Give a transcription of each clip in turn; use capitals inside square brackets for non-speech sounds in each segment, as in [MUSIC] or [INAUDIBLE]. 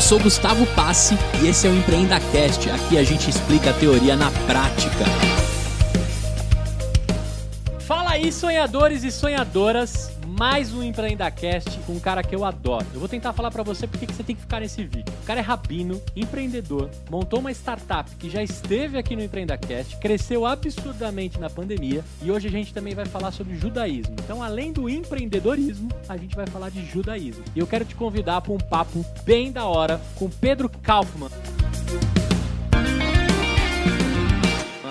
Eu sou Gustavo Passe e esse é o EmpreendaCast. Aqui a gente explica a teoria na prática. Fala aí, sonhadores e sonhadoras. Mais um EmpreendaCast com um cara que eu adoro. Eu vou tentar falar para você porque que você tem que ficar nesse vídeo cara é rabino, empreendedor, montou uma startup que já esteve aqui no Empreendacast, cresceu absurdamente na pandemia e hoje a gente também vai falar sobre judaísmo. Então, além do empreendedorismo, a gente vai falar de judaísmo. E eu quero te convidar para um papo bem da hora com Pedro Kaufmann.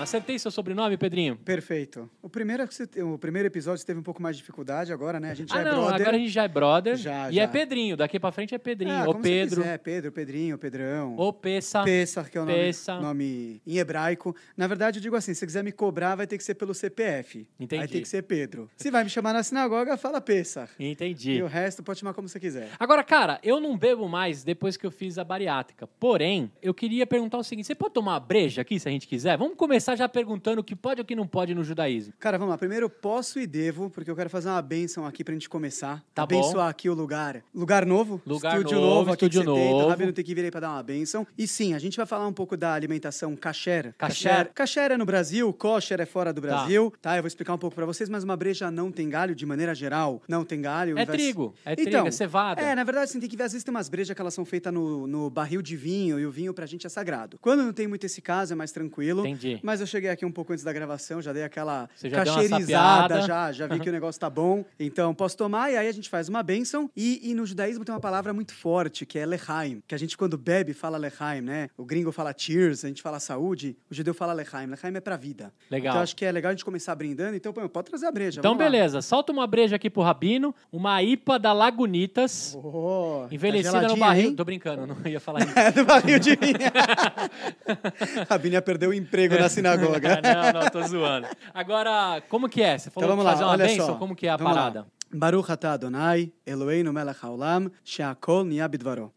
Anderson. Acertei seu sobrenome, Pedrinho? Perfeito. O primeiro, é o primeiro episódio teve um pouco mais de dificuldade agora, né? A gente já ah, é brother. Agora a gente já é brother. Já, e é já. é Pedrinho. Daqui pra frente é Pedrinho. É, ou Pedro. É, Pedro, Pedrinho, Pedrão. Ou Peça. Peça, que é o nome, nome em hebraico. Na verdade, eu digo assim: se quiser me cobrar, vai ter que ser pelo CPF. Entendi. Vai ter que ser Pedro. Se vai me chamar na sinagoga, fala Peça. Entendi. E o resto pode chamar como você quiser. Agora, cara, eu não bebo mais depois que eu fiz a bariátrica. Porém, eu queria perguntar o seguinte: você pode tomar breja aqui se a gente quiser? Vamos começar começar já perguntando o que pode e o que não pode no judaísmo. Cara, vamos lá. Primeiro, posso e devo, porque eu quero fazer uma bênção aqui pra gente começar. Tá Abençoar bom. aqui o lugar. Lugar novo? Lugar estúdio novo, novo estúdio aqui então, novo. Tem, vendo tem que vir aí pra dar uma bênção. E sim, a gente vai falar um pouco da alimentação kasher. Kasher. Kasher é no Brasil, kosher é fora do tá. Brasil. Tá, tá eu vou explicar um pouco pra vocês, mas uma breja não tem galho de maneira geral. Não tem galho. É trigo. É então, trigo, é cevada. É, na verdade, assim, tem que ver. Às vezes tem umas brejas que elas são feitas no, no barril de vinho e o vinho pra gente é sagrado. Quando não tem muito esse caso, é mais tranquilo. Entendi. Mas eu cheguei aqui um pouco antes da gravação, já dei aquela já cacheirizada, já, já vi que o negócio tá bom. Então, posso tomar, e aí a gente faz uma bênção. E, e no judaísmo tem uma palavra muito forte, que é lehaim Que a gente, quando bebe, fala lehaim né? O gringo fala cheers, a gente fala saúde, o judeu fala lehaim lehaim é pra vida. Legal. Então, acho que é legal a gente começar brindando. Então, pode trazer a breja. Então, beleza. Lá. Solta uma breja aqui pro Rabino, uma IPA da Lagunitas. Oh, tá envelhecida tá no barril. Hein? Tô brincando, não ia falar [LAUGHS] é, isso. no barril de mim [LAUGHS] Rabino ia perder o emprego na assinatura [LAUGHS] sinagoga. [LAUGHS] não, não, tô zoando. Agora, como que é? Você falou então, vamos lá, fazer uma bênção, só. como que é a então vamos parada? Lá. Baruch atah Adonai, Eloheinu melech haolam, she'akol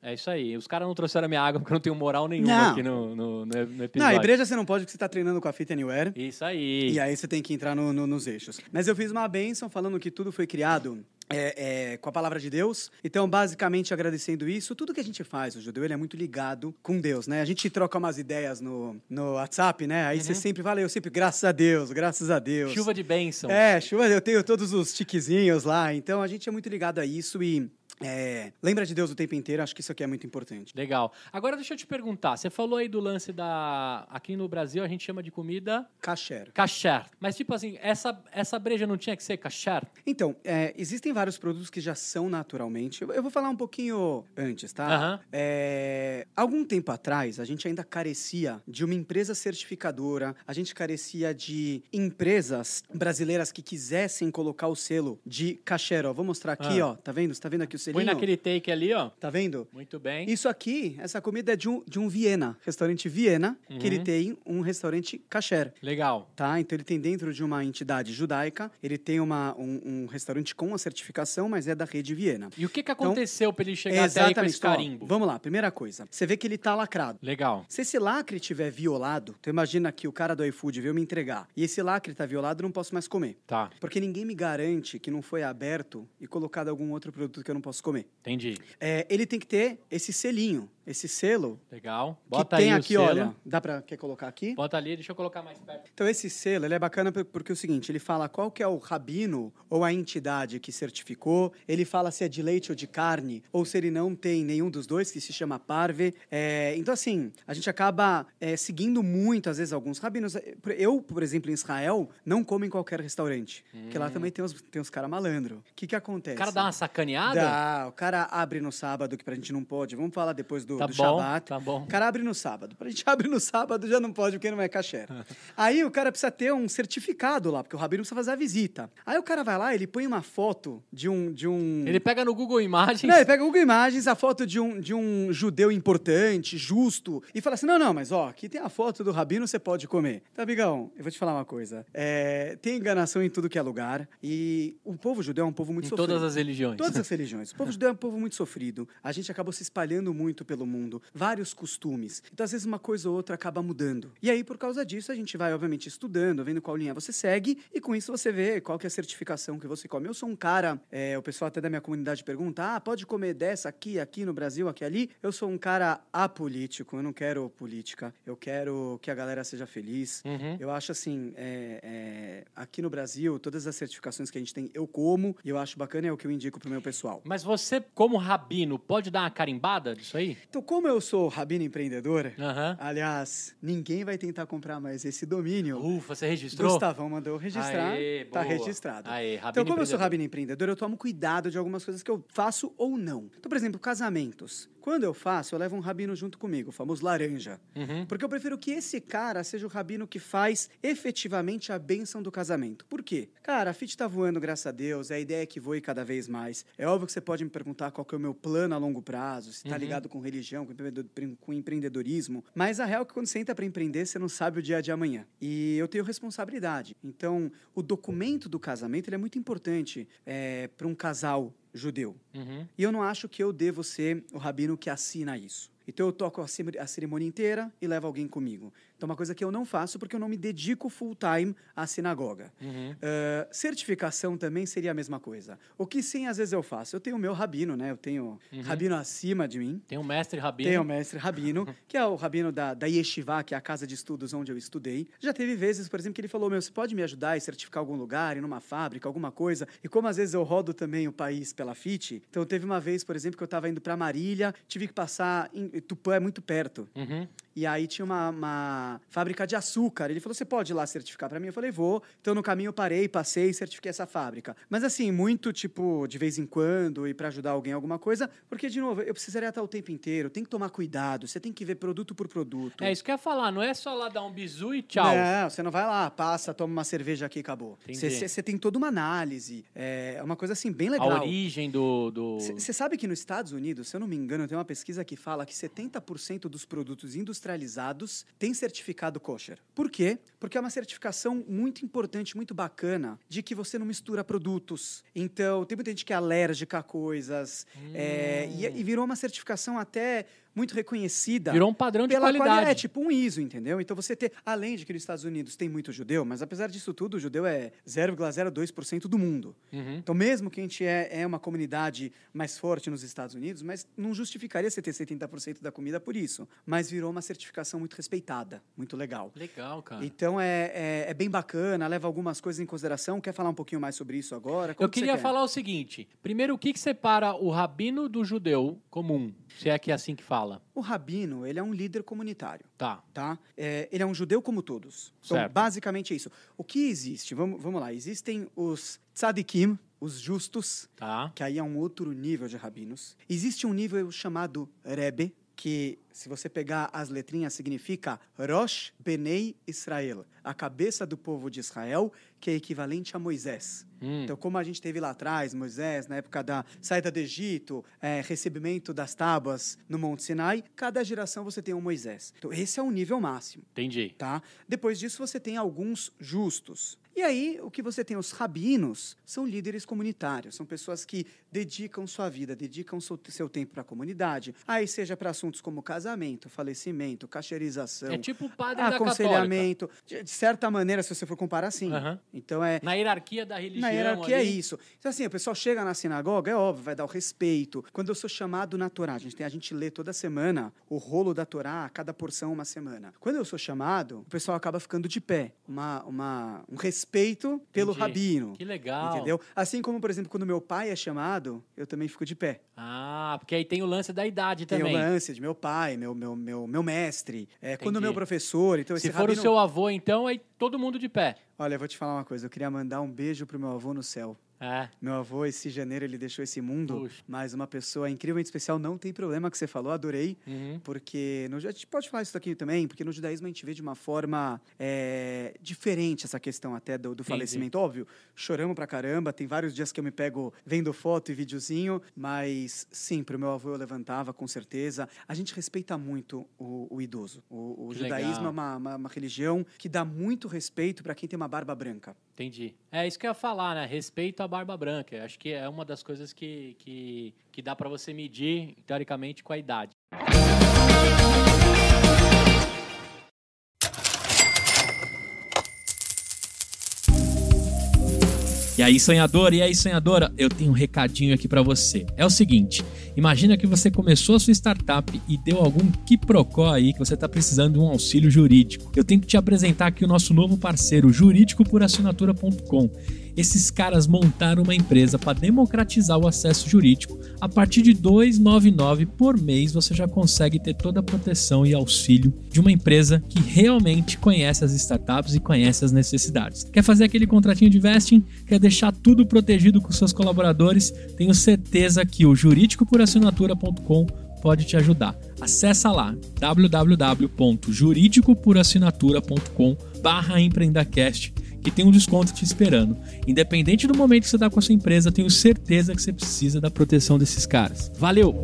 É isso aí. Os caras não trouxeram a minha água porque eu não tenho moral nenhuma não. aqui no, no, no, episódio. Na igreja você não pode porque você tá treinando com a fita anywhere. Isso aí. E aí você tem que entrar no, no, nos eixos. Mas eu fiz uma bênção falando que tudo foi criado é, é, com a palavra de Deus. Então, basicamente, agradecendo isso, tudo que a gente faz, o judeu, ele é muito ligado com Deus, né? A gente troca umas ideias no, no WhatsApp, né? Aí uhum. você sempre fala, eu sempre, graças a Deus, graças a Deus. Chuva de bênção. É, chuva, eu tenho todos os tiquezinhos lá. Então, a gente é muito ligado a isso e é, lembra de Deus o tempo inteiro, acho que isso aqui é muito importante. Legal. Agora deixa eu te perguntar, você falou aí do lance da... Aqui no Brasil a gente chama de comida... Kasher. Kasher. Mas tipo assim, essa, essa breja não tinha que ser kasher? Então, é, existem vários produtos que já são naturalmente... Eu vou falar um pouquinho antes, tá? Uhum. É, algum tempo atrás, a gente ainda carecia de uma empresa certificadora, a gente carecia de empresas brasileiras que quisessem colocar o selo de kasher. Ó, vou mostrar aqui, ah. ó. Tá vendo? Você tá vendo aqui o selinho. Põe naquele take ali, ó. Tá vendo? Muito bem. Isso aqui, essa comida é de um, de um Viena, restaurante Viena, uhum. que ele uhum. tem um restaurante kasher. Legal. Tá? Então ele tem dentro de uma entidade judaica, ele tem uma, um, um restaurante com a certificação, mas é da rede Viena. E o que, que então, aconteceu então, para ele chegar até aí com esse carimbo? Ó, vamos lá, primeira coisa. Você vê que ele tá lacrado. Legal. Se esse lacre tiver violado, tu imagina que o cara do iFood veio me entregar e esse lacre tá violado, eu não posso mais comer. Tá. Porque ninguém me garante que não foi aberto e colocado algum outro produto que eu não posso posso comer. Entendi. É, ele tem que ter esse selinho esse selo. Legal. Bota que tem aqui, olha. Dá para quer colocar aqui? Bota ali, deixa eu colocar mais perto. Então esse selo, ele é bacana porque é o seguinte, ele fala qual que é o rabino ou a entidade que certificou, ele fala se é de leite ou de carne, ou se ele não tem nenhum dos dois, que se chama parve. É, então assim, a gente acaba é, seguindo muito, às vezes, alguns rabinos. Eu, por exemplo, em Israel, não como em qualquer restaurante, hum. porque lá hum. também tem uns, tem os caras malandro. O que que acontece? O cara dá uma sacaneada? Dá, o cara abre no sábado, que pra gente não pode. Vamos falar depois do do, tá do bom, Shabat. Tá bom. O cara abre no sábado. Pra gente [LAUGHS] abrir no sábado já não pode, porque não é caché. [LAUGHS] Aí o cara precisa ter um certificado lá, porque o Rabino precisa fazer a visita. Aí o cara vai lá, ele põe uma foto de um. De um... Ele pega no Google Imagens. Não, ele pega no Google Imagens a foto de um, de um judeu importante, justo, e fala assim: não, não, mas ó, aqui tem a foto do Rabino, você pode comer. Tá, amigão, eu vou te falar uma coisa. É, tem enganação em tudo que é lugar. E o povo judeu é um povo muito em sofrido. Todas as religiões. Todas as [LAUGHS] religiões. O povo judeu é um povo muito sofrido. A gente acabou se espalhando muito pelo pelo mundo, vários costumes. Então, às vezes, uma coisa ou outra acaba mudando. E aí, por causa disso, a gente vai, obviamente, estudando, vendo qual linha você segue, e com isso você vê qual que é a certificação que você come. Eu sou um cara, é, o pessoal até da minha comunidade pergunta: ah, pode comer dessa aqui, aqui no Brasil, aqui ali. Eu sou um cara apolítico, eu não quero política, eu quero que a galera seja feliz. Uhum. Eu acho assim, é, é, aqui no Brasil, todas as certificações que a gente tem, eu como, e eu acho bacana, é o que eu indico pro meu pessoal. Mas você, como rabino, pode dar uma carimbada disso aí? Então, como eu sou rabino empreendedora, aliás, ninguém vai tentar comprar mais esse domínio. Ufa, você registrou? Gustavão mandou registrar, Aê, tá boa. registrado. Aê, então, como eu sou rabino empreendedora, eu tomo cuidado de algumas coisas que eu faço ou não. Então, por exemplo, casamentos. Quando eu faço, eu levo um rabino junto comigo, o famoso laranja. Uhum. Porque eu prefiro que esse cara seja o rabino que faz efetivamente a bênção do casamento. Por quê? Cara, a FIT tá voando, graças a Deus, a ideia é que voe cada vez mais. É óbvio que você pode me perguntar qual que é o meu plano a longo prazo, se tá uhum. ligado com religião, com empreendedorismo. Mas a real é que quando você entra para empreender, você não sabe o dia de amanhã. E eu tenho responsabilidade. Então, o documento do casamento ele é muito importante é, eh, para um casal judeu. Uhum. E eu não acho que eu devo ser o rabino que assina isso. Então eu toco a cerimônia inteira e levo alguém comigo. Então, uma coisa que eu não faço porque eu não me dedico full time à sinagoga. Uhum. Uh, certificação também seria a mesma coisa. O que sim, às vezes eu faço. Eu tenho o meu rabino, né? Eu tenho uhum. rabino acima de mim. Tem o um mestre rabino. Tem o um mestre rabino, [LAUGHS] que é o rabino da, da Yeshiva, que é a casa de estudos onde eu estudei. Já teve vezes, por exemplo, que ele falou: Meu, você pode me ajudar e certificar algum lugar, em uma fábrica, alguma coisa. E como às vezes eu rodo também o país pela FIT, então teve uma vez, por exemplo, que eu estava indo para Marília, tive que passar. Em, Tupã é muito perto. Uhum. E aí tinha uma, uma fábrica de açúcar. Ele falou: Você pode ir lá certificar para mim? Eu falei: Vou. Então, no caminho, parei, passei e certifiquei essa fábrica. Mas, assim, muito tipo de vez em quando e para ajudar alguém alguma coisa, porque, de novo, eu precisaria estar o tempo inteiro, tem que tomar cuidado, você tem que ver produto por produto. É isso que eu ia falar, não é só lá dar um bisu e tchau. É, você não vai lá, passa, toma uma cerveja aqui e acabou. Você tem toda uma análise, é, é uma coisa assim bem legal. A origem do. Você do... sabe que nos Estados Unidos, se eu não me engano, tem uma pesquisa que fala que 70% dos produtos industrializados têm certificado certificado kosher. Por quê? Porque é uma certificação muito importante, muito bacana, de que você não mistura produtos. Então, tem muita gente que é alérgica a coisas. Hum. É, e, hum. e virou uma certificação até muito reconhecida. Virou um padrão de qualidade. é tipo um ISO, entendeu? Então você ter, além de que nos Estados Unidos tem muito judeu, mas apesar disso tudo, o judeu é 0,02% do mundo. Uhum. Então mesmo que a gente é, é uma comunidade mais forte nos Estados Unidos, mas não justificaria você ter 70% da comida por isso. Mas virou uma certificação muito respeitada, muito legal. Legal, cara. Então é, é, é bem bacana, leva algumas coisas em consideração. Quer falar um pouquinho mais sobre isso agora? Como Eu queria que falar o seguinte. Primeiro, o que, que separa o rabino do judeu comum? Se é que é assim que fala fala? O rabino, ele é um líder comunitário. Tá. tá? É, ele é um judeu como todos. Então, certo. basicamente é isso. O que existe? Vamos, vamos lá. Existem os tzadikim, os justos, tá. que aí é um outro nível de rabinos. Existe um nível chamado rebe, que, se você pegar as letrinhas, significa Rosh Benei Israel, a cabeça do povo de Israel, que é equivalente a Moisés. Hum. Então, como a gente teve lá atrás, Moisés, na época da saída do Egito, é, recebimento das tábuas no Monte Sinai, cada geração você tem um Moisés. Então, esse é o nível máximo. Entendi. Tá? Depois disso, você tem alguns justos. E aí, o que você tem? Os rabinos são líderes comunitários, são pessoas que dedicam sua vida, dedicam seu, seu tempo para a comunidade. Aí seja para assuntos como casamento, falecimento, cacheirização. É tipo o padre aconselhamento. De, de, certa maneira, se você for comparar, sim. Uhum. Então é na hierarquia da religião. Na hierarquia é ali. é isso. Então assim, o pessoal chega na sinagoga, é óbvio, vai dar o respeito. Quando eu sou chamado na Torá, a gente tem a gente lê toda semana o rolo da Torá, cada porção uma semana. Quando eu sou chamado, o pessoal acaba ficando de pé, uma, uma um respeito pelo Entendi. rabino. Que legal. Entendeu? Assim como, por exemplo, quando meu pai é chamado eu também fico de pé. Ah, porque aí tem o lance da idade também. Tem o lance de meu pai, meu, meu, meu, meu mestre, é, quando meu professor. Então Se for rabino... o seu avô, então, aí todo mundo de pé. Olha, eu vou te falar uma coisa. Eu queria mandar um beijo pro meu avô no céu. É. Meu avô, esse janeiro, ele deixou esse mundo, Puxa. mas uma pessoa incrivelmente especial, não tem problema que você falou, adorei, uhum. porque no, a gente pode falar isso aqui também, porque no judaísmo a gente vê de uma forma é, diferente essa questão até do, do falecimento. Óbvio, choramos pra caramba, tem vários dias que eu me pego vendo foto e videozinho, mas sim, pro meu avô eu levantava, com certeza. A gente respeita muito o, o idoso. O, o judaísmo legal. é uma, uma, uma religião que dá muito respeito para quem tem uma barba branca. Entendi. É isso que eu ia falar, né? Respeito à barba branca. Acho que é uma das coisas que, que, que dá para você medir, teoricamente, com a idade. E aí, sonhador, e aí, sonhadora, eu tenho um recadinho aqui para você. É o seguinte, imagina que você começou a sua startup e deu algum quiprocó aí que você está precisando de um auxílio jurídico. Eu tenho que te apresentar aqui o nosso novo parceiro, assinatura.com esses caras montaram uma empresa para democratizar o acesso jurídico. A partir de 299 por mês você já consegue ter toda a proteção e auxílio de uma empresa que realmente conhece as startups e conhece as necessidades. Quer fazer aquele contratinho de vesting? Quer deixar tudo protegido com seus colaboradores? Tenho certeza que o jurídicoporassinatura.com pode te ajudar. Acesse lá www.jurídicoporassinatura.com barra empreendacast que tem um desconto te esperando. Independente do momento que você está com a sua empresa, tenho certeza que você precisa da proteção desses caras. Valeu!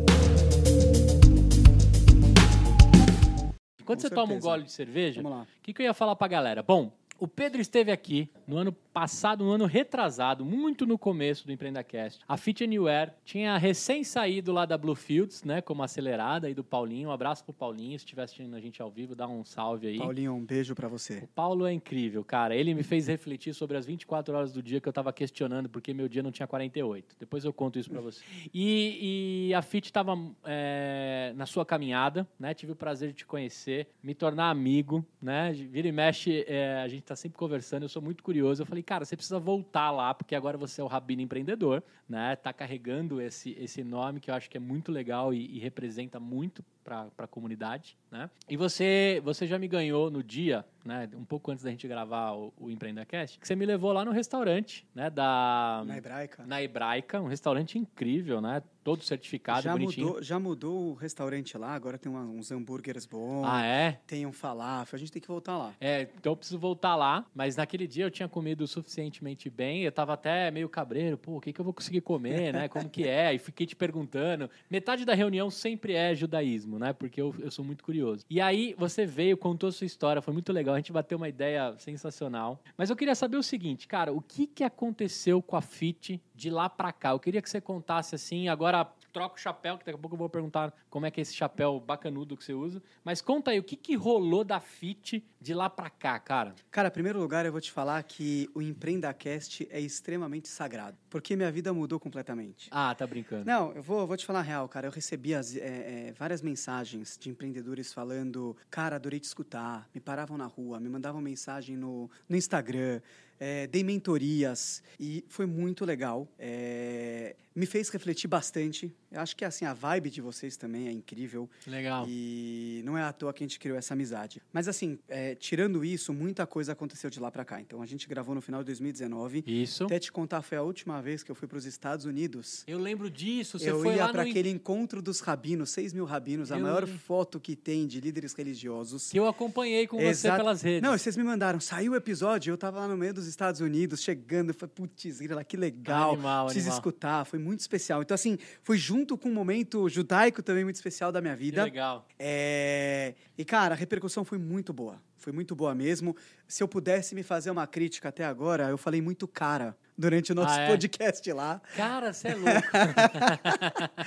Quando com você certeza. toma um gole de cerveja, o que, que eu ia falar pra galera? Bom, o Pedro esteve aqui no ano passado um ano retrasado, muito no começo do Empreendacast, a Fit Anywhere tinha recém saído lá da Bluefields, né, como acelerada e do Paulinho. Um abraço pro Paulinho, se estiver assistindo a gente ao vivo, dá um salve aí. Paulinho, um beijo para você. O Paulo é incrível, cara. Ele me fez refletir sobre as 24 horas do dia que eu tava questionando porque meu dia não tinha 48. Depois eu conto isso para você. E, e, a Fit tava é, na sua caminhada, né? Tive o prazer de te conhecer, me tornar amigo, né? Vira e mexe, é, a gente tá sempre conversando, eu sou muito curioso. Eu falei falei, cara, você precisa voltar lá, porque agora você é o Rabino empreendedor, né? Tá carregando esse, esse nome que eu acho que é muito legal e, e representa muito para a comunidade, né? E você, você já me ganhou no dia, né? Um pouco antes da gente gravar o, o Empreendacast, que você me levou lá no restaurante, né? Da na Hebraica. Na Hebraica, um restaurante incrível, né? Todo certificado, já bonitinho. Mudou, já mudou o restaurante lá. Agora tem uma, uns hambúrgueres bons. Ah é. Tem um falafel. A gente tem que voltar lá. É, então eu preciso voltar lá. Mas naquele dia eu tinha comido suficientemente bem. Eu tava até meio cabreiro. Pô, o que que eu vou conseguir comer, né? Como que é? [LAUGHS] E fiquei te perguntando. Metade da reunião sempre é judaísmo mesmo, né? Porque eu, eu sou muito curioso. E aí você veio, contou sua história, foi muito legal, a gente bateu uma ideia sensacional. Mas eu queria saber o seguinte, cara, o que, que aconteceu com a FIT de lá para cá? Eu queria que você contasse assim, agora troca o chapéu, que daqui a pouco eu vou perguntar como é que é esse chapéu bacanudo que você usa. Mas conta aí, o que, que rolou da FIT de lá pra cá, cara? Cara, em primeiro lugar, eu vou te falar que o EmpreendaCast é extremamente sagrado, porque minha vida mudou completamente. Ah, tá brincando. Não, eu vou, vou te falar a real, cara. Eu recebi as, é, é, várias mensagens de empreendedores falando, cara, adorei te escutar, me paravam na rua, me mandavam mensagem no, no Instagram, é, dei mentorias e foi muito legal. É, me fez refletir bastante. Eu acho que assim a vibe de vocês também é incrível. Legal. E não é à toa que a gente criou essa amizade. Mas assim, é, tirando isso, muita coisa aconteceu de lá para cá. Então a gente gravou no final de 2019. Isso. Até te contar foi a última vez que eu fui para os Estados Unidos. Eu lembro disso. Você eu foi ia para aquele encontro dos rabinos, 6 mil rabinos, eu... a maior foto que tem de líderes religiosos. Que eu acompanhei com Exato. você pelas redes. Não, vocês me mandaram. Saiu o episódio. Eu tava lá no meio dos Estados Unidos, chegando. Foi putz, que legal. Animal, animal. escutar. Foi muito muito especial. Então, assim, foi junto com um momento judaico também muito especial da minha vida. Que legal. É... E, cara, a repercussão foi muito boa foi muito boa mesmo. Se eu pudesse me fazer uma crítica até agora, eu falei muito cara durante o nosso ah, é? podcast lá. Cara, você é louco.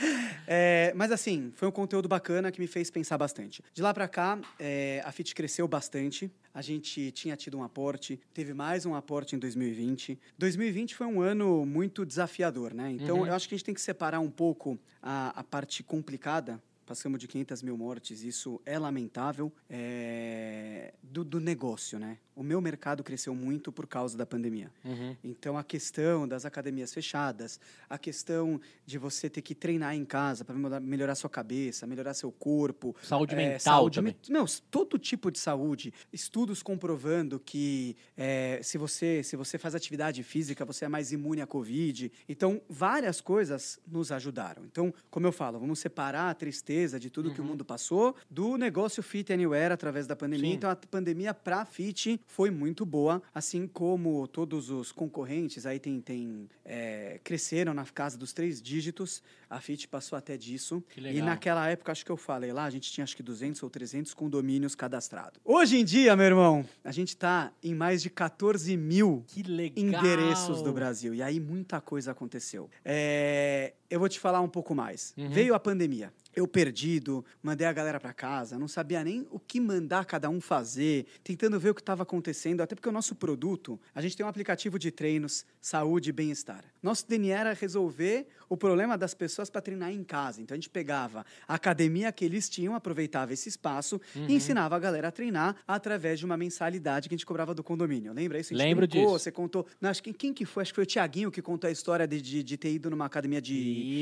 [LAUGHS] é, mas assim, foi um conteúdo bacana que me fez pensar bastante. De lá para cá, é, a FIT cresceu bastante. A gente tinha tido um aporte, teve mais um aporte em 2020. 2020 foi um ano muito desafiador, né? Então, uhum. eu acho que a gente tem que separar um pouco a, a parte complicada passamos de 500 mil mortes, isso é lamentável, é... Do, do, negócio, né? O meu mercado cresceu muito por causa da pandemia. Uhum. Então, a questão das academias fechadas, a questão de você ter que treinar em casa para melhorar sua cabeça, melhorar seu corpo. Saúde é, mental saúde, também. Não, todo tipo de saúde. Estudos comprovando que é, se, você, se você faz atividade física, você é mais imune à Covid. Então, várias coisas nos ajudaram. Então, como eu falo, vamos separar a tristeza de tudo uhum. que o uhum. mundo passou, do negócio Fit Anywhere através da pandemia. Sim. Então a pandemia para Fit foi muito boa, assim como todos os concorrentes aí tem, tem é, cresceram na casa dos três dígitos. A Fit passou até disso. E naquela época, acho que eu falei lá, a gente tinha acho que 200 ou 300 condomínios cadastrados. Hoje em dia, meu irmão, a gente está em mais de 14 mil endereços do Brasil. E aí muita coisa aconteceu. É, eu vou te falar um pouco mais. Uhum. Veio a pandemia. Eu perdido, mandei a galera para casa, não sabia nem o que mandar cada um fazer, tentando ver o que estava acontecendo, até porque o nosso produto, a gente tem um aplicativo de treinos, saúde e bem-estar. Nosso DNA era resolver o problema das pessoas para treinar em casa. Então a gente pegava a academia que eles tinham, aproveitava esse espaço uhum. e ensinava a galera a treinar através de uma mensalidade que a gente cobrava do condomínio. Lembra isso? Lembro brincou, disso. Você contou. Não, acho que quem que foi? Acho que foi o Tiaguinho que contou a história de, de, de ter ido numa academia de,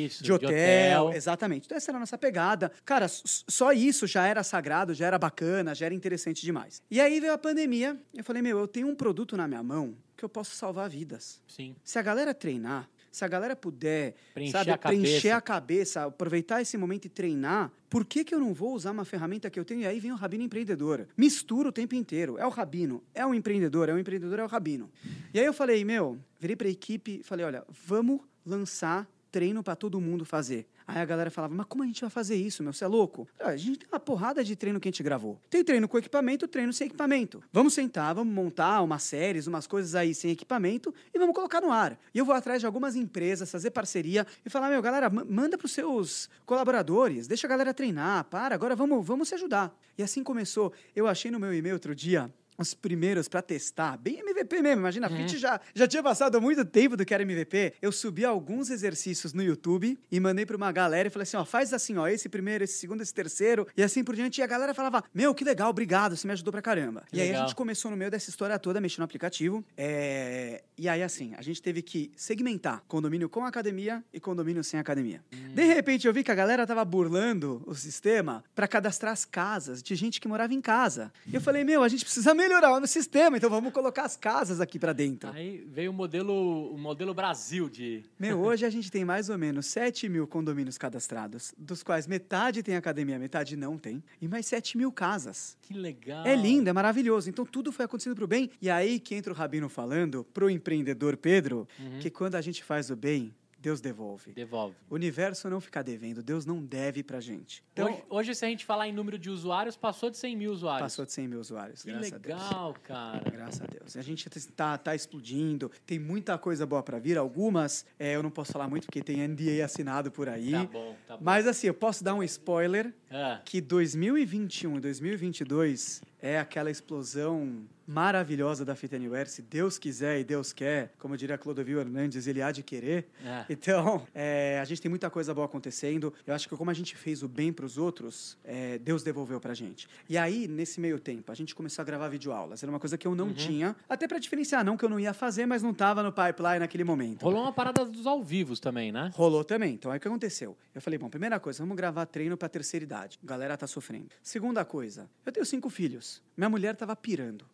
isso, de, hotel. de hotel. Exatamente. Então essa era a nossa pegada. Cara, só isso já era sagrado, já era bacana, já era interessante demais. E aí veio a pandemia. Eu falei, meu, eu tenho um produto na minha mão que eu posso salvar vidas. Sim. Se a galera treinar, se a galera puder, preencher, sabe, a, preencher cabeça. a cabeça, aproveitar esse momento e treinar, por que, que eu não vou usar uma ferramenta que eu tenho? E aí vem o Rabino Empreendedor. Mistura o tempo inteiro. É o Rabino, é o empreendedor, é o empreendedor, é o Rabino. E aí eu falei, meu, virei para a equipe falei, olha, vamos lançar treino para todo mundo fazer. Aí a galera falava, mas como a gente vai fazer isso, meu? Você é louco? Ah, a gente tem uma porrada de treino que a gente gravou. Tem treino com equipamento, treino sem equipamento. Vamos sentar, vamos montar umas séries, umas coisas aí sem equipamento e vamos colocar no ar. E eu vou atrás de algumas empresas, fazer parceria e falar, meu, galera, manda pros seus colaboradores, deixa a galera treinar, para, agora vamos, vamos se ajudar. E assim começou. Eu achei no meu e-mail outro dia os primeiros para testar, bem MVP mesmo, imagina, a é. gente Fit já, já tinha passado muito tempo do que era MVP, eu subi alguns exercícios no YouTube e mandei para uma galera e falei assim, ó, faz assim, ó, esse primeiro, esse segundo, esse terceiro, e assim por diante, e a galera falava, meu, que legal, obrigado, você me ajudou pra caramba. Que e legal. aí a gente começou no meio dessa história toda, mexendo no aplicativo, é... e aí assim, a gente teve que segmentar condomínio com academia e condomínio sem academia. Hum. De repente eu vi que a galera tava burlando o sistema para cadastrar as casas de gente que morava em casa. E eu falei, meu, a gente precisa melhorar melhorar o sistema, então vamos colocar as casas aqui para dentro. Aí veio o modelo, o modelo Brasil de. Meu, hoje a gente tem mais ou menos 7 mil condomínios cadastrados, dos quais metade tem academia, metade não tem, e mais 7 mil casas. Que legal. É lindo, é maravilhoso. Então tudo foi acontecendo pro bem. E aí que entra o Rabino falando pro empreendedor Pedro uhum. que quando a gente faz o bem, Deus devolve. Devolve. O universo não fica devendo, Deus não deve pra gente. Então, hoje, hoje, se a gente falar em número de usuários, passou de 100 mil usuários. Passou de 100 mil usuários, que graças legal, cara. Graças a Deus. A gente tá, tá explodindo, tem muita coisa boa pra vir, algumas é, eu não posso falar muito porque tem NDA assinado por aí. Tá bom, tá bom. Mas assim, eu posso dar um spoiler ah. que 2021 e 2022 é aquela explosão maravilhosa da Fita Anywhere, se Deus quiser e Deus quer, como diria Clodovil Hernandes, ele há de querer. É. Então, é, a gente tem muita coisa boa acontecendo. Eu acho que como a gente fez o bem para os outros, é, Deus devolveu para a gente. E aí, nesse meio tempo, a gente começou a gravar videoaulas. Era uma coisa que eu não uhum. tinha, até para diferenciar, não que eu não ia fazer, mas não estava no pipeline naquele momento. Rolou uma parada dos ao vivos também, né? Rolou também. Então, aí o que aconteceu? Eu falei, bom, primeira coisa, vamos gravar treino para terceira idade. A galera tá sofrendo. Segunda coisa, eu tenho cinco filhos isso. Minha mulher estava pirando.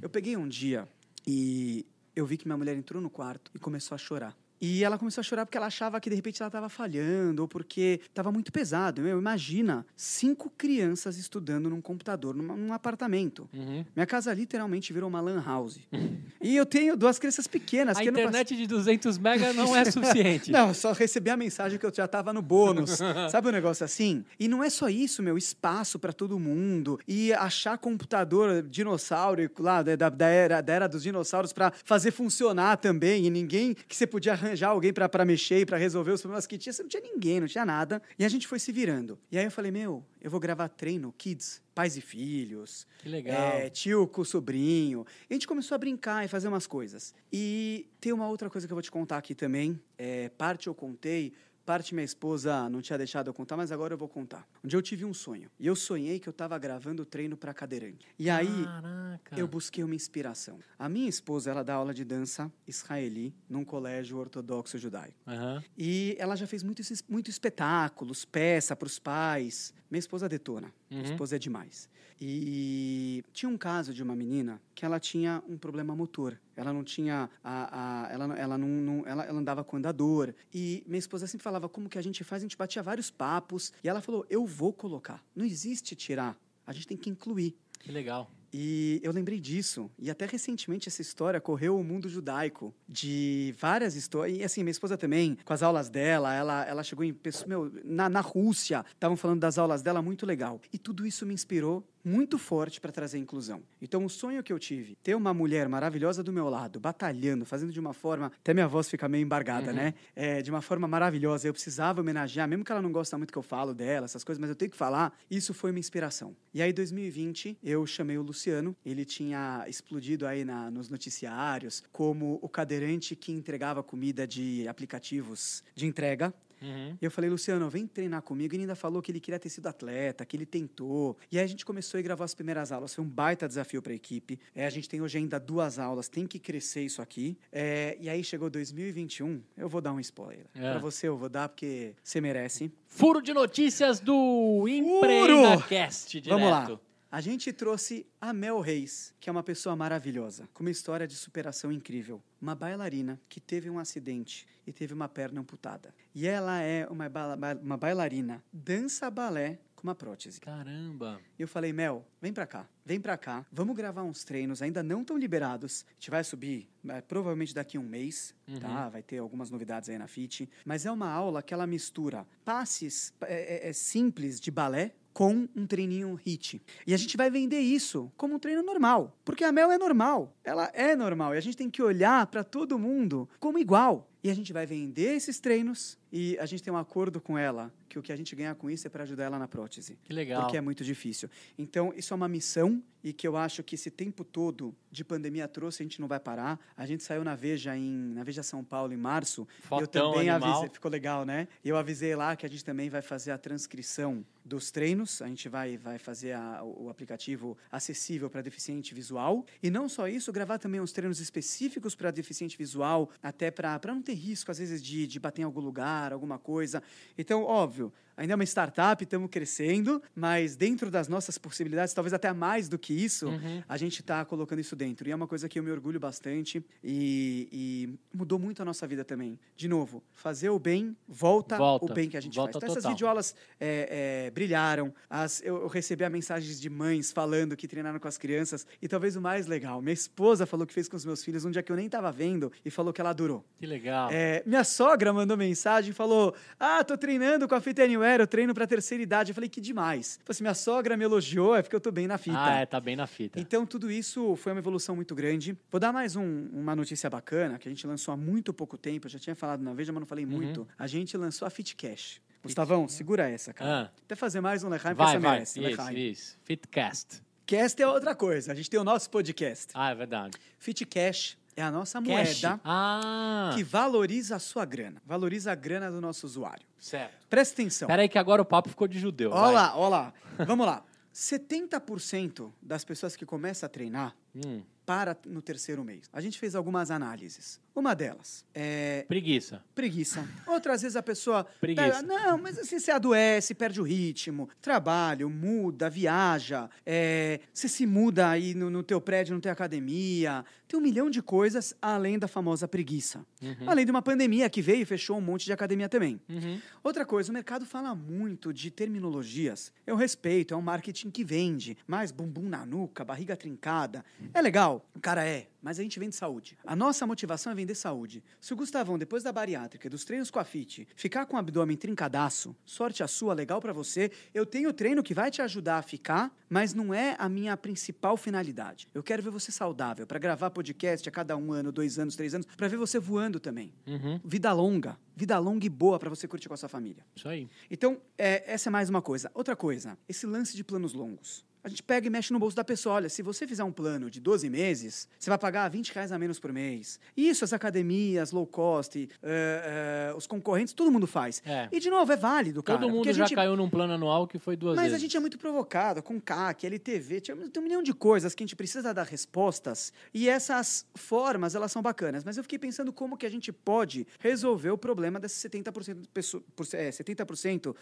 Eu peguei um dia e eu vi que minha mulher entrou no quarto e começou a chorar. E ela começou a chorar porque ela achava que de repente ela estava falhando ou porque estava muito pesado. Meu, imagina cinco crianças estudando num computador, num apartamento. Uhum. Minha casa literalmente virou uma lan house. [LAUGHS] E eu tenho duas crianças pequenas. A internet de 200 mega não é [LAUGHS] suficiente. não, só recebi a mensagem que eu já estava no bônus. [LAUGHS] Sabe um negócio assim? E não é só isso, meu. Espaço para todo mundo e achar computador dinossauro lá da, da, era, da era dos dinossauros para fazer funcionar também e ninguém que você podia arranjar arranjar alguém para mexer e para resolver os problemas que tinha. Você não tinha ninguém, não tinha nada. E a gente foi se virando. E aí eu falei, meu, eu vou gravar treino kids, pais e filhos. Que legal. É, tio com sobrinho. E a gente começou a brincar e fazer umas coisas. E tem uma outra coisa que eu vou te contar aqui também. É, parte eu contei Parte minha esposa não tinha deixado eu contar, mas agora eu vou contar. Um dia eu tive um sonho. E eu sonhei que eu estava gravando o treino para cadeirante. E aí Caraca. eu busquei uma inspiração. A minha esposa, ela dá aula de dança israeli num colégio ortodoxo judaico. Uhum. E ela já fez muitos muito espetáculos, peça para os pais. Minha esposa detona. Uhum. Minha esposa é demais. E tinha um caso de uma menina que ela tinha um problema motor. Ela não tinha a, a ela, ela não, não ela, ela, andava com andador. E minha esposa sempre falava como que a gente faz, a gente batia vários papos. E ela falou: "Eu vou colocar. Não existe tirar. A gente tem que incluir." Que legal. E eu lembrei disso. E até recentemente essa história correu o mundo judaico. De várias histórias. E assim, minha esposa também, com as aulas dela, ela, ela chegou em. Meu, na, na Rússia, estavam falando das aulas dela, muito legal. E tudo isso me inspirou muito forte para trazer inclusão. Então, o sonho que eu tive, ter uma mulher maravilhosa do meu lado, batalhando, fazendo de uma forma. Até minha voz fica meio embargada, uhum. né? É, de uma forma maravilhosa. Eu precisava homenagear, mesmo que ela não gosta muito que eu falo dela, essas coisas, mas eu tenho que falar. Isso foi uma inspiração. E aí, 2020, eu chamei o Luciano. Ele tinha explodido aí na, nos noticiários como o cadeirante que entregava comida de aplicativos de entrega. Uhum. Eu falei, Luciano, vem treinar comigo. Ele ainda falou que ele queria ter sido atleta, que ele tentou. E aí a gente começou a gravar as primeiras aulas. Foi um baita desafio para a equipe. É, a gente tem hoje ainda duas aulas, tem que crescer isso aqui. É, e aí chegou 2021, eu vou dar um spoiler. É. Para você eu vou dar, porque você merece. Furo de notícias do Empreendacast, direto. Vamos lá. A gente trouxe a Mel Reis, que é uma pessoa maravilhosa, com uma história de superação incrível. Uma bailarina que teve um acidente e teve uma perna amputada. E ela é uma, ba uma bailarina, dança balé com uma prótese. Caramba! Eu falei, Mel, vem pra cá, vem pra cá, vamos gravar uns treinos, ainda não tão liberados. A gente vai subir é, provavelmente daqui a um mês, uhum. tá? Vai ter algumas novidades aí na FIT. Mas é uma aula que ela mistura passes é, é, simples de balé, com um treininho HIT. E a gente vai vender isso como um treino normal, porque a Mel é normal, ela é normal e a gente tem que olhar para todo mundo como igual. E a gente vai vender esses treinos e a gente tem um acordo com ela, que o que a gente ganha com isso é para ajudar ela na prótese. Que legal. Porque é muito difícil. Então, isso é uma missão e que eu acho que esse tempo todo de pandemia trouxe, a gente não vai parar. A gente saiu na Veja em na Veja São Paulo em março. Fotão, eu também animal. avisei, ficou legal, né? Eu avisei lá que a gente também vai fazer a transcrição dos treinos, a gente vai vai fazer a, o aplicativo acessível para deficiente visual e não só isso, gravar também uns treinos específicos para deficiente visual, até para para não ter tem risco, às vezes, de, de bater em algum lugar, alguma coisa. Então, óbvio, ainda é uma startup, estamos crescendo, mas dentro das nossas possibilidades, talvez até mais do que isso, uhum. a gente está colocando isso dentro. E é uma coisa que eu me orgulho bastante e, e, mudou muito a nossa vida também. De novo, fazer o bem volta, volta. o bem que a gente volta faz. Então, total. essas videoaulas é, é, brilharam. As, eu, eu recebi mensagens de mães falando que treinaram com as crianças. E talvez o mais legal, minha esposa falou que fez com os meus filhos um dia que eu nem estava vendo e falou que ela adorou. Que legal. É, minha sogra mandou mensagem e falou: Ah, tô treinando com a fita anyway era? Eu treino pra terceira idade. Eu falei, que demais. Tipo assim, minha sogra me elogiou, é porque eu tô bem na fita. Ah, é, tá bem na fita. Então, tudo isso foi uma evolução muito grande. Vou dar mais um, uma notícia bacana, que a gente lançou há muito pouco tempo. Eu já tinha falado na Veja, mas não falei uhum. muito. A gente lançou a Cash. Gustavão, segura essa, cara. Ah. Até fazer mais um Leheim, vai, vai. Isso, isso. Fitcast. Cast é outra coisa. A gente tem o nosso podcast. Ah, é verdade. Fitcast é a nossa Cash. moeda ah. que valoriza a sua grana, valoriza a grana do nosso usuário. Certo. Presta atenção. Peraí que agora o papo ficou de judeu. Olha lá, olha lá. Vamos lá. 70% das pessoas que começam a treinar hum para no terceiro mês. A gente fez algumas análises. Uma delas é. Preguiça. Preguiça. Outras vezes a pessoa. Tá, preguiça. Tá, não, mas assim, você adoece, perde o ritmo, trabalho, muda, viaja, é, você se muda aí no, no teu prédio, não tem academia. Tem um milhão de coisas além da famosa preguiça. Uhum. Além de uma pandemia que veio e fechou um monte de academia também. Uhum. Outra coisa, o mercado fala muito de terminologias. Eu é respeito, é um marketing que vende, mais bumbum na nuca, barriga trincada. Uhum. É legal o cara é, mas a gente vende saúde. A nossa motivação é vender saúde. Se o Gustavão, depois da bariátrica, dos treinos com a FIT, ficar com o abdômen trincadaço, sorte a sua, legal para você. Eu tenho treino que vai te ajudar a ficar, mas não é a minha principal finalidade. Eu quero ver você saudável, para gravar podcast a cada um ano, dois anos, três anos, para ver você voando também. Uhum. Vida longa. Vida longa e boa para você curtir com a sua família. Isso aí. Então, é, essa é mais uma coisa. Outra coisa, esse lance de planos longos. A gente pega e mexe no bolso da pessoa. Olha, se você fizer um plano de 12 meses, você vai pagar 20 reais a menos por mês. Isso as academias, low cost, uh, uh, os concorrentes, todo mundo faz. É. E, de novo, é válido, cara. Todo mundo já gente... caiu num plano anual que foi duas Mas vezes. Mas a gente é muito provocado com CAC, LTV, tem um milhão de coisas que a gente precisa dar respostas. E essas formas, elas são bacanas. Mas eu fiquei pensando como que a gente pode resolver o problema desses 70%, pessoa, é, 70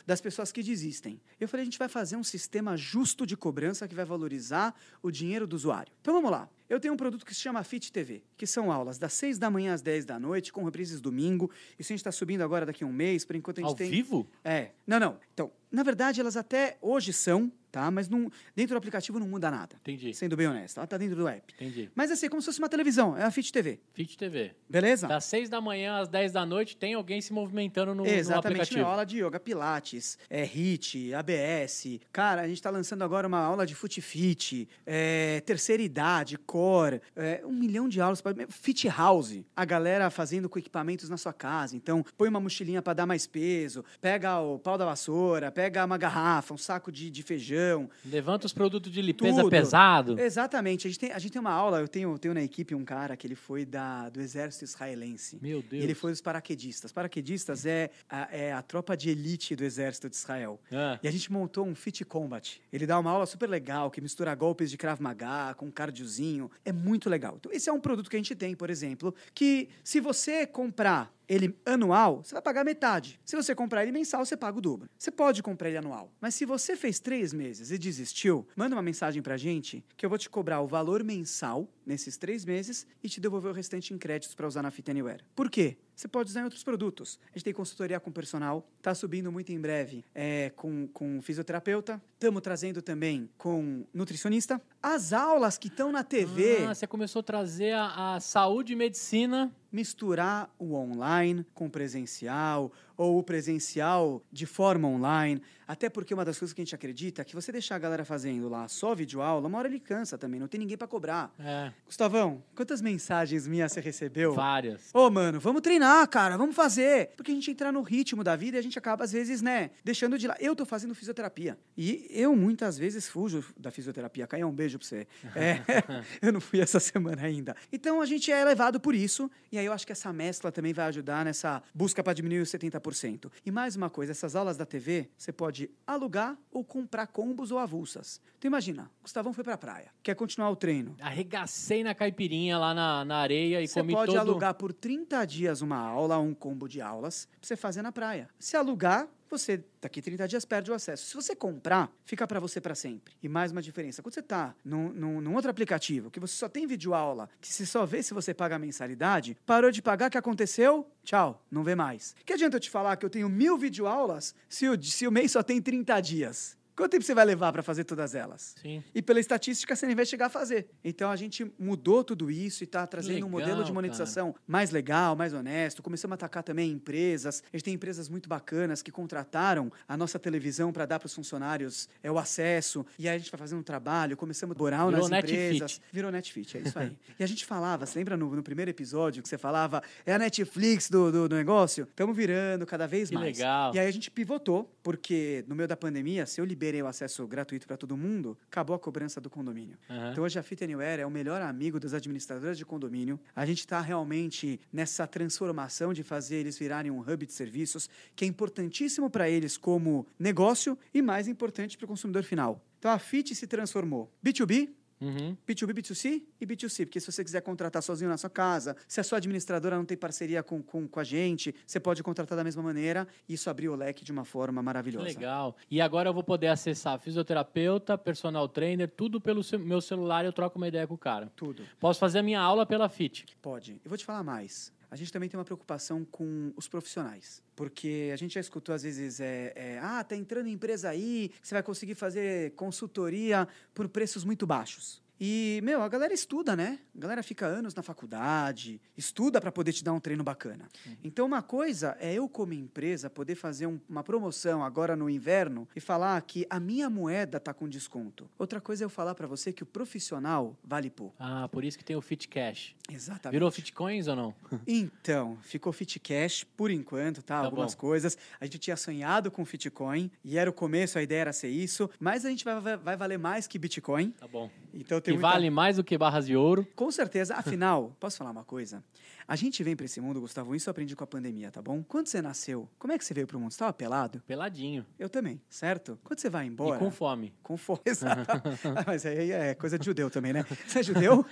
das pessoas que desistem. Eu falei, a gente vai fazer um sistema justo de cobrança que vai valorizar o dinheiro do usuário. Então vamos lá. Eu tenho um produto que se chama Fit TV, que são aulas das 6 da manhã às 10 da noite, com reprises domingo. Isso a gente está subindo agora daqui a um mês, por enquanto a gente Ao tem. Ao vivo? É. Não, não. Então, na verdade, elas até hoje são, tá? Mas não, dentro do aplicativo não muda nada. Entendi. Sendo bem honesto. Ela tá dentro do app. Entendi. Mas assim, é como se fosse uma televisão, é a Fit TV. Fit TV. Beleza? Das 6 da manhã às 10 da noite tem alguém se movimentando no, Exatamente, no né? aplicativo. Exatamente, aula de yoga, pilates, é, HIT, ABS. Cara, a gente tá lançando agora uma aula de foot fit, é, terceira idade, core, é, um milhão de aulas. Pra, fit house, a galera fazendo com equipamentos na sua casa. Então, põe uma mochilinha para dar mais peso, pega o pau da vassoura, pega pega uma garrafa, um saco de, de feijão. Levanta os produtos de limpeza tudo. pesado. Exatamente. A gente, tem, a gente tem uma aula, eu tenho, tenho na equipe um cara que ele foi da, do exército israelense. Meu Deus. ele foi dos paraquedistas. Paraquedistas é a, é a tropa de elite do exército de Israel. É. E a gente montou um fit combat. Ele dá uma aula super legal, que mistura golpes de Krav Maga com cardiozinho. É muito legal. Então, esse é um produto que a gente tem, por exemplo, que se você comprar ele anual, você vai pagar metade. Se você comprar ele mensal, você paga o dobro. Você pode comprar ele anual. Mas se você fez três meses e desistiu, manda uma mensagem pra gente que eu vou te cobrar o valor mensal nesses três meses e te devolver o restante em créditos para usar na Fit Anywhere. Por quê? Você pode usar em outros produtos. A gente tem consultoria com personal, tá subindo muito em breve é, com, com fisioterapeuta. Estamos trazendo também com nutricionista. As aulas que estão na TV. Ah, você começou a trazer a, a saúde e medicina misturar o online com o presencial ou o presencial de forma online. Até porque uma das coisas que a gente acredita é que você deixar a galera fazendo lá só vídeo aula, uma hora ele cansa também, não tem ninguém para cobrar. É. Gustavão, quantas mensagens minhas você recebeu? Várias. Ô, oh, mano, vamos treinar, cara, vamos fazer. Porque a gente entrar no ritmo da vida e a gente acaba, às vezes, né, deixando de lá. Eu tô fazendo fisioterapia. E eu, muitas vezes, fujo da fisioterapia. Caia, um beijo pra você. É, [LAUGHS] eu não fui essa semana ainda. Então a gente é levado por isso. E aí eu acho que essa mescla também vai ajudar nessa busca para diminuir os 70%. E mais uma coisa, essas aulas da TV, você pode pode alugar ou comprar combos ou avulsas. Então imagina, Gustavão foi pra praia, quer continuar o treino. Arregacei na caipirinha lá na, na areia e você comi todo... Você pode alugar por 30 dias uma aula, um combo de aulas, pra você fazer na praia. Se alugar, você daqui tá 30 dias perde o acesso. Se você comprar, fica para você para sempre. E mais uma diferença, quando você tá num, num, num, outro aplicativo, que você só tem vídeo aula, que se só vê se você paga a mensalidade, parou de pagar, o que aconteceu? Tchau, não vê mais. Que adianta eu te falar que eu tenho mil aulas, se o, se o mês só tem 30 dias? Quanto tempo você vai levar para fazer todas elas? Sim. E pela estatística você nem vai chegar a fazer. Então a gente mudou tudo isso e está trazendo legal, um modelo de monetização cara. mais legal, mais honesto. Começamos a atacar também empresas. A gente tem empresas muito bacanas que contrataram a nossa televisão para dar para os funcionários é, o acesso. E aí a gente vai fazendo um trabalho, começamos a borar nas empresas. Netfit. Virou Netfit, é isso aí. [LAUGHS] e a gente falava, você lembra no, no, primeiro episódio que você falava, é a Netflix do, do, do negócio? Estamos virando cada vez que mais. Legal. E aí a gente pivotou, porque no meio da pandemia, se eu liberar liberei o acesso gratuito para todo mundo, acabou a cobrança do condomínio. Uhum. Então hoje a Fit Anywhere é o melhor amigo das administradoras de condomínio. A gente está realmente nessa transformação de fazer eles virarem um hub de serviços, que é importantíssimo para eles como negócio e mais importante para o consumidor final. Então a FIT se transformou B2B, Uhum. B2B, B2C e B2C. Porque se você quiser contratar sozinho na sua casa, se a sua administradora não tem parceria com, com, com a gente, você pode contratar da mesma maneira. Isso abriu o leque de uma forma maravilhosa. Legal. E agora eu vou poder acessar fisioterapeuta, personal trainer, tudo pelo meu celular. e Eu troco uma ideia com o cara. Tudo. Posso fazer a minha aula pela FIT? Pode. Eu vou te falar mais a gente também tem uma preocupação com os profissionais. Porque a gente já escutou às vezes, é, é ah, tá entrando empresa aí, você vai conseguir fazer consultoria por preços muito baixos. E, meu, a galera estuda, né? A galera fica anos na faculdade, estuda para poder te dar um treino bacana. Uhum. Então, uma coisa é eu, como empresa, poder fazer um, uma promoção agora no inverno e falar que a minha moeda tá com desconto. Outra coisa é eu falar para você que o profissional vale pouco. Ah, por isso que tem o Fit Cash. Exatamente. Virou Fitcoins ou não? [LAUGHS] então, ficou Fit Cash por enquanto, tá? tá Algumas bom. coisas. A gente tinha sonhado com Fitcoin e era o começo, a ideia era ser isso, mas a gente vai, vai, vai valer mais que Bitcoin. Tá bom. Então, tem que muita... vale mais do que barras de ouro. Com certeza. Afinal, [LAUGHS] posso falar uma coisa? A gente vem para esse mundo, Gustavo, isso eu aprendi com a pandemia, tá bom? Quando você nasceu, como é que você veio para o mundo? Você tava pelado? Peladinho. Eu também, certo? Quando você vai embora... E com fome. Com fome, [LAUGHS] exato. [LAUGHS] mas aí é, é coisa de judeu também, né? Você é judeu?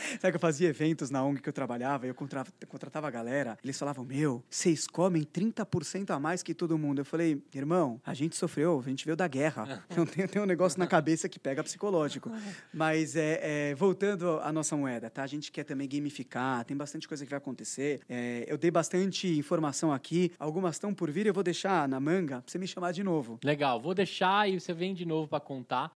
[LAUGHS] Sabe que eu fazia eventos na ONG que eu trabalhava, eu contratava, contratava a galera, eles falavam: Meu, vocês comem 30% a mais que todo mundo. Eu falei: Irmão, a gente sofreu, a gente veio da guerra. Então tem, tem um negócio na cabeça que pega psicológico. [LAUGHS] Mas é, é, voltando à nossa moeda, tá? A gente quer também gamificar, tem bastante coisa que vai acontecer. É, eu dei bastante informação aqui, algumas estão por vir, eu vou deixar na manga pra você me chamar de novo. Legal, vou deixar e você vem de novo para contar.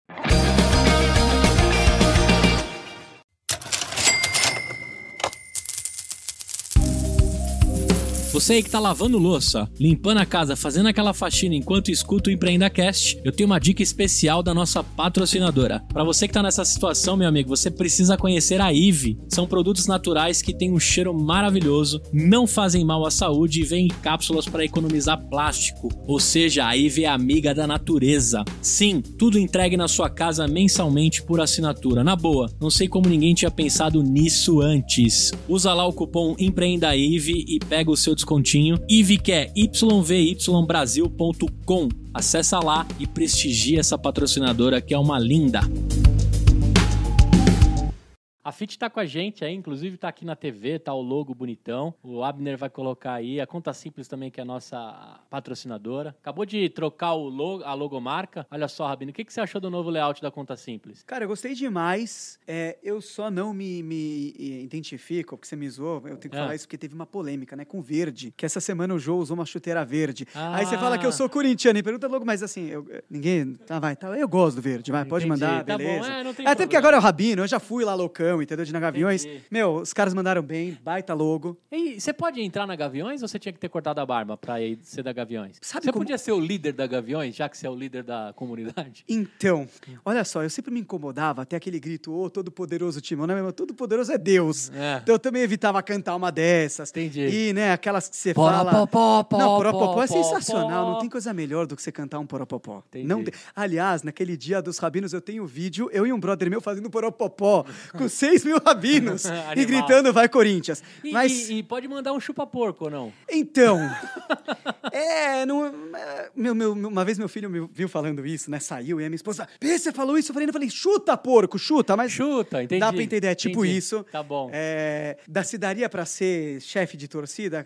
Você aí que tá lavando louça, limpando a casa, fazendo aquela faxina enquanto escuta o Empreendacast, eu tenho uma dica especial da nossa patrocinadora. Para você que tá nessa situação, meu amigo, você precisa conhecer a IVE. São produtos naturais que têm um cheiro maravilhoso, não fazem mal à saúde e vêm em cápsulas para economizar plástico. Ou seja, a IVE é amiga da natureza. Sim, tudo entregue na sua casa mensalmente por assinatura. Na boa, não sei como ninguém tinha pensado nisso antes. Usa lá o cupom EmpreendaIve e pega o seu descontinho. IVIC é yvybrasil.com. Acessa lá e prestigia essa patrocinadora que é uma linda. A FIT está com a gente aí, inclusive está aqui na TV, tá o logo bonitão. O Abner vai colocar aí a Conta Simples também, que é a nossa patrocinadora. Acabou de trocar o logo, a logomarca. Olha só, Rabino, o que, que você achou do novo layout da Conta Simples? Cara, eu gostei demais. É, eu só não me, me identifico, porque você me zoou, eu tenho que é. falar isso porque teve uma polêmica, né, com verde, que essa semana o Jô usou uma chuteira verde. Ah. Aí você fala que eu sou corintiano e pergunta logo, mas assim, eu, ninguém, tá, vai, tá, eu gosto do verde, vai, pode Entendi. mandar, beleza. Tá bom, é, não tem Até porque agora é o Rabino, eu já fui lá loucão, entendeu? De na Gaviões. Entendi. Meu, os caras mandaram bem, baita logo. E você pode entrar na Gaviões ou você tinha que ter cortado a barba pra ser da Gaviões? Sabe você como... podia ser o líder da Gaviões, já que você é o líder da comunidade? [LAUGHS] Então, olha só, eu sempre me incomodava até aquele grito, ô, oh, todo poderoso Timão. né? meu, todo poderoso é Deus. É. Então eu também evitava cantar uma dessas. Entendi. E, né, aquelas que você poró, fala... Pó, não, poropopó é sensacional. Não tem coisa melhor do que você cantar um poropopó. Entendi. Não Aliás, naquele dia dos rabinos, eu tenho vídeo, eu e um brother meu fazendo poropopó [LAUGHS] com 6 mil rabinos [LAUGHS] e gritando vai Corinthians. E, Mas... e, e pode mandar um chupa-porco ou não? Então, [LAUGHS] é, não, é, meu, meu, uma vez meu filho me viu falando isso, né? Saiu e a minha esposa, Pê, você falou isso? Eu falei, eu falei, chuta, porco, chuta, mas. Chuta, entendi. Dá pra entender, é tipo entendi. isso. Tá bom. É, da cidaria pra ser chefe de torcida,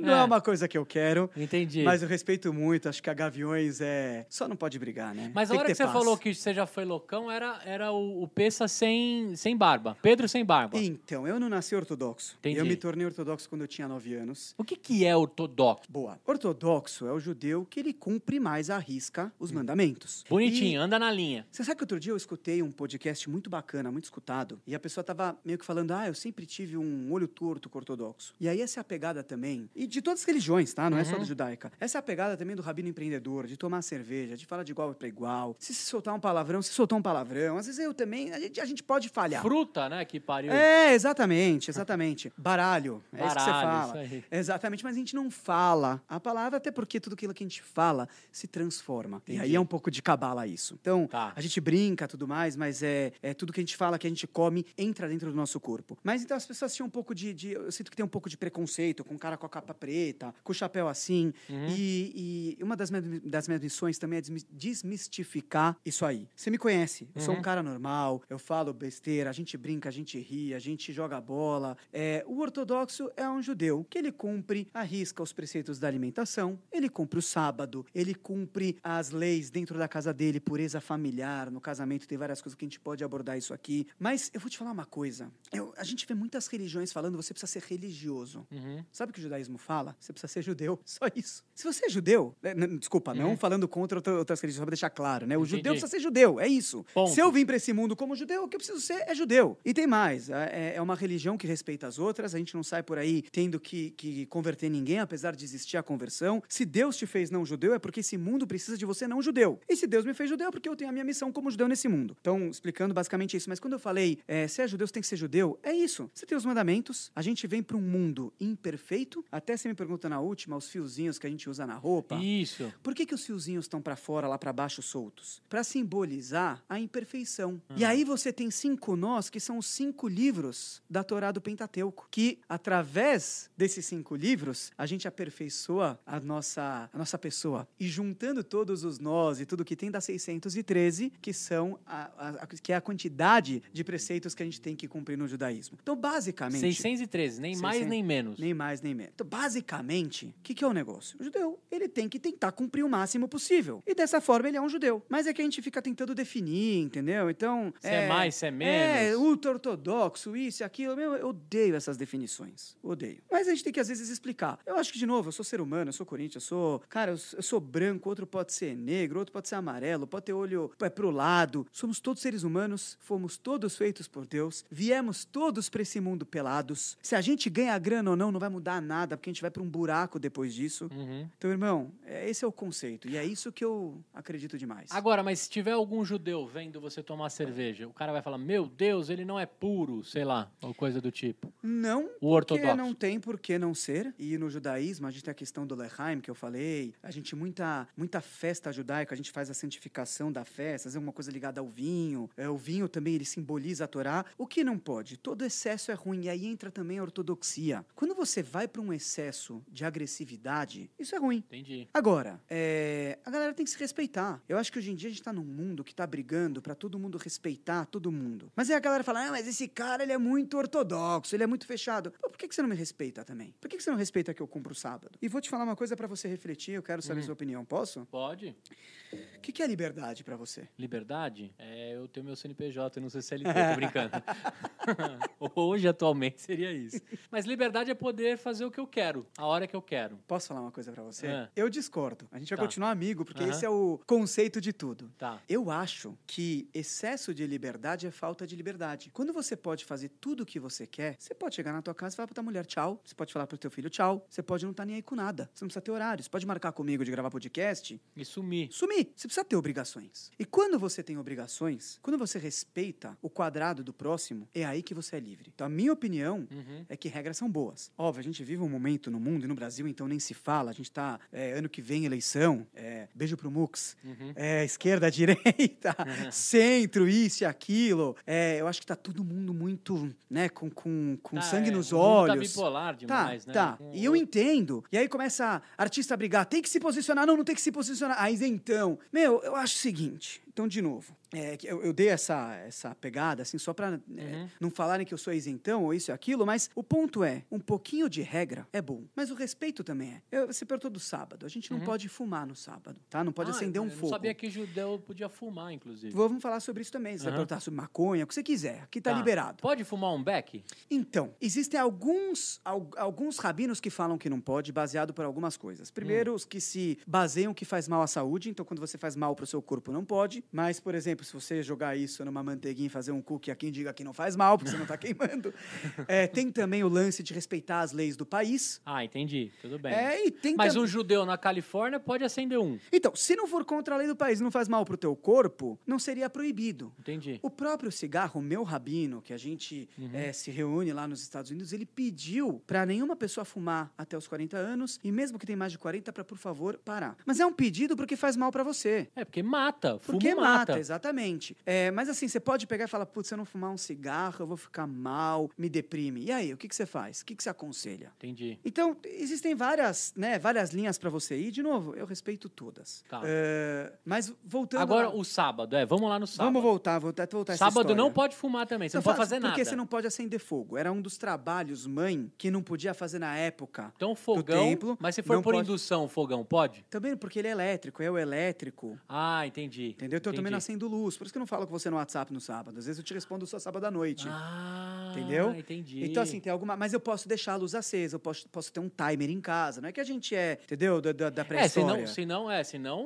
não é. é. uma coisa que eu quero. Entendi. Mas eu respeito muito, acho que a Gaviões é. Só não pode brigar, né? Mas Tem a hora que, que você paz. falou que você já foi loucão, era, era o, o Peça sem, sem barba. Pedro sem barba. Então, eu não nasci ortodoxo. Entendi. Eu me tornei ortodoxo quando eu tinha nove anos. O que, que é ortodoxo? Boa. Ortodoxo é o judeu que ele cumpre mais à risca os hum. mandamentos. Bonitinho, e... anda na linha. Você sabe que outro dia eu escutei um podcast muito bacana, muito escutado, e a pessoa tava meio que falando: ah, eu sempre tive um olho torto com ortodoxo. E aí essa é a pegada também, e de todas as religiões, tá? Não uhum. é só uhum. da judaica. Essa é a pegada também do rabino empreendedor, de tomar cerveja, de falar de igual para igual. Se se soltar um palavrão, se soltar um palavrão. Às vezes eu também, a gente, a gente pode falhar. Fruta, né? Que pariu. É, exatamente, exatamente. [LAUGHS] Baralho. É Baralho, isso que você fala. Isso aí. Exatamente, mas a gente não fala a palavra, até porque tudo aquilo que a gente fala se transforma. Entendi. E aí é um pouco de cabala isso. Então, tá. a gente brinca tudo mais, mas é, é tudo que a gente fala, que a gente come, entra dentro do nosso corpo. Mas então as pessoas tinham um pouco de, de. eu sinto que tem um pouco de preconceito com o cara com a capa preta, com o chapéu assim. Uhum. E, e, uma das minhas, das minhas missões também é desmistificar isso aí. Você me conhece, eu sou um uhum. cara normal, eu falo besteira, a gente brinca brinca, a gente ri, a gente joga bola. É, o ortodoxo é um judeu que ele cumpre, arrisca os preceitos da alimentação, ele cumpre o sábado, ele cumpre as leis dentro da casa dele, pureza familiar, no casamento tem várias coisas que a gente pode abordar isso aqui. Mas eu vou te falar uma coisa. Eu, a gente vê muitas religiões falando você precisa ser religioso. Uhum. Sabe o que o judaísmo fala? Você precisa ser judeu. [LAUGHS] Só isso. Se você é judeu, é, desculpa, uhum. não falando contra outras religiões, só pra deixar claro, né? O Entendi. judeu precisa ser judeu, é isso. Ponto. Se eu vim para esse mundo como judeu, o que eu preciso ser é judeu. E tem mais, é, é, é uma religião que respeita as outras, a gente não sai por aí tendo que, que converter ninguém, apesar de existir a conversão. Se Deus te fez não judeu, é porque esse mundo precisa de você não judeu. E se Deus me fez judeu, é porque eu tenho a minha missão como judeu nesse mundo. Então, explicando basicamente isso. Mas quando eu falei, é, se é judeu, você tem que ser judeu, é isso. Você tem os mandamentos, a gente vem para um mundo imperfeito. Até você me pergunta na última, os fiozinhos que a gente usa na roupa. Isso. Por que, que os fiozinhos estão para fora, lá para baixo, soltos? Para simbolizar a imperfeição. Ah. E aí você tem cinco nós que são são cinco livros da Torá do Pentateuco, que através desses cinco livros a gente aperfeiçoa a nossa, a nossa pessoa. E juntando todos os nós e tudo que tem dá 613, que são a, a, que é a quantidade de preceitos que a gente tem que cumprir no judaísmo. Então, basicamente. 613, nem 600, mais nem menos. Nem mais nem menos. Então, basicamente, o que, que é o negócio? O judeu, ele tem que tentar cumprir o máximo possível. E dessa forma ele é um judeu. Mas é que a gente fica tentando definir, entendeu? Então. Se é, é mais, se é menos. É, o ortodoxo, isso e aquilo. Meu, eu odeio essas definições. Odeio. Mas a gente tem que às vezes explicar. Eu acho que, de novo, eu sou ser humano, eu sou corinthians, eu sou. Cara, eu, eu sou branco, outro pode ser negro, outro pode ser amarelo, pode ter olho é, pro lado. Somos todos seres humanos, fomos todos feitos por Deus, viemos todos para esse mundo pelados. Se a gente ganha grana ou não, não vai mudar nada, porque a gente vai para um buraco depois disso. Uhum. Então, irmão, é, esse é o conceito. E é isso que eu acredito demais. Agora, mas se tiver algum judeu vendo você tomar cerveja, o cara vai falar: Meu Deus, ele não é puro, sei lá, ou coisa do tipo? Não, o porque ortodoxo. não tem por que não ser. E no judaísmo, a gente tem a questão do Lehaim, que eu falei. A gente, muita, muita festa judaica, a gente faz a santificação da festa, fazer alguma coisa ligada ao vinho. É, o vinho também, ele simboliza a Torá. O que não pode? Todo excesso é ruim. E aí entra também a ortodoxia. Quando você vai para um excesso de agressividade, isso é ruim. Entendi. Agora, é, a galera tem que se respeitar. Eu acho que hoje em dia a gente está num mundo que está brigando para todo mundo respeitar todo mundo. Mas aí a galera fala, falar, ah, mas esse cara ele é muito ortodoxo, ele é muito fechado. Pô, por que, que você não me respeita também? Por que, que você não respeita que eu o sábado? E vou te falar uma coisa para você refletir, eu quero saber hum. sua opinião. Posso? Pode. O que, que é liberdade para você? Liberdade? É eu tenho meu CNPJ, eu não sei se é LT, tô brincando. [LAUGHS] [LAUGHS] Hoje, atualmente, seria isso. Mas liberdade é poder fazer o que eu quero, a hora que eu quero. Posso falar uma coisa para você? É. Eu discordo. A gente vai tá. continuar amigo, porque uhum. esse é o conceito de tudo. Tá. Eu acho que excesso de liberdade é falta de liberdade. Quando você pode fazer tudo o que você quer, você pode chegar na tua casa e falar pra tua mulher tchau, você pode falar pro teu filho tchau, você pode não estar tá nem aí com nada, você não precisa ter horário, você pode marcar comigo de gravar podcast. E sumir. Sumir. Você precisa ter obrigações. E quando você tem obrigações, quando você respeita o quadrado do próximo, é aí que você é livre. Então a minha opinião uhum. é que regras são boas. Óbvio, a gente vive um momento no mundo e no Brasil, então nem se fala, a gente tá é, ano que vem eleição, é, beijo pro Mux, uhum. é, esquerda, [LAUGHS] direita, uhum. [LAUGHS] centro, isso e aquilo. É, eu acho que tá todo mundo muito, né, com, com, com tá, sangue é, nos tá olhos. Tá bipolar demais, tá, né? Tá, é. e eu entendo. E aí começa a artista a brigar, tem que se posicionar, não, não tem que se posicionar. Aí então, meu, eu acho o seguinte, então de novo, é, eu, eu, dei essa, essa pegada, assim, só para né, uhum. é, não falarem que eu sou isentão ou isso e aquilo, mas o ponto é: um pouquinho de regra é bom, mas o respeito também é. Eu, você perguntou do sábado, a gente não uhum. pode fumar no sábado, tá? Não pode ah, acender um eu fogo. Eu sabia que judeu podia fumar, inclusive. Vamos falar sobre isso também. Você uhum. vai perguntar sobre maconha, o que você quiser, aqui tá, tá. liberado. Pode fumar um beck? Então, existem alguns, al, alguns rabinos que falam que não pode, baseado por algumas coisas. Primeiro, hum. os que se baseiam que faz mal à saúde, então quando você faz mal para o seu corpo, não pode, mas, por exemplo, se você jogar isso numa manteiguinha e fazer um cookie, a quem diga que não faz mal, porque você não está [LAUGHS] queimando. É, tem também o lance de respeitar as leis do país. Ah, entendi. Tudo bem. É, e tem Mas tam... um judeu na Califórnia pode acender um. Então, se não for contra a lei do país não faz mal para o teu corpo, não seria proibido. Entendi. O próprio cigarro, meu rabino, que a gente uhum. é, se reúne lá nos Estados Unidos, ele pediu para nenhuma pessoa fumar até os 40 anos, e mesmo que tenha mais de 40, para, por favor, parar. Mas é um pedido porque faz mal para você. É, porque mata. Fumo mata, mata exatamente. Exatamente. É, mas assim, você pode pegar e falar, putz, se eu não fumar um cigarro, eu vou ficar mal, me deprime. E aí, o que, que você faz? O que, que você aconselha? Entendi. Então, existem várias, né, várias linhas para você ir. De novo, eu respeito todas. Tá. É, mas voltando... Agora, lá... o sábado, é, vamos lá no sábado. Vamos voltar, vou até voltar Sábado não pode fumar também, você não pode fazer nada. Porque você não pode acender fogo. Era um dos trabalhos, mãe, que não podia fazer na época Então, fogão, templo, mas se for por pode... indução, fogão, pode? Também, porque ele é elétrico, é o elétrico. Ah, entendi. Entendeu? Então, entendi. eu também não acendo luz luz. Por isso que eu não falo com você no WhatsApp no sábado. Às vezes eu te respondo só sábado à noite. Ah, entendeu? Entendi. Então, assim, tem alguma. Mas eu posso deixar a luz acesa, eu posso, posso ter um timer em casa. Não é que a gente é, entendeu? Da, da, da é, pré-história. É, se não, é, se não,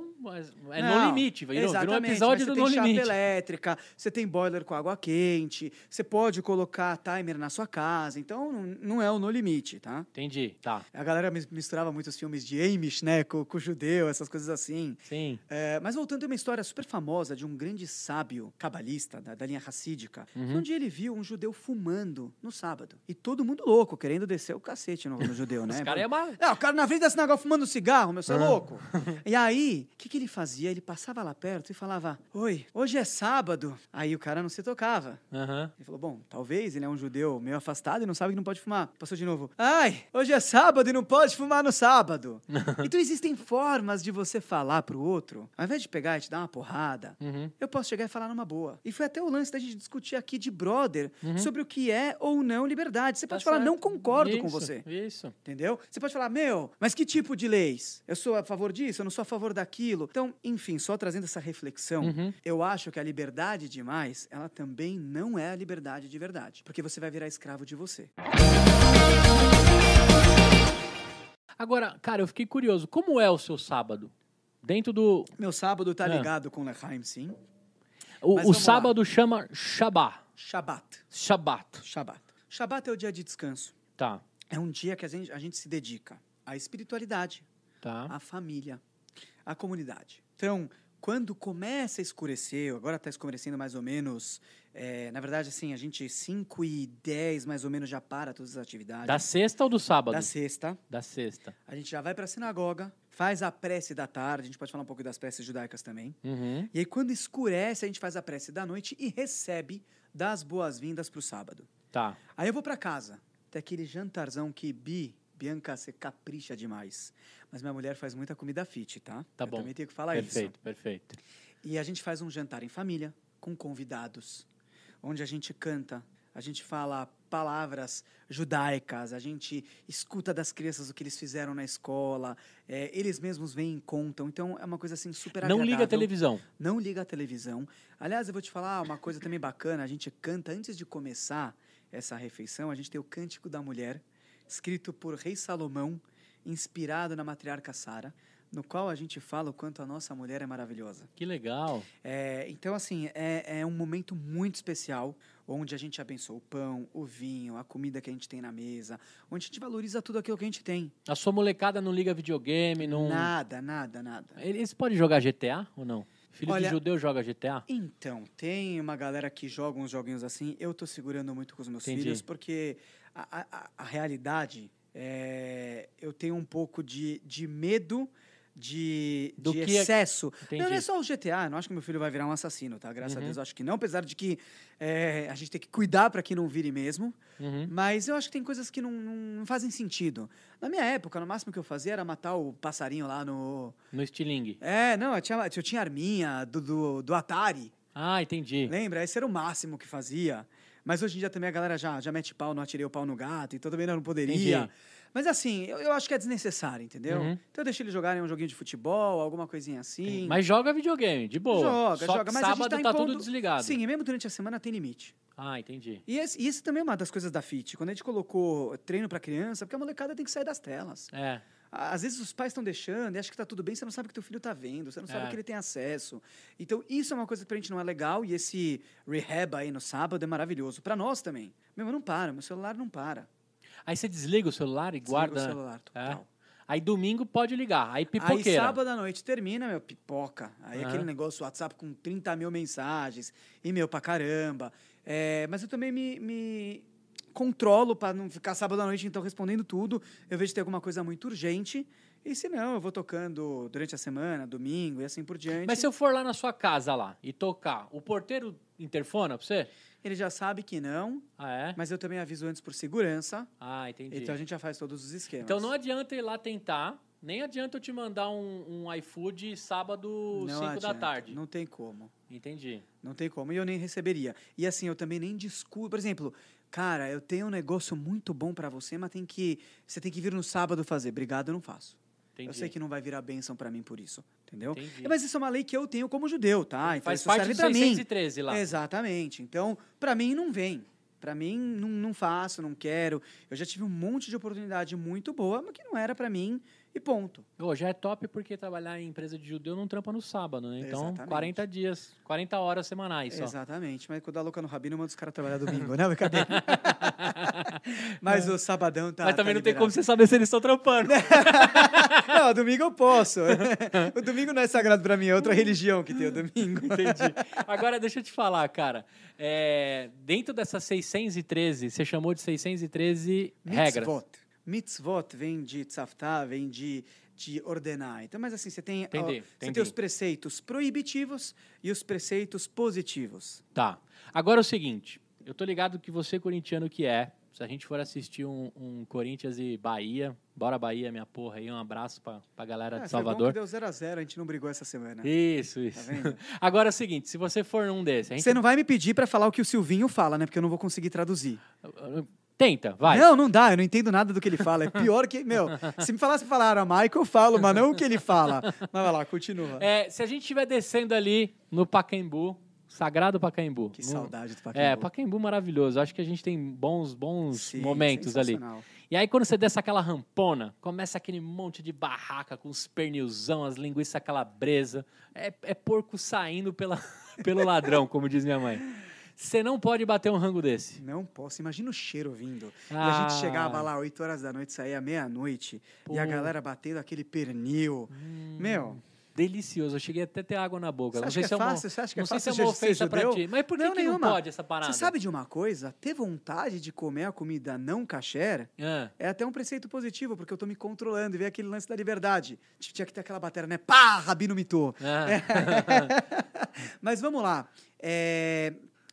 é não, no limite. Vai, exatamente. Um episódio mas você do tem chapa limite. elétrica, você tem boiler com água quente, você pode colocar timer na sua casa. Então, não é o no limite, tá? Entendi, tá. A galera misturava muitos filmes de Amish, né, com, com judeu, essas coisas assim. Sim. É, mas voltando, tem uma história super famosa de um grande grande sábio cabalista da, da linha racídica, uhum. onde ele viu um judeu fumando no sábado. E todo mundo louco, querendo descer o cacete no, no judeu, [LAUGHS] né? Os cara é mal Não, o cara na frente da sinagoga fumando cigarro, meu, você é ah. louco. [LAUGHS] e aí, o que, que ele fazia? Ele passava lá perto e falava: Oi, hoje é sábado. Aí o cara não se tocava. Uhum. Ele falou: Bom, talvez ele é um judeu meio afastado e não sabe que não pode fumar. Passou de novo: Ai, hoje é sábado e não pode fumar no sábado. [LAUGHS] então existem formas de você falar pro outro, ao invés de pegar e te dar uma porrada. Uhum. Eu posso chegar e falar numa boa. E foi até o lance da gente discutir aqui de brother uhum. sobre o que é ou não liberdade. Você tá pode falar, não concordo isso, com você. Isso. Entendeu? Você pode falar, meu, mas que tipo de leis? Eu sou a favor disso, eu não sou a favor daquilo. Então, enfim, só trazendo essa reflexão, uhum. eu acho que a liberdade demais, ela também não é a liberdade de verdade. Porque você vai virar escravo de você. Agora, cara, eu fiquei curioso. Como é o seu sábado? Dentro do. Meu sábado tá ah. ligado com o Leheim, sim. O, o sábado lá. chama Shabá. Shabat. Shabat. Shabat. Shabat é o dia de descanso. Tá. É um dia que a gente, a gente se dedica à espiritualidade, tá. à família, à comunidade. Então, quando começa a escurecer, agora está escurecendo mais ou menos, é, na verdade, assim, a gente 5 e 10 mais ou menos já para todas as atividades. Da sexta ou do sábado? Da sexta. Da sexta. A gente já vai para a sinagoga, faz a prece da tarde, a gente pode falar um pouco das preces judaicas também. Uhum. E aí, quando escurece, a gente faz a prece da noite e recebe das boas-vindas para o sábado. Tá. Aí eu vou para casa, tem aquele jantarzão que Bi, Bianca, você capricha demais. Mas minha mulher faz muita comida fit, tá? Tá eu bom. também tenho que falar perfeito, isso. Perfeito, perfeito. E a gente faz um jantar em família, com convidados, onde a gente canta, a gente fala palavras judaicas, a gente escuta das crianças o que eles fizeram na escola, é, eles mesmos vêm e contam. Então é uma coisa assim super Não liga a televisão. Não liga a televisão. Aliás, eu vou te falar uma coisa também bacana, a gente canta antes de começar essa refeição, a gente tem o Cântico da Mulher, escrito por Rei Salomão, inspirado na matriarca Sara no qual a gente fala o quanto a nossa mulher é maravilhosa. Que legal! É, então, assim, é, é um momento muito especial onde a gente abençoa o pão, o vinho, a comida que a gente tem na mesa, onde a gente valoriza tudo aquilo que a gente tem. A sua molecada não liga videogame, não. Nada, nada, nada. Eles podem jogar GTA ou não? Filho Olha, de judeu joga GTA? Então, tem uma galera que joga uns joguinhos assim. Eu tô segurando muito com os meus Entendi. filhos, porque a, a, a realidade é. Eu tenho um pouco de, de medo de, de é excesso. É... Não, não, é só o GTA, não acho que meu filho vai virar um assassino, tá? Graças uhum. a Deus, acho que não, apesar de que é, a gente tem que cuidar para que não vire mesmo. Uhum. Mas eu acho que tem coisas que não, não, fazem sentido. Na minha época, no máximo que eu fazia era matar o passarinho lá no. No estilingue. É, não, eu tinha, eu tinha arminha do, do, do Atari. Ah, entendi. Lembra? Esse era o máximo que fazia. Mas hoje em dia também a galera já, já mete pau, não atirei o pau no gato, então também não poderia. Entendi. Mas assim, eu, eu acho que é desnecessário, entendeu? Uhum. Então eu deixo eles jogarem um joguinho de futebol, alguma coisinha assim. Mas joga videogame, de boa. Joga, Só joga. Mas sábado a gente tá, tá tudo desligado. Sim, e mesmo durante a semana tem limite. Ah, entendi. E esse, isso também é uma das coisas da FIT. Quando a gente colocou treino para criança, porque a molecada tem que sair das telas. É. Às vezes os pais estão deixando e acha que tá tudo bem, você não sabe que teu filho tá vendo, você não é. sabe que ele tem acesso. Então, isso é uma coisa que pra gente não é legal e esse rehab aí no sábado é maravilhoso. para nós também. Meu, não para, meu celular não para. Aí você desliga o celular e desliga guarda. Desliga o celular, né? total. É? Aí domingo pode ligar, aí pipoqueira. Aí sábado à noite termina, meu, pipoca. Aí uhum. aquele negócio, WhatsApp com 30 mil mensagens, e meu, pra caramba. É, mas eu também me, me controlo para não ficar sábado à noite, então, respondendo tudo. Eu vejo que tem alguma coisa muito urgente. E se não, eu vou tocando durante a semana, domingo e assim por diante. Mas se eu for lá na sua casa lá e tocar, o porteiro interfona pra você? Ele já sabe que não. Ah, é? Mas eu também aviso antes por segurança. Ah, entendi. Então a gente já faz todos os esquemas. Então não adianta ir lá tentar. Nem adianta eu te mandar um, um iFood sábado, 5 da tarde. Não tem como. Entendi. Não tem como. E eu nem receberia. E assim, eu também nem discuto. Por exemplo, cara, eu tenho um negócio muito bom para você, mas tem que. Você tem que vir no sábado fazer. Obrigado, eu não faço. Entendi. Eu sei que não vai virar bênção para mim por isso, entendeu? Entendi. Mas isso é uma lei que eu tenho como judeu, tá? Então Faz isso parte serve do 613 mim. lá. Exatamente. Então, para mim não vem. Para mim não, não faço, não quero. Eu já tive um monte de oportunidade muito boa, mas que não era para mim e ponto. Oh, já é top porque trabalhar em empresa de judeu não trampa no sábado, né? Então, Exatamente. 40 dias, 40 horas semanais só. Exatamente. Mas quando dá louca no rabino, manda os caras trabalhar domingo, [LAUGHS] né? Brincadeira. [LAUGHS] Mas é. o sabadão tá Mas tá também tá não tem como você saber se eles estão trampando. [LAUGHS] não, domingo eu posso. o domingo não é sagrado para mim, é outra religião que tem o domingo. Entendi. Agora, deixa eu te falar, cara. É, dentro dessas 613, você chamou de 613 Mitzvot. regras mitzvot vem de tzavtá, vem de, de ordenar. Então, mas assim, você tem, entendi, ó, entendi. você tem os preceitos proibitivos e os preceitos positivos. Tá. Agora é o seguinte, eu tô ligado que você, corintiano que é, se a gente for assistir um, um Corinthians e Bahia, bora Bahia, minha porra aí, um abraço pra, pra galera é, de Salvador. Ah, foi bom que deu 0x0, a, a, gente não brigou essa semana. Isso, tá isso. Tá [LAUGHS] Agora é o seguinte, se você for um desses... Gente... Você não vai me pedir para falar o que o Silvinho fala, né? Porque eu não vou conseguir traduzir. Tenta, vai. Não, não dá, eu não entendo nada do que ele fala. É [LAUGHS] pior que. Meu, se me falasse falar Aramaico, eu falo, mas não o que ele fala. Mas vai lá, continua. É, se a gente estiver descendo ali no Pacaembu, Sagrado Pacaembu. Que saudade do é, Pacaembu. É, Pacaembu maravilhoso. Acho que a gente tem bons, bons Sim, momentos ali. E aí, quando você desce aquela rampona, começa aquele monte de barraca com os pernilzão, as linguiças calabresa. É, é porco saindo pela, [LAUGHS] pelo ladrão, como diz minha mãe. Você não pode bater um rango desse. Não posso. Imagina o cheiro vindo. Ah. E a gente ah. chegava lá 8 horas da noite, saía meia-noite. E a galera batendo aquele pernil. Hum. Meu, delicioso. Eu cheguei até a ter água na boca. Você não sei se é fácil? Você acha que é fácil? Não sei se é uma ofensa pra ti. Mas por que não, que nenhuma. não pode essa parada? Você sabe de uma coisa? Ter vontade de comer a comida não kasher é. é até um preceito positivo, porque eu tô me controlando e vem aquele lance da liberdade. Tinha que ter aquela bateria, né? Pá, Rabino mitou. Ah. É. É. [LAUGHS] Mas vamos lá. É,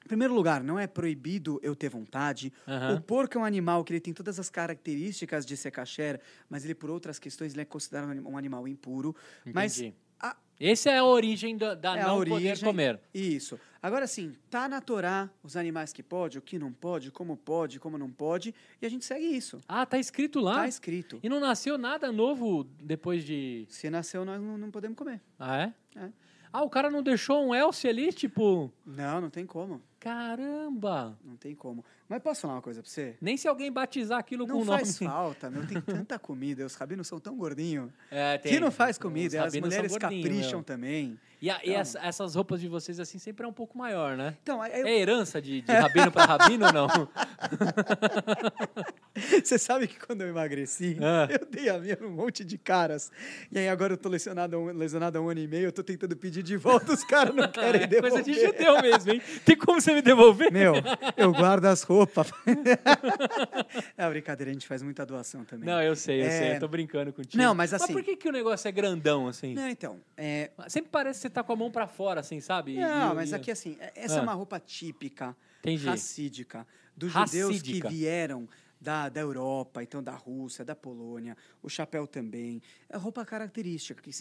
primeiro lugar, não é proibido eu ter vontade. Uhum. O porco é um animal que ele tem todas as características de ser kasher, mas ele, por outras questões, ele é considerado um animal impuro. Entendi. Mas a... Essa é a origem da, da é não origem, poder comer. Isso. Agora sim, tá na Torá os animais que pode, o que não pode, como pode, como não pode, e a gente segue isso. Ah, tá escrito lá? Tá escrito. E não nasceu nada novo depois de... Se nasceu, nós não, não podemos comer. Ah, é? É. Ah, o cara não deixou um Elce ali, tipo... Não, não tem como. Caramba! Não tem como. Mas posso falar uma coisa pra você? Nem se alguém batizar aquilo não com o nome. Não faz [LAUGHS] falta, meu. Tem tanta comida. Os rabinos são tão gordinhos. É, tem. Que não faz comida. As mulheres capricham meu. também. E, a, então... e as, essas roupas de vocês, assim, sempre é um pouco maior, né? Então, eu... É herança de, de rabino para rabino ou não? [LAUGHS] Você sabe que quando eu emagreci, ah. eu dei a minha num monte de caras. E aí agora eu tô lesionado, lesionado há um ano e meio, eu tô tentando pedir de volta, os caras não [LAUGHS] é, querem é, devolver. Coisa de judeu mesmo, hein? Tem como você você me devolver? Meu, eu guardo as roupas. [LAUGHS] é brincadeira, a gente faz muita doação também. Não, eu sei, eu é... sei. Eu é, tô brincando contigo. Não, mas assim. Mas por que, que o negócio é grandão assim? Não, então. É... Sempre parece que você tá com a mão para fora, assim, sabe? Não, e, mas e... aqui assim, é, essa ah. é uma roupa típica, Entendi. racídica, dos racídica. judeus que vieram da, da Europa, então da Rússia, da Polônia, o chapéu também. É roupa característica que,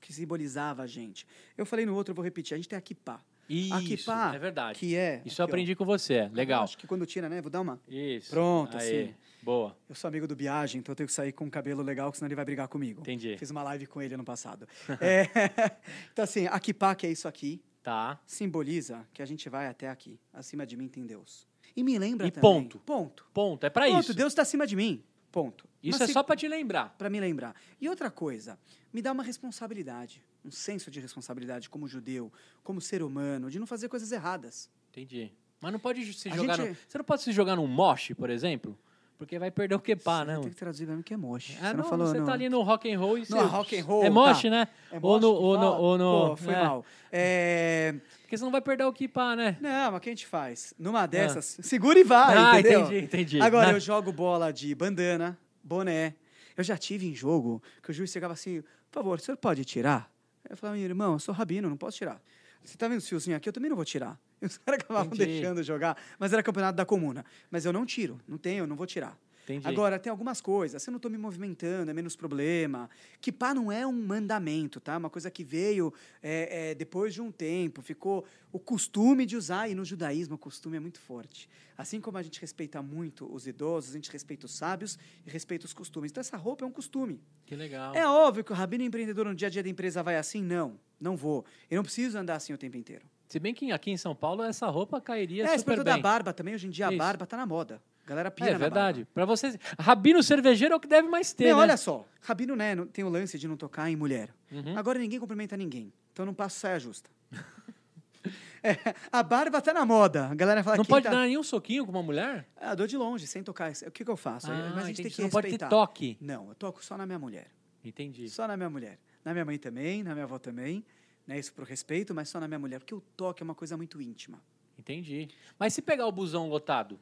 que simbolizava a gente. Eu falei no outro, eu vou repetir, a gente tem a kipá. Isso, a é verdade. Que é. Isso aqui, eu aprendi ó. com você, legal. acho que quando tira, né? Vou dar uma. Isso. Pronto, Aê. assim. Boa. Eu sou amigo do Biagem, então eu tenho que sair com um cabelo legal, senão ele vai brigar comigo. Entendi. Fiz uma live com ele ano passado. [LAUGHS] é, [LAUGHS] então, assim, a kipá, que é isso aqui, tá. simboliza que a gente vai até aqui. Acima de mim tem Deus. E me lembra e também. ponto. Ponto. Ponto, é para isso. Ponto, Deus está acima de mim. Ponto. Isso Mas é se... só para te lembrar. Para me lembrar. E outra coisa, me dá uma responsabilidade um senso de responsabilidade como judeu, como ser humano, de não fazer coisas erradas. Entendi. Mas não pode se jogar gente... no... Você não pode se jogar num moche, por exemplo? Porque vai perder o quepá, né? Tem que traduzir mesmo que é moche. Ah, você não, não falou, você não. tá ali no rock and roll e você... No rock and roll, É tá. moche, tá. né? É moche ou no... Ou no, ou no... Pô, foi é. mal. É... Porque você não vai perder o quepá, né? Não, mas o que a gente faz? Numa ah. dessas, ah. segura e vai, ah, entendeu? entendi, entendi. Agora, não. eu jogo bola de bandana, boné. Eu já tive em jogo que o juiz chegava assim, por favor, o senhor pode tirar? Eu falava, meu irmão, eu sou rabino, não posso tirar. Você tá vendo os fiozinhos aqui? Eu também não vou tirar. [LAUGHS] E os caras acabavam Entendi. deixando jogar, mas era campeonato da comuna. Mas eu não tiro, não tenho, eu não vou tirar. Entendi. Agora, tem algumas coisas. Se eu não estou me movimentando, é menos problema. Kipá não é um mandamento, tá? Uma coisa que veio é, é, depois de um tempo. Ficou o costume de usar, e no judaísmo o costume é muito forte. Assim como a gente respeita muito os idosos, a gente respeita os sábios e respeita os costumes. Então, essa roupa é um costume. Que legal. É óbvio que o rabino empreendedor no dia a dia da empresa vai assim? Não, não vou. Eu não preciso andar assim o tempo inteiro. Se bem que aqui em São Paulo essa roupa cairia é, super bem. É, da barba também. Hoje em dia Isso. a barba está na moda galera é pira. É verdade. Para vocês, Rabino cervejeiro é o que deve mais ter. né? olha só. Rabino, né, tem o lance de não tocar em mulher. Uhum. Agora ninguém cumprimenta ninguém. Então não passa saia justa. [LAUGHS] é, a barba tá na moda. A galera fala que Não pode tá... dar nenhum soquinho com uma mulher? Ah, dou de longe, sem tocar. É, o que, que eu faço? Ah, Mas a gente entendi. tem que respeitar. Não pode ter toque. Não, eu toco só na minha mulher. Entendi. Só na minha mulher. Na minha mãe também, na minha avó também. Né, isso pro respeito, mas só na minha mulher. Porque o toque é uma coisa muito íntima. Entendi. Mas se pegar o busão lotado?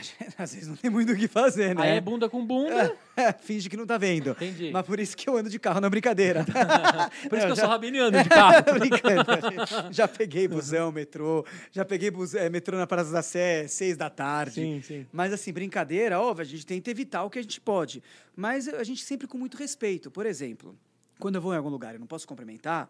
Gente, [LAUGHS] às vezes não tem muito o que fazer, né? Aí é bunda com bunda. [LAUGHS] É, finge que não tá vendo. Entendi. Mas por isso que eu ando de carro, não é brincadeira. [LAUGHS] por isso não, que eu já... sou rabiniano de carro. Brincando. Já peguei busão, metrô, já peguei bus... É, metrô na Praça da Sé, seis da tarde. Sim, sim. Mas assim, brincadeira, óbvio, a gente tenta evitar o que a gente pode. Mas a gente sempre com muito respeito. Por exemplo, quando eu vou em algum lugar e não posso cumprimentar,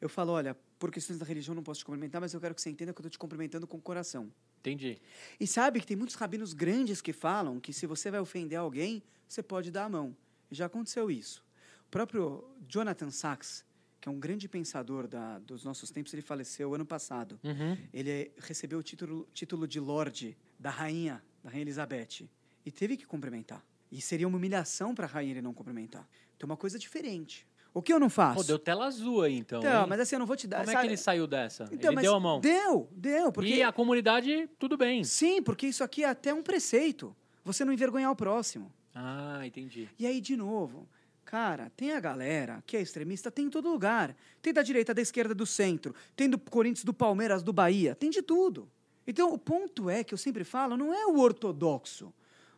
eu falo, olha, por questões da religião não posso te cumprimentar, mas eu quero que você entenda que eu tô te cumprimentando com o coração. Entendi. E sabe que tem muitos rabinos grandes que falam que se você vai ofender alguém, você pode dar a mão. Já aconteceu isso. O próprio Jonathan Sachs, que é um grande pensador da, dos nossos tempos, ele faleceu ano passado. Uhum. Ele é, recebeu o título, título de Lorde da Rainha, da Rainha Elizabeth, e teve que cumprimentar. E seria uma humilhação para a Rainha ele não cumprimentar. Então, uma coisa diferente. O que eu não faço? Pô, deu tela azul aí, então. Então, hein? mas assim, eu não vou te dar. Como sabe? é que ele saiu dessa? Então, ele deu a mão. Deu, deu. Porque... E a comunidade, tudo bem. Sim, porque isso aqui é até um preceito. Você não envergonhar o próximo. Ah, entendi. E aí, de novo, cara, tem a galera que é extremista, tem em todo lugar. Tem da direita, da esquerda, do centro. Tem do Corinthians, do Palmeiras, do Bahia. Tem de tudo. Então, o ponto é que eu sempre falo, não é o ortodoxo.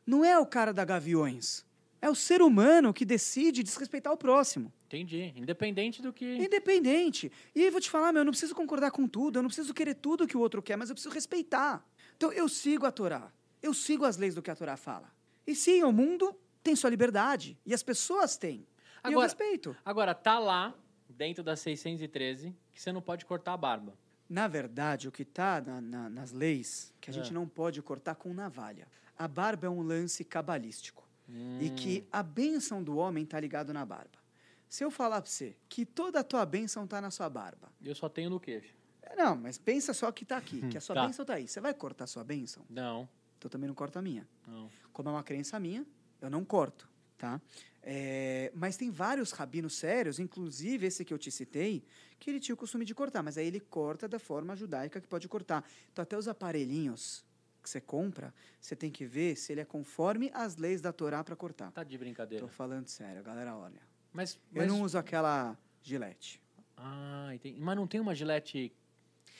Não é o cara da Gaviões. É o ser humano que decide desrespeitar o próximo. Entendi. Independente do que. Independente. E aí vou te falar, meu, eu não preciso concordar com tudo, eu não preciso querer tudo que o outro quer, mas eu preciso respeitar. Então eu sigo a Torá. Eu sigo as leis do que a Torá fala. E sim, o mundo tem sua liberdade. E as pessoas têm. Agora, e eu respeito. Agora, tá lá, dentro das 613, que você não pode cortar a barba. Na verdade, o que tá na, na, nas leis, que a é. gente ah. não pode cortar com navalha. A barba é um lance cabalístico. Hum. E que a bênção do homem tá ligado na barba. Se eu falar para você que toda a tua bênção está na sua barba. Eu só tenho no queixo. É, não, mas pensa só que está aqui, hum, que a sua tá. bênção está aí. Você vai cortar a sua bênção? Não. Então também não corta a minha. Não. Como é uma crença minha, eu não corto, tá? É, mas tem vários rabinos sérios, inclusive esse que eu te citei, que ele tinha o costume de cortar, mas aí ele corta da forma judaica que pode cortar. Então até os aparelhinhos que você compra, você tem que ver se ele é conforme as leis da Torá para cortar. Tá de brincadeira. Tô falando sério, galera, olha. Mas, mas... Eu não uso aquela gilete. Ah, entendi. Mas não tem uma gilete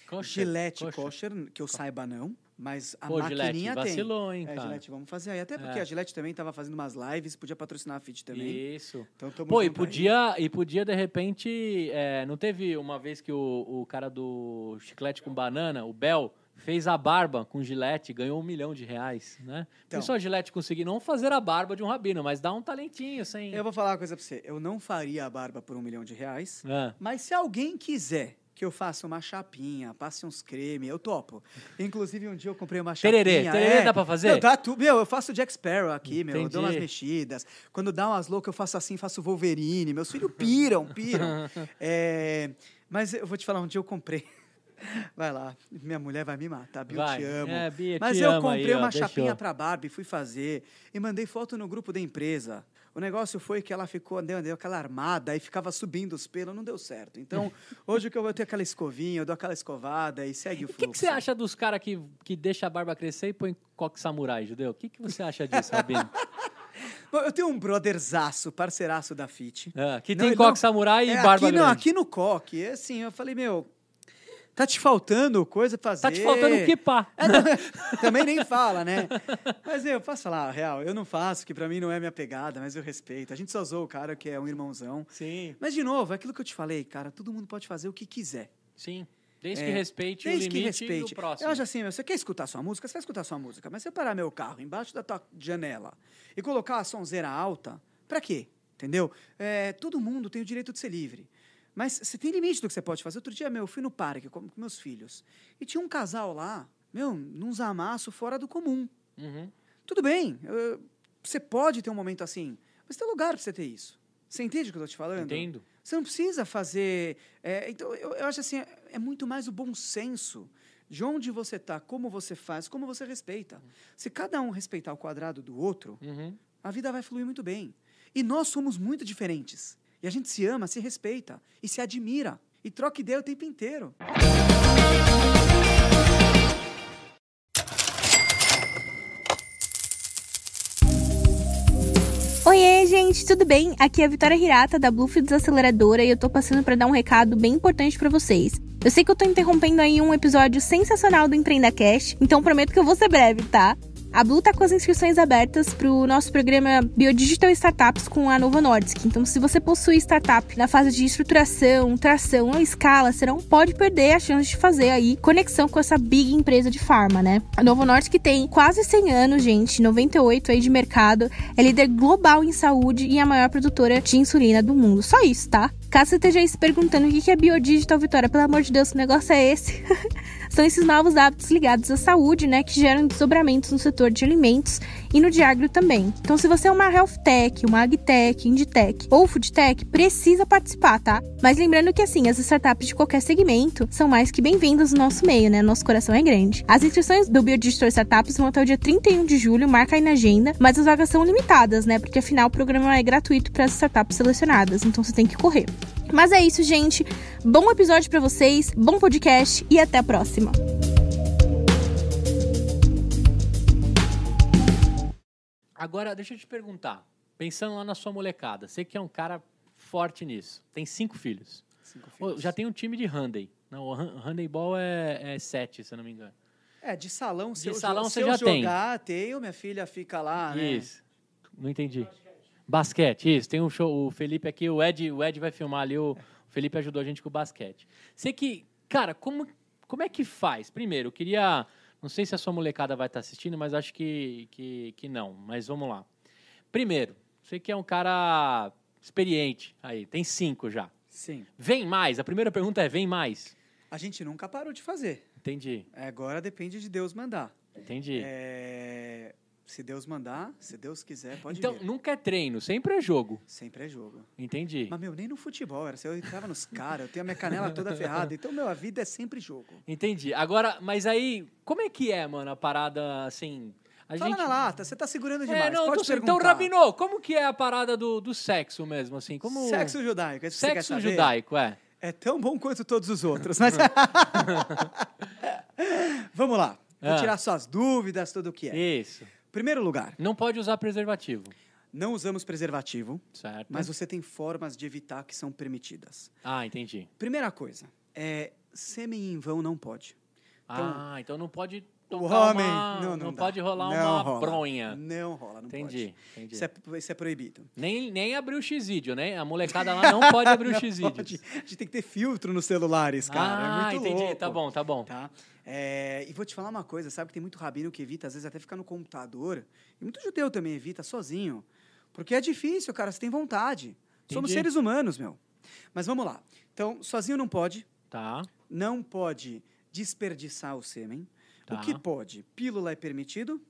kosher? Gilete kosher, que eu saiba não. Mas a Pô, maquininha Gillette, vacilou, tem. Hein, é, cara. É, gilete, vamos fazer aí. Até porque é. a gilete também estava fazendo umas lives, podia patrocinar a Fit também. Isso. Então, Pô, e podia, e podia, de repente... É, não teve uma vez que o, o cara do chiclete com banana, o Bel fez a barba com gilete, ganhou um milhão de reais, né? Então, Por isso gilete conseguir não fazer a barba de um rabino, mas dá um talentinho sem... Eu vou falar uma coisa pra você. Eu não faria a barba por um milhão de reais, ah. mas se alguém quiser que eu faça uma chapinha, passe uns creme, eu topo. Inclusive, um dia eu comprei uma chapinha. Tererê, tererê é, dá pra fazer? Meu, dá tudo, meu, eu faço Jack Sparrow aqui, meu, Entendi. eu dou umas mexidas. Quando dá umas loucas, eu faço assim, faço Wolverine. Meus filhos piram, piram. [LAUGHS] é, mas eu vou te falar, um dia eu comprei... Vai lá. Minha mulher vai me matar. Eu vai. te é, amo. É, Bia, Mas te eu comprei aí, uma ó, chapinha para Barbie, fui fazer e mandei foto no grupo da empresa. O negócio foi que ela ficou, deu, deu aquela armada e ficava subindo os pelos, não deu certo. Então, [LAUGHS] hoje que eu vou ter aquela escovinha, eu dou aquela escovada e segue e o fluxo. O que, você acha dos caras que, que deixa a barba crescer e põe coque samurai, judeu? O que, que você acha disso, Rabino? [LAUGHS] Bom, eu tenho um brotherzaço, parceiraço da FIT. É, ah, que tem não, coque não, samurai e é, barba aqui, grande. Não, aqui no coque. É assim, eu falei, meu, Tá te faltando coisa pra fazer. Tá te faltando o que, pá? [LAUGHS] É, não, também nem fala, né? Mas eu posso falar, real, eu não faço, que para mim não é minha pegada, mas eu respeito. A gente só zoou o cara que é um irmãozão. Sim. Mas, de novo, é aquilo que eu te falei, cara, todo mundo pode fazer o que quiser. Sim. Desde é, que respeite desde o limite que respeite. do próximo. Eu acho assim, meu, você quer escutar sua música? Você vai escutar sua música. Mas se eu parar meu carro embaixo da tua janela e colocar a sonzeira alta, para quê? Entendeu? É, todo mundo tem o direito de ser livre. Mas você tem limite do que você pode fazer. Outro dia, meu, eu fui no parque com meus filhos. E tinha um casal lá, meu, nos amassos fora do comum. Uhum. Tudo bem, eu, você pode ter um momento assim, mas tem lugar para você ter isso. Você entende o que eu tô te falando? Entendo. Você não precisa fazer. É, então, eu, eu, acho assim, é, é muito mais o bom senso de onde você tá, como você faz, como você respeita. Uhum. Se cada um respeitar o quadrado do outro, uhum. a vida vai fluir muito bem. E nós somos muito diferentes. E a gente se ama, se respeita e se admira. E troca ideia o tempo inteiro. Oiê, gente, tudo bem? Aqui é a Vitória Hirata da Bluefields Aceleradora e eu tô passando para dar um recado bem importante para vocês. Eu sei que eu tô interrompendo aí um episódio sensacional do Empreenda Cash, então prometo que eu vou ser breve, tá? A Blue está com as inscrições abertas para o nosso programa Biodigital Startups com a Nova Nordisk. Então, se você possui startup na fase de estruturação, tração ou escala, você não pode perder a chance de fazer aí conexão com essa big empresa de farma, né? A Novo Nordisk tem quase 100 anos, gente, 98 aí de mercado, é líder global em saúde e a maior produtora de insulina do mundo. Só isso, tá? Caso você esteja aí se perguntando o que é biodigital, Vitória, pelo amor de Deus, que negócio é esse? [LAUGHS] são esses novos hábitos ligados à saúde, né, que geram desdobramentos no setor de alimentos e no de também. Então, se você é uma health tech, uma agtech, Tech ou Food Tech, precisa participar, tá? Mas lembrando que, assim, as startups de qualquer segmento são mais que bem-vindas no nosso meio, né? Nosso coração é grande. As inscrições do Biodigital Startups vão até o dia 31 de julho, marca aí na agenda, mas as vagas são limitadas, né? Porque afinal o programa é gratuito para as startups selecionadas, então você tem que correr. Mas é isso, gente. Bom episódio para vocês, bom podcast e até a próxima. Agora, deixa eu te perguntar. Pensando lá na sua molecada, você que é um cara forte nisso, tem cinco filhos. Cinco filhos. Já tem um time de handball. Não, o é, é sete, se eu não me engano. É, de salão, se de eu, salão, se você eu já jogar, tem. tenho, minha filha fica lá, isso. né? Isso. Não entendi. Basquete. basquete, isso. Tem um show, o Felipe aqui, o Ed, o Ed vai filmar ali, o, o Felipe ajudou a gente com o basquete. Você que, cara, como, como é que faz? Primeiro, eu queria não sei se a sua molecada vai estar tá assistindo, mas acho que, que, que não. Mas vamos lá. Primeiro, você que é um cara experiente aí, tem cinco já. Sim. Vem mais? A primeira pergunta é: vem mais? A gente nunca parou de fazer. Entendi. É, agora depende de Deus mandar. Entendi. É... Se Deus mandar, se Deus quiser, pode Então, vir. nunca é treino, sempre é jogo. Sempre é jogo. Entendi. Mas, meu, nem no futebol era. Se eu entrava nos caras, eu tenho a minha canela toda ferrada. Então, meu, a vida é sempre jogo. Entendi. Agora, mas aí, como é que é, mano, a parada, assim... A Fala gente... na lata, você tá segurando é, demais, é, não, pode então, perguntar. Então, Rabinô, como que é a parada do, do sexo mesmo, assim? Como... Sexo judaico, é isso Sexo que judaico, é. É tão bom quanto todos os outros, mas... Né? [LAUGHS] Vamos lá. Vou ah. tirar suas dúvidas, tudo o que é. Isso. Primeiro lugar. Não pode usar preservativo. Não usamos preservativo. Certo. Mas você tem formas de evitar que são permitidas. Ah, entendi. Primeira coisa, é, sêmen em vão não pode. Então, ah, então não pode o homem. Uma... não, não, não pode rolar não uma rola. bronha. Não rola, não entendi, pode. Entendi. Isso é, isso é proibido. Nem, nem abrir o x video né? A molecada lá não pode abrir o x video A gente tem que ter filtro nos celulares, cara. É ah, é entendi. Tá louco. Tá bom, tá bom. Tá? É, e vou te falar uma coisa, sabe que tem muito rabino que evita, às vezes até ficar no computador. E muito judeu também evita, sozinho. Porque é difícil, cara, você tem vontade. Entendi. Somos seres humanos, meu. Mas vamos lá. Então, sozinho não pode. Tá. Não pode desperdiçar o sêmen. Tá. O que pode? Pílula é permitido,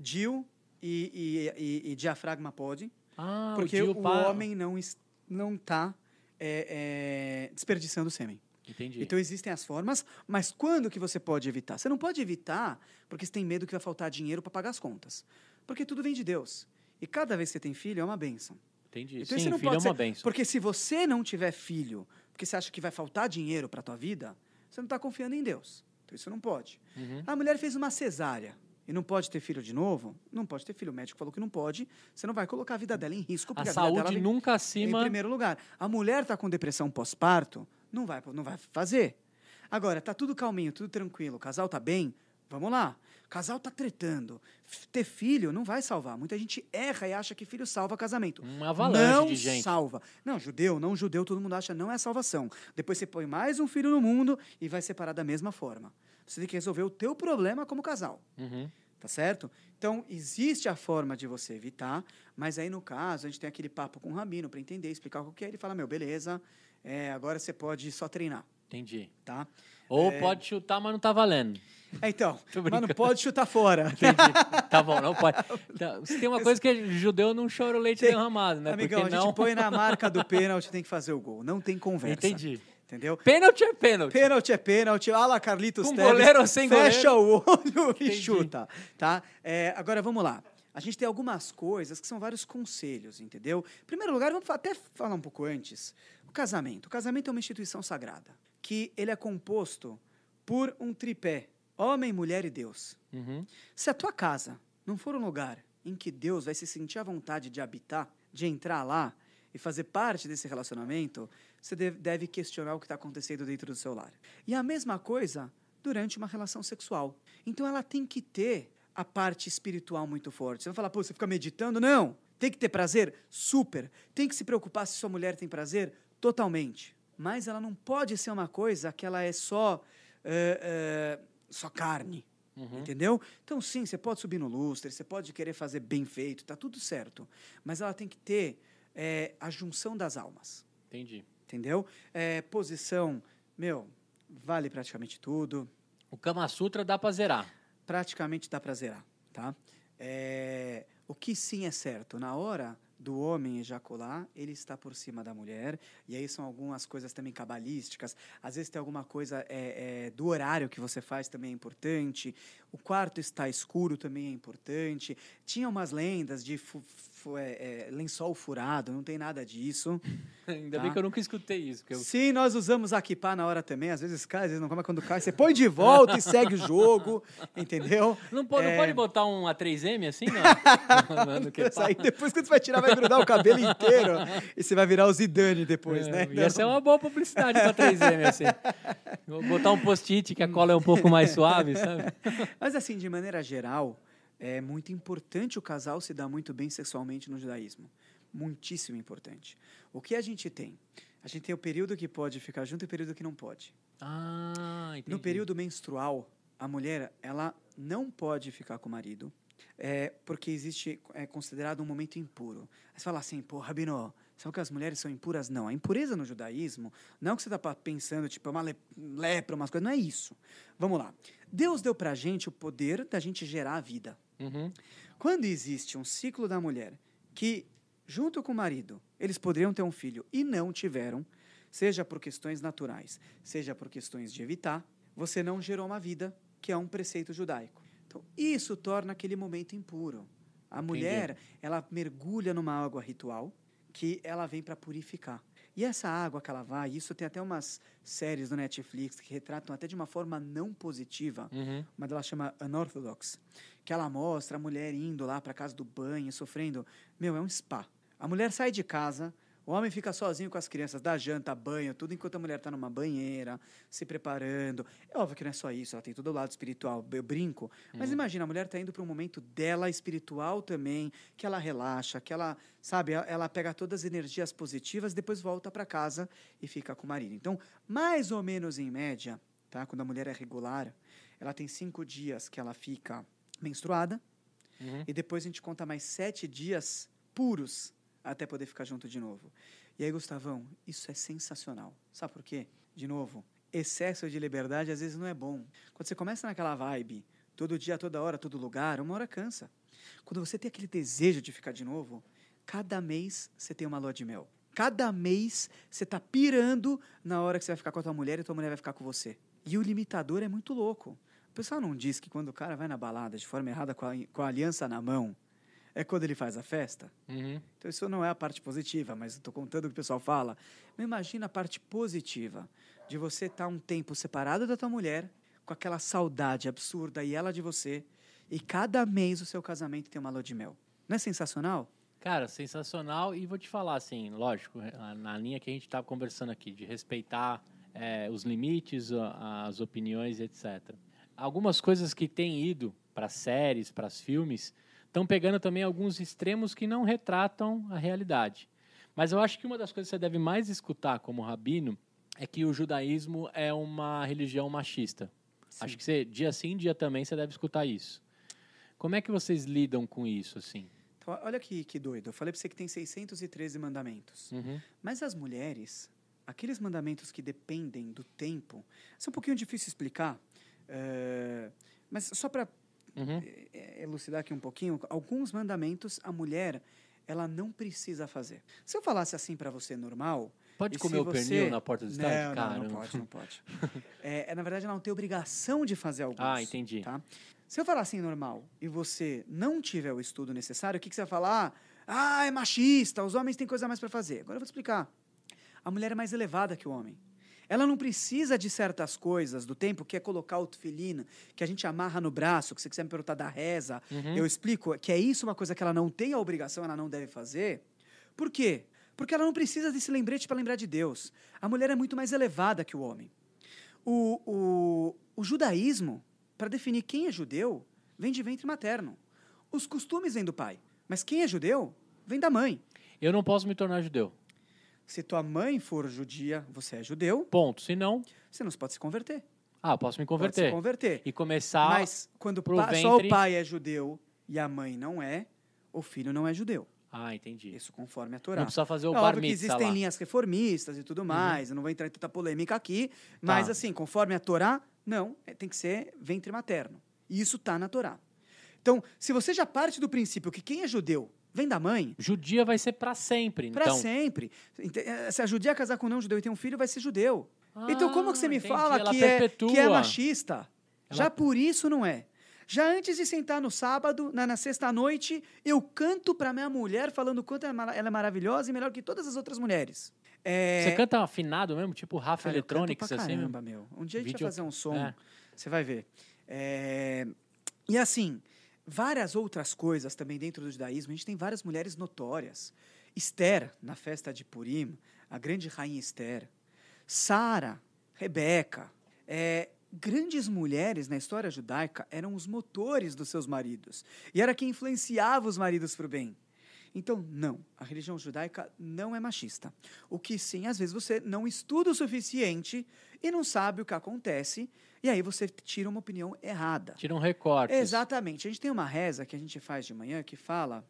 DIL e, e, e, e diafragma pode. Ah, porque o, o homem não está não tá, é, é, desperdiçando sêmen. Entendi. Então existem as formas, mas quando que você pode evitar? Você não pode evitar porque você tem medo que vai faltar dinheiro para pagar as contas. Porque tudo vem de Deus. E cada vez que você tem filho é uma bênção. Entendi. Então Sim, você não filho é pode é uma ser... bênção. Porque se você não tiver filho, porque você acha que vai faltar dinheiro para tua vida, você não está confiando em Deus. Então isso não pode. Uhum. A mulher fez uma cesárea e não pode ter filho de novo, não pode ter filho. O médico falou que não pode. Você não vai colocar a vida dela em risco. Porque a, a saúde nunca acima. Em primeiro lugar. A mulher está com depressão pós-parto, não vai, não vai fazer. Agora, está tudo calminho, tudo tranquilo, o casal está bem, vamos lá. Casal tá tretando. Ter filho não vai salvar. Muita gente erra e acha que filho salva casamento. Uma avalanche não de gente. salva. Não, judeu, não judeu, todo mundo acha não é salvação. Depois você põe mais um filho no mundo e vai separar da mesma forma. Você tem que resolver o teu problema como casal. Uhum. Tá certo? Então, existe a forma de você evitar, mas aí, no caso, a gente tem aquele papo com o Rabino para entender, explicar o que é. Ele fala, meu, beleza, é, agora você pode só treinar. Entendi. Tá? Ou é... pode chutar, mas não tá valendo. É, então, [LAUGHS] mas não pode chutar fora. [LAUGHS] Entendi. Tá bom, não pode. Então, se tem uma coisa que judeu não chora o leite tem... derramado, né? Amigão, Porque a gente põe na [LAUGHS] marca do pênalti, tem que fazer o gol. Não tem conversa. Entendi. Entendeu? Pênalti é pênalti. Pênalti é pênalti. Ala Carlitos Com Teves, goleiro ou sem fecha goleiro. Fecha o olho Entendi. e chuta. Tá? É, agora, vamos lá. A gente tem algumas coisas que são vários conselhos, entendeu? Em primeiro lugar, vamos até falar um pouco antes. O casamento. O casamento é uma instituição sagrada que ele é composto por um tripé: homem, mulher e Deus. Uhum. Se a tua casa não for um lugar em que Deus vai se sentir à vontade de habitar, de entrar lá e fazer parte desse relacionamento, você deve questionar o que está acontecendo dentro do seu lar. E a mesma coisa durante uma relação sexual. Então ela tem que ter a parte espiritual muito forte. Você vai falar, pô, você fica meditando? Não! Tem que ter prazer? Super! Tem que se preocupar se sua mulher tem prazer? Totalmente mas ela não pode ser uma coisa que ela é só, é, é, só carne. Uhum. Entendeu? Então, sim, você pode subir no lustre, você pode querer fazer bem feito, tá tudo certo. Mas ela tem que ter é, a junção das almas. Entendi. Entendeu? posição, meu, vale praticamente tudo. O Kama Sutra dá para zerar. Praticamente dá para zerar, tá? o que sim é certo, na hora do homem ejacular, ele está por cima da mulher. E aí são algumas coisas também cabalísticas. Às vezes tem alguma coisa é, é, do horário que você faz também é importante. O quarto está escuro também é importante. Tinha umas lendas de é, é, lençol furado, não tem nada disso. [LAUGHS] Ainda tá? bem que eu nunca escutei isso. Eu... Sim, nós usamos equipar na hora também. Às vezes cai, às vezes não cai, mas é quando cai, você põe de volta e segue o jogo, [LAUGHS] entendeu? Não pode, é... não pode botar um A3M assim, não? [LAUGHS] no, Aí depois que você vai tirar, vai grudar o cabelo inteiro e você vai virar o Zidane depois, é, né? Então... Essa é uma boa publicidade para 3M, assim. Vou botar um post-it que a cola é um pouco mais suave, sabe? Mas assim, de maneira geral, é muito importante o casal se dar muito bem sexualmente no judaísmo. Muitíssimo importante. O que a gente tem? A gente tem o período que pode ficar junto e o período que não pode. Ah, entendi. No período menstrual, a mulher ela não pode ficar com o marido, é, porque existe é considerado um momento impuro. Aí você fala assim, pô, Rabino, são que as mulheres são impuras? Não. A impureza no judaísmo não é que você está pensando, tipo, é uma lepra, umas coisas. Não é isso. Vamos lá. Deus deu pra gente o poder da gente gerar a vida. Uhum. Quando existe um ciclo da mulher que, junto com o marido, eles poderiam ter um filho e não tiveram, seja por questões naturais, seja por questões de evitar, você não gerou uma vida, que é um preceito judaico. Então, isso torna aquele momento impuro. A Entendi. mulher, ela mergulha numa água ritual que ela vem para purificar. E essa água que ela vai, isso tem até umas séries do Netflix que retratam até de uma forma não positiva. Uhum. Uma delas chama Unorthodox, que ela mostra a mulher indo lá para casa do banho, sofrendo. Meu, é um spa. A mulher sai de casa, o homem fica sozinho com as crianças, dá janta, banho, tudo enquanto a mulher está numa banheira, se preparando. É óbvio que não é só isso, ela tem todo o lado espiritual, eu brinco. Mas hum. imagina, a mulher está indo para um momento dela espiritual também, que ela relaxa, que ela, sabe, ela pega todas as energias positivas, depois volta para casa e fica com o marido. Então, mais ou menos em média, tá? Quando a mulher é regular, ela tem cinco dias que ela fica menstruada, uhum. e depois a gente conta mais sete dias puros até poder ficar junto de novo. E aí, Gustavão, isso é sensacional. Sabe por quê? De novo, excesso de liberdade às vezes não é bom. Quando você começa naquela vibe, todo dia, toda hora, todo lugar, uma hora cansa. Quando você tem aquele desejo de ficar de novo, cada mês você tem uma lua de mel. Cada mês você tá pirando na hora que você vai ficar com a tua mulher e tua mulher vai ficar com você. E o limitador é muito louco. O pessoal não diz que quando o cara vai na balada de forma errada com a, com a aliança na mão, é quando ele faz a festa. Uhum. Então, isso não é a parte positiva, mas estou contando o que o pessoal fala. Mas imagina a parte positiva de você estar tá um tempo separado da tua mulher, com aquela saudade absurda e ela de você, e cada mês o seu casamento tem uma lua de mel. Não é sensacional? Cara, sensacional. E vou te falar, assim, lógico, na linha que a gente estava tá conversando aqui, de respeitar é, os limites, as opiniões, etc. Algumas coisas que têm ido para séries, para filmes, estão pegando também alguns extremos que não retratam a realidade. Mas eu acho que uma das coisas que você deve mais escutar como rabino é que o judaísmo é uma religião machista. Sim. Acho que você, dia sim, dia também, você deve escutar isso. Como é que vocês lidam com isso, assim? Então, olha que, que doido. Eu falei para você que tem 613 mandamentos. Uhum. Mas as mulheres, aqueles mandamentos que dependem do tempo, são um pouquinho difícil explicar. Eh, mas só para uhum. É, é, é elucidar aqui um pouquinho, alguns mandamentos a mulher ela não precisa fazer. Se eu falasse assim para você normal, Pode comer o você... pernil na porta do estádio? Não, não, não pode, não pode. [LAUGHS] é, na verdade, ela não tem obrigação de fazer alguns. Ah, entendi. Tá? Se eu falar assim normal e você não tiver o estudo necessário, o que, que você vai falar? Ah, é machista, os homens têm coisa mais para fazer. Agora eu vou te explicar. A mulher é mais elevada que o homem. Ela não precisa de certas coisas do tempo, que é colocar o tufilina, que a gente amarra no braço, que você quiser me perguntar da reza, uhum. eu explico que é isso uma coisa que ela não tem a obrigação, ela não deve fazer. Por quê? Porque ela não precisa desse lembrete para lembrar de Deus. A mulher é muito mais elevada que o homem. O, o, o judaísmo, para definir quem é judeu, vem de ventre materno. Os costumes vêm do pai. Mas quem é judeu, vem da mãe. Eu não posso me tornar judeu. Se tua mãe for judia, você é judeu. Ponto. Se não. Você não pode se converter. Ah, posso me converter. Pode se converter. E começar. Mas quando pro pa, ventre... só o pai é judeu e a mãe não é, o filho não é judeu. Ah, entendi. Isso conforme a Torá. Não precisa fazer o é bar existem lá. linhas reformistas e tudo uhum. mais. Uhum. Eu não vou entrar em tanta polêmica aqui. Tá. Mas, tá. assim, conforme a Torá, não. É, tem que ser ventre materno. E isso está na Torá. Então, se você já parte do princípio que quem é judeu vem da mãe. Judia vai ser para sempre, pra então. Para sempre. Eh, se a judia casar com um não judeu e tem um filho, vai ser judeu. Ah, então como que você me fala que é, que é machista? Ela... Já por isso não é. Já antes de sentar no sábado, na, na sexta-noite, eu canto para minha mulher falando quanto é ela é maravilhosa e melhor que todas as outras mulheres. É... Você canta afinado mesmo, tipo Rafa ah, Cara, Electronics, assim? Caramba, meu. Um dia a gente vai fazer um som, é. você vai ver. É... E assim, várias outras coisas também dentro do judaísmo. A gente tem várias mulheres notórias. Esther, na festa de Purim, a grande rainha Esther. Sara, Rebeca. É, grandes mulheres na história judaica eram os motores dos seus maridos. E era quem influenciava os maridos para o bem. Então, não, a religião judaica não é machista. O que sim, às vezes você não estuda o suficiente e não sabe o que acontece e aí você tira uma opinião errada. Tira um recorte. Exatamente. A gente tem uma reza que a gente faz de manhã que fala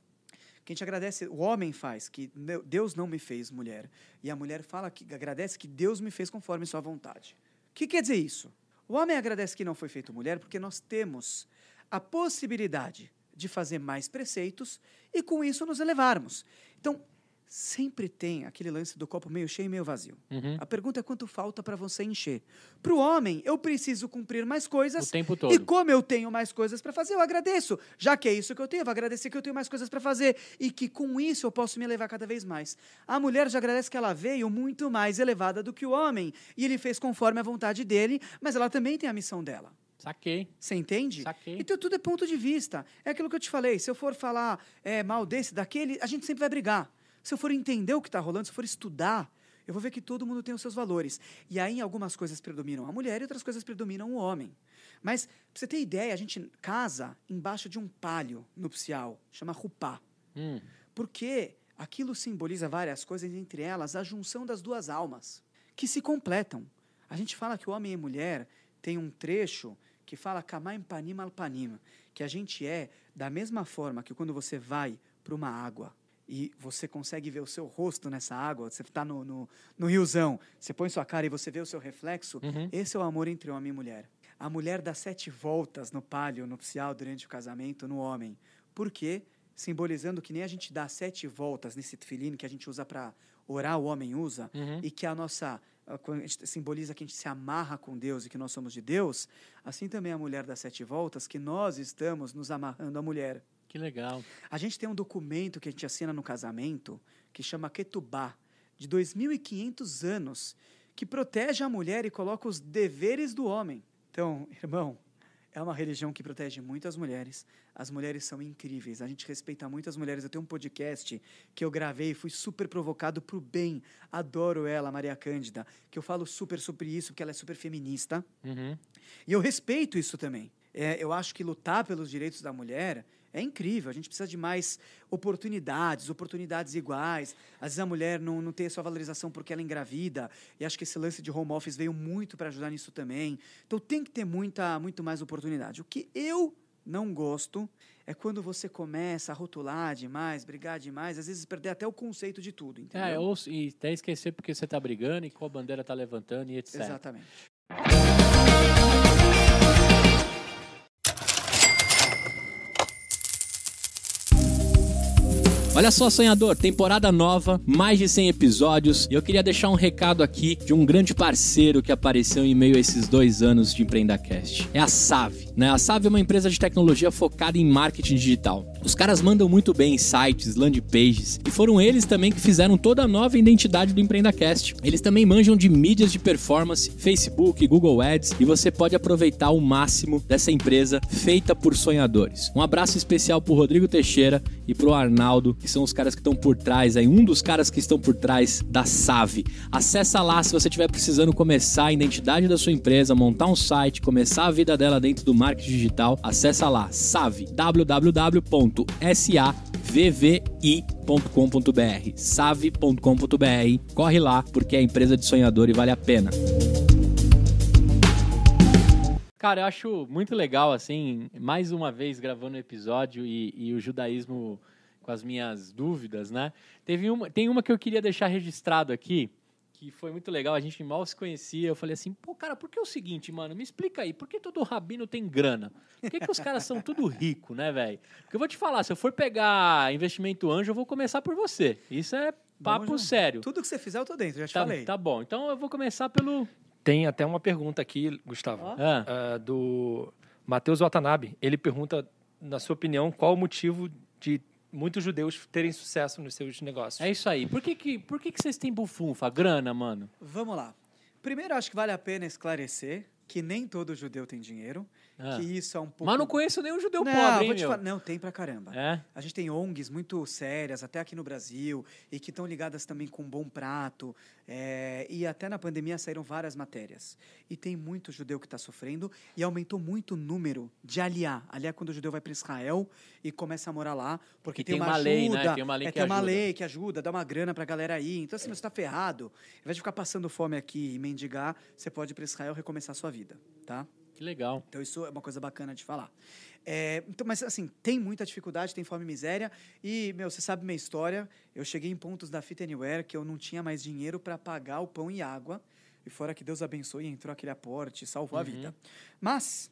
que a gente agradece, o homem faz, que Deus não me fez mulher. E a mulher fala que agradece que Deus me fez conforme sua vontade. O que quer dizer isso? O homem agradece que não foi feito mulher porque nós temos a possibilidade de fazer mais preceitos e com isso nos elevarmos. Então, sempre tem aquele lance do copo meio cheio e meio vazio. Uhum. A pergunta é quanto falta para você encher. Para o homem, eu preciso cumprir mais coisas. O tempo todo. E como eu tenho mais coisas para fazer, eu agradeço. Já que é isso que eu tenho, eu vou agradecer que eu tenho mais coisas para fazer e que com isso eu posso me elevar cada vez mais. A mulher já agradece que ela veio muito mais elevada do que o homem e ele fez conforme a vontade dele, mas ela também tem a missão dela. Saquei. Você entende? Saquei. Então tudo é ponto de vista. É aquilo que eu te falei. Se eu for falar é, mal desse, daquele, a gente sempre vai brigar. Se eu for entender o que está rolando, se eu for estudar, eu vou ver que todo mundo tem os seus valores. E aí, algumas coisas predominam a mulher e outras coisas predominam o homem. Mas, para você ter ideia, a gente casa embaixo de um palho nupcial, chama rupá. Hum. Porque aquilo simboliza várias coisas, entre elas a junção das duas almas, que se completam. A gente fala que o homem e a mulher tem um trecho que fala Kamaim Panim Alpanim, que a gente é da mesma forma que quando você vai para uma água e você consegue ver o seu rosto nessa água, você está no, no, no, riozão, você põe sua cara e você vê o seu reflexo, uhum. esse é o amor entre homem e mulher. A mulher dá sete voltas no palio nupcial durante o casamento no homem. Por quê? Simbolizando que nem a gente dá sete voltas nesse tefilino que a gente usa para orar, o homem usa, uhum. e que a nossa a simboliza que a gente se amarra com Deus e que nós somos de Deus, assim também a mulher dá sete voltas, que nós estamos nos amarrando à mulher. Que legal. A gente tem um documento que a gente assina no casamento que chama Ketubá, de 2.500 anos, que protege a mulher e coloca os deveres do homem. Então, irmão, é uma religião que protege muitas mulheres. As mulheres são incríveis. A gente respeita muito as mulheres. Eu tenho um podcast que eu gravei e fui super provocado pro bem. Adoro ela, Maria Cândida, que eu falo super sobre isso, porque ela é super feminista. Uhum. E eu respeito isso também. É, eu acho que lutar pelos direitos da mulher é incrível, a gente precisa de mais oportunidades, oportunidades iguais. Às vezes a mulher não, não tem a sua valorização porque ela é engravida, e acho que esse lance de home office veio muito para ajudar nisso também. Então tem que ter muita, muito mais oportunidade. O que eu não gosto é quando você começa a rotular demais, brigar demais, às vezes perder até o conceito de tudo, é, entendeu? É, ou e até esquecer porque você está brigando e qual bandeira está levantando e etc. Exatamente. Olha só, sonhador, temporada nova, mais de 100 episódios. E eu queria deixar um recado aqui de um grande parceiro que apareceu em meio a esses dois anos de Empreendacast. É a Save. Né? A Save é uma empresa de tecnologia focada em marketing digital. Os caras mandam muito bem em sites, land pages, e foram eles também que fizeram toda a nova identidade do EmpreendaCast. Eles também manjam de mídias de performance, Facebook, Google Ads, e você pode aproveitar o máximo dessa empresa feita por sonhadores. Um abraço especial pro Rodrigo Teixeira e pro Arnaldo, que são os caras que estão por trás aí, um dos caras que estão por trás da SAVE. Acessa lá se você estiver precisando começar a identidade da sua empresa, montar um site, começar a vida dela dentro do marketing digital. Acessa lá, SAVE, www savvvi.com.br, save.com.br. Corre lá, porque é empresa de sonhador e vale a pena. Cara, eu acho muito legal, assim, mais uma vez gravando o episódio e, e o judaísmo com as minhas dúvidas, né? Teve uma, tem uma que eu queria deixar registrado aqui, que foi muito legal, a gente mal se conhecia. Eu falei assim, pô, cara, por que é o seguinte, mano? Me explica aí, por que todo rabino tem grana? Por que, que os caras são tudo rico, né, velho? Porque eu vou te falar, se eu for pegar investimento anjo, eu vou começar por você. Isso é papo sério. Tudo que você fizer, eu tô dentro, já te tá, falei. Tá bom, então eu vou começar pelo. Tem até uma pergunta aqui, Gustavo, oh. uh, do Matheus Watanabe. Ele pergunta, na sua opinião, qual o motivo de muitos judeus terem sucesso nos seus negócios. É isso aí. Por que, que, por que, que vocês têm bufunfa, grana, mano? Vamos lá. Primeiro, acho que vale a pena esclarecer que nem todo judeu tem dinheiro ah. Que isso é um pouco. Mas não conheço nenhum judeu não, pobre, hein, te falar... Não, tem pra caramba. É? A gente tem ONGs muito sérias, até aqui no Brasil, e que estão ligadas também com bom prato. É... E até na pandemia saíram várias matérias. E tem muito judeu que está sofrendo, e aumentou muito o número de aliá. Aliá é quando o judeu vai para Israel e começa a morar lá, porque tem, tem, uma, uma ajuda, lei, né? Tem uma lei, é, que, tem ajuda. Uma lei que ajuda, dá uma grana pra galera aí. Então, assim, você está ferrado. Ao invés de ficar passando fome aqui e mendigar, você pode ir para Israel recomeçar a sua vida, tá? Que legal. Então isso é uma coisa bacana de falar. É, então, mas assim, tem muita dificuldade, tem fome e miséria. E, meu, você sabe minha história. Eu cheguei em pontos da Fit Anywhere que eu não tinha mais dinheiro para pagar o pão e água. E fora que Deus abençoe, entrou aquele aporte, salvou uhum. a vida. Mas,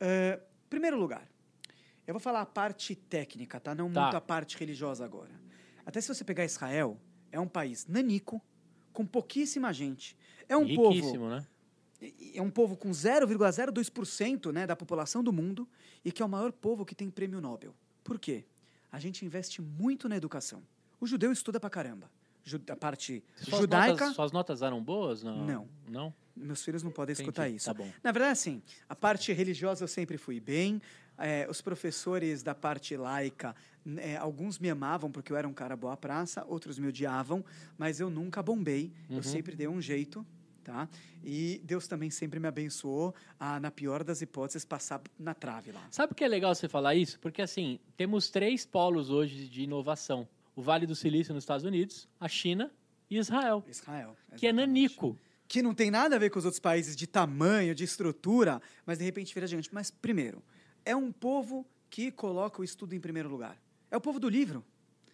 uh, primeiro lugar, eu vou falar a parte técnica, tá? Não tá. muito a parte religiosa agora. Até se você pegar Israel, é um país nanico, com pouquíssima gente. É um Riquíssimo, povo. Né? é um povo com 0,02% né, da população do mundo e que é o maior povo que tem prêmio Nobel. Por quê? A gente investe muito na educação. O judeu estuda pra caramba. a parte suas judaica. Notas, suas notas eram boas? Não. Não. não? Meus filhos não podem Entendi. escutar isso. Tá bom. Na verdade, assim, a parte religiosa eu sempre fui bem. É, os professores da parte laica, é, alguns me amavam porque eu era um cara boa praça, outros me odiavam, mas eu nunca bombei. Uhum. Eu sempre dei um jeito tá? E Deus também sempre me abençoou a, na pior das hipóteses, passar na trave lá. Sabe o que é legal você falar isso? Porque, assim, temos três polos hoje de inovação. O Vale do Silício nos Estados Unidos, a China e Israel. Israel, exatamente. Que é nanico que não tem nada a ver com os outros países de tamanho, de estrutura, mas de repente vira gigante. Mas, primeiro, é um povo que coloca o estudo em primeiro lugar. É o povo do livro.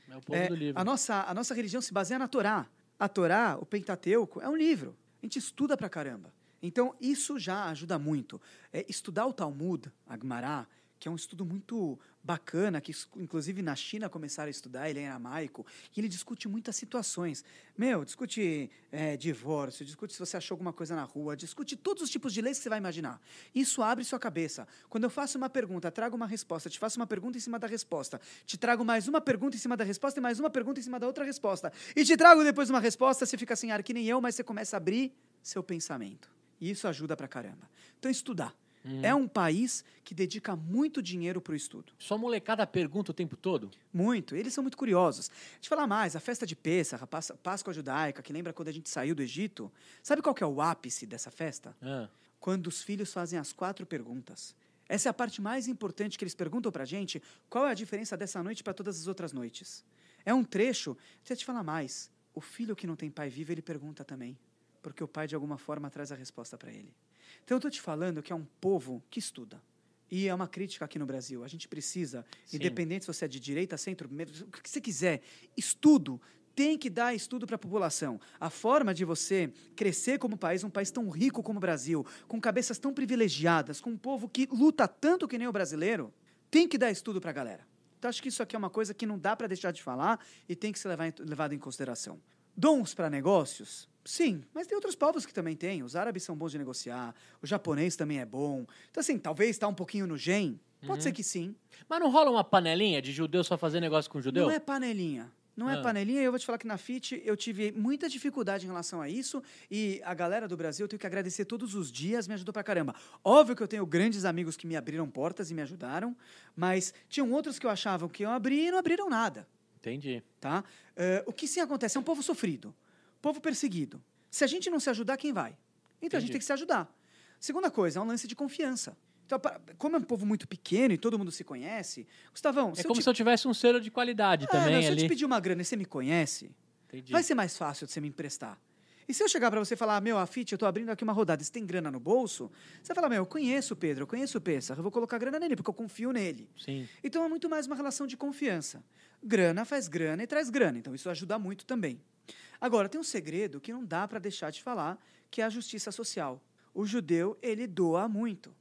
É o povo é, do livro. A nossa, a nossa religião se baseia na Torá. A Torá, o Pentateuco, é um livro. A gente estuda pra caramba. Então, isso já ajuda muito. É, estudar o Talmud, a Gemara, que é um estudo muito bacana, que inclusive na China começaram a estudar, ele é aramaico, e ele discute muitas situações. Meu, discute é, divórcio, discute se você achou alguma coisa na rua, discute todos os tipos de leis que você vai imaginar. Isso abre sua cabeça. Quando eu faço uma pergunta, trago uma resposta, te faço uma pergunta em cima da resposta, te trago mais uma pergunta em cima da resposta e mais uma pergunta em cima da outra resposta, e te trago depois uma resposta, você fica sem assim, ar ah, que nem eu, mas você começa a abrir seu pensamento. E isso ajuda pra caramba. Então, estudar. É hum. É um país que dedica muito dinheiro para o estudo. Sua molecada pergunta o tempo todo? Muito, eles são muito curiosos. Deixa eu falar mais, a festa de a Páscoa Judaica, que lembra quando a gente saiu do Egito, sabe qual que é o ápice dessa festa? Ah. Quando os filhos fazem as quatro perguntas. Essa é a parte mais importante que eles perguntam para a gente, qual é a diferença dessa noite para todas as outras noites. É um trecho, deixa eu te falar mais, o filho que não tem pai vivo, ele pergunta também, porque o pai de alguma forma traz a resposta para ele. Então eu estou te falando que é um povo que estuda. E é uma crítica aqui no Brasil. A gente precisa, Sim. independente se você é de direita, centro, o que você quiser, estudo tem que dar estudo para a população. A forma de você crescer como país, um país tão rico como o Brasil, com cabeças tão privilegiadas, com um povo que luta tanto que nem o brasileiro, tem que dar estudo para a galera. Então acho que isso aqui é uma coisa que não dá para deixar de falar e tem que ser levado em consideração. Dons para negócios Sim, mas tem outros povos que também têm. Os árabes são bons de negociar, o japonês também é bom. Então, assim, talvez está um pouquinho no gen. Pode uhum. ser que sim. Mas não rola uma panelinha de judeu só fazer negócio com judeu? Não é panelinha. Não é ah. é panelinha, eu vou te falar que na FIT eu tive muita dificuldade em relação a isso e a galera do Brasil eu tenho que agradecer todos os dias, me ajudou pra caramba. Óbvio que eu tenho grandes amigos que me abriram portas e me ajudaram, mas tinham outros que eu achavam que eu abri e não abriram nada. Entendi. Tá? Uh, o que sim acontece, é um povo sofrido. Povo perseguido. Se a gente não se ajudar, quem vai? Então Entendi. a gente tem que se ajudar. Segunda coisa, é um lance de confiança. Então, como é um povo muito pequeno e todo mundo se conhece, Gustavão. É como eu te... se eu tivesse um selo de qualidade é, também. Não, ali. Se eu te pedir uma grana e você me conhece, Entendi. vai ser mais fácil de você me emprestar. E se eu chegar para você e falar, meu, a FIT, eu tô abrindo aqui uma rodada, você tem grana no bolso? Você vai falar, meu, eu conheço o Pedro, eu conheço o Pessa, eu vou colocar grana nele, porque eu confio nele. Sim. Então é muito mais uma relação de confiança. Grana faz grana e traz grana, então isso ajuda muito também. Agora, tem um segredo que não dá para deixar de falar, que é a justiça social. O judeu, ele doa muito.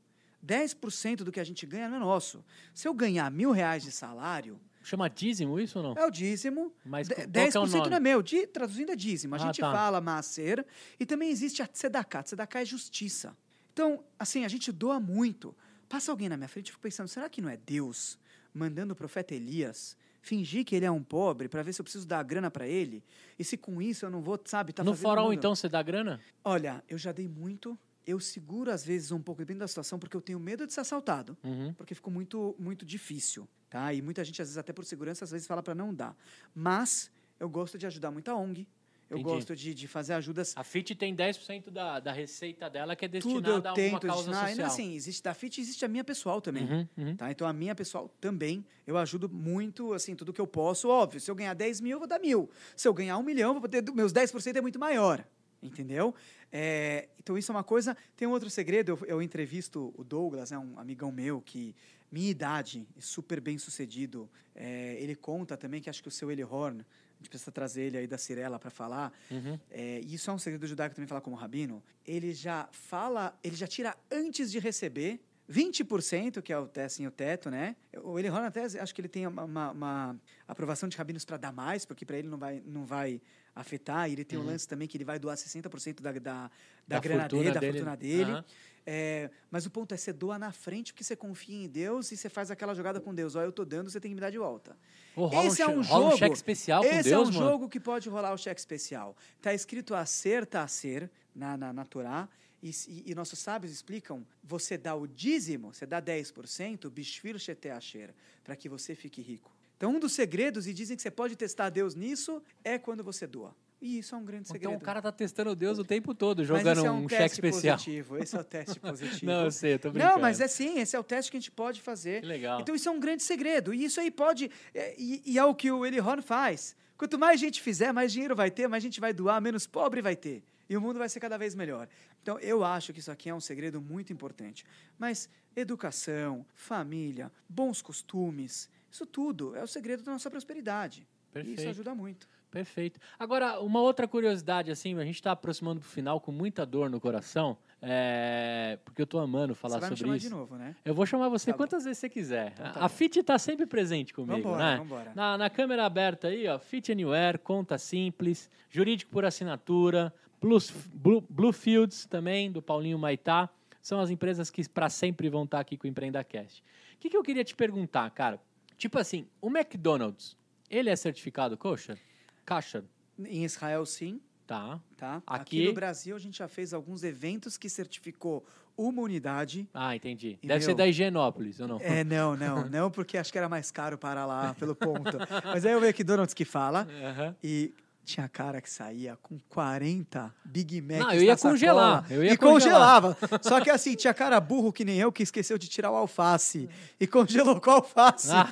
10% do que a gente ganha não é nosso. Se eu ganhar mil reais de salário. Chama dízimo isso ou não? É o dízimo. Mas 10% é o nome? não é meu. De, traduzindo é dízimo. A ah, gente tá. fala macer. E também existe a tzedaká. Tzedaká é justiça. Então, assim, a gente doa muito. Passa alguém na minha frente e fico pensando, será que não é Deus mandando o profeta Elias fingir que ele é um pobre para ver se eu preciso dar grana para ele e se com isso eu não vou, sabe, tá No farol mundo. então você dá grana? Olha, eu já dei muito. Eu seguro às vezes um pouco dependendo da situação porque eu tenho medo de ser assaltado, uhum. porque ficou muito muito difícil, tá? E muita gente às vezes até por segurança às vezes fala para não dar. Mas eu gosto de ajudar muita ONG, eu gosto de, de fazer ajudas. A FIT tem 10% da, da receita dela que é destinada Tudo eu a tento causa destinar. É social. Não, assim, existe da FIT existe a minha pessoal também. Uhum, uhum. Tá? Então, a minha pessoal também, eu ajudo muito, assim, tudo que eu posso. Óbvio, se eu ganhar 10 mil, eu vou dar mil. Se eu ganhar um milhão, vou ter, meus 10% é muito maior. Entendeu? É, então, isso é uma coisa. Tem um outro segredo. Eu, eu entrevisto o Douglas, é um amigão meu que minha idade, super bem sucedido. É, ele conta também que acho que o seu Eli Horn, gente precisa trazer ele aí da Cirela para falar. Uhum. É, e isso é um segredo judaico também falar como rabino. Ele já fala, ele já tira antes de receber 20%, que é o, assim, o teto, né? O Eli Ronald até acho que ele tem uma, uma, uma aprovação de rabinos para dar mais, porque para ele não vai, não vai afetar. Ele tem uhum. um lance também que ele vai doar 60% da, da, da, da grana dele, dele, da fortuna dele. Uhum. É, mas o ponto é, você doa na frente porque você confia em Deus e você faz aquela jogada com Deus. Olha, eu tô dando, você tem que me dar de volta. Oh, esse é um jogo. Um cheque especial esse Deus, é um mano. jogo que pode rolar o cheque especial. Tá escrito a ser, tá a ser, na, na, na Torá. E, e, e, nossos sábios explicam: você dá o dízimo, você dá 10%, bishvir asher, para que você fique rico. Então, um dos segredos, e dizem que você pode testar Deus nisso, é quando você doa. E isso é um grande então, segredo. Então o cara tá testando Deus o tempo todo, jogando é um, um cheque especial. Positivo, esse é o teste [LAUGHS] positivo. não, eu sei, eu tô brincando. Não, mas é sim, esse é o teste que a gente pode fazer. Que legal. Então isso é um grande segredo. E isso aí pode. É, e, e é o que o Eli Horn faz. Quanto mais gente fizer, mais dinheiro vai ter, mais gente vai doar, menos pobre vai ter. E o mundo vai ser cada vez melhor. Então eu acho que isso aqui é um segredo muito importante. Mas educação, família, bons costumes isso tudo é o segredo da nossa prosperidade. Perfeito. E isso ajuda muito. Perfeito. Agora, uma outra curiosidade, assim, a gente está aproximando para o final com muita dor no coração, é... porque eu estou amando falar sobre isso. Você vai me isso. de novo, né? Eu vou chamar você tá quantas vezes você quiser. Então, tá a Fit está sempre presente comigo, vambora, né? Vambora. Na, na câmera aberta aí, ó, Fit Anywhere, conta simples, jurídico por assinatura, Blues, Blue, Bluefields também, do Paulinho Maitá, são as empresas que para sempre vão estar tá aqui com o EmpreendaCast. O que, que eu queria te perguntar, cara? Tipo assim, o McDonald's, ele é certificado kosher? Kosher? Em Israel, sim. Tá. tá. Aqui... Aqui... no Brasil, a gente já fez alguns eventos que certificou uma unidade. Ah, entendi. E Deve meu... ser da Higienópolis, ou não? É, não, não. [LAUGHS] não, porque acho que era mais caro para lá, pelo ponto. Mas aí é o McDonald's que fala. Uhum. E tinha cara que saía com 40 Big Macs Não, eu ia congelar. Eu ia e congelar. congelava. Só que assim, tinha cara burro que nem eu que esqueceu de tirar o alface. E congelou com alface. Ah.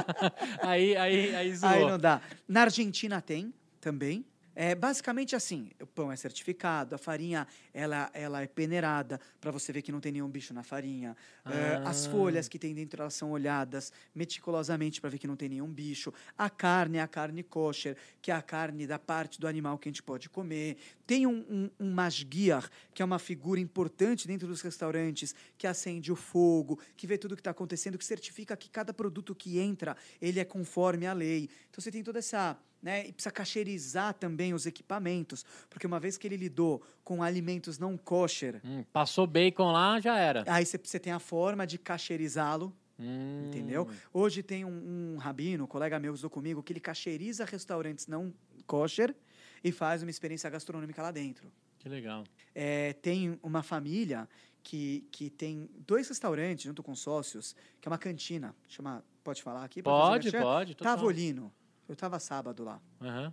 [LAUGHS] aí, aí, aí, zoou. aí não dá. Na Argentina tem também. É basicamente assim, o pão é certificado, a farinha ela, ela é peneirada para você ver que não tem nenhum bicho na farinha. Ah. É, as ah. folhas que tem dentro elas são olhadas meticulosamente para ver que não tem nenhum bicho. A carne é a carne kosher, que é a carne da parte do animal que a gente pode comer. Tem um, um, um masguiar, que é uma figura importante dentro dos restaurantes, que acende o fogo, que vê tudo o que está acontecendo, que certifica que cada produto que entra ele é conforme à lei. Então você tem toda essa né? E precisa cacherizar também os equipamentos, porque uma vez que ele lidou com alimentos não kosher... Hum, passou bacon lá, já era. Aí você tem a forma de cacherizá-lo, Hum. Entendeu? Hoje tem um, um rabino, um colega meu usou comigo, que ele cacheriza restaurantes não kosher e faz uma experiência gastronômica lá dentro. Que legal. É, tem uma família que, que tem dois restaurantes junto com sócios, que é uma cantina, chama, pode falar aqui? Pode, pode. Tavolino. Eu estava sábado lá. Uhum.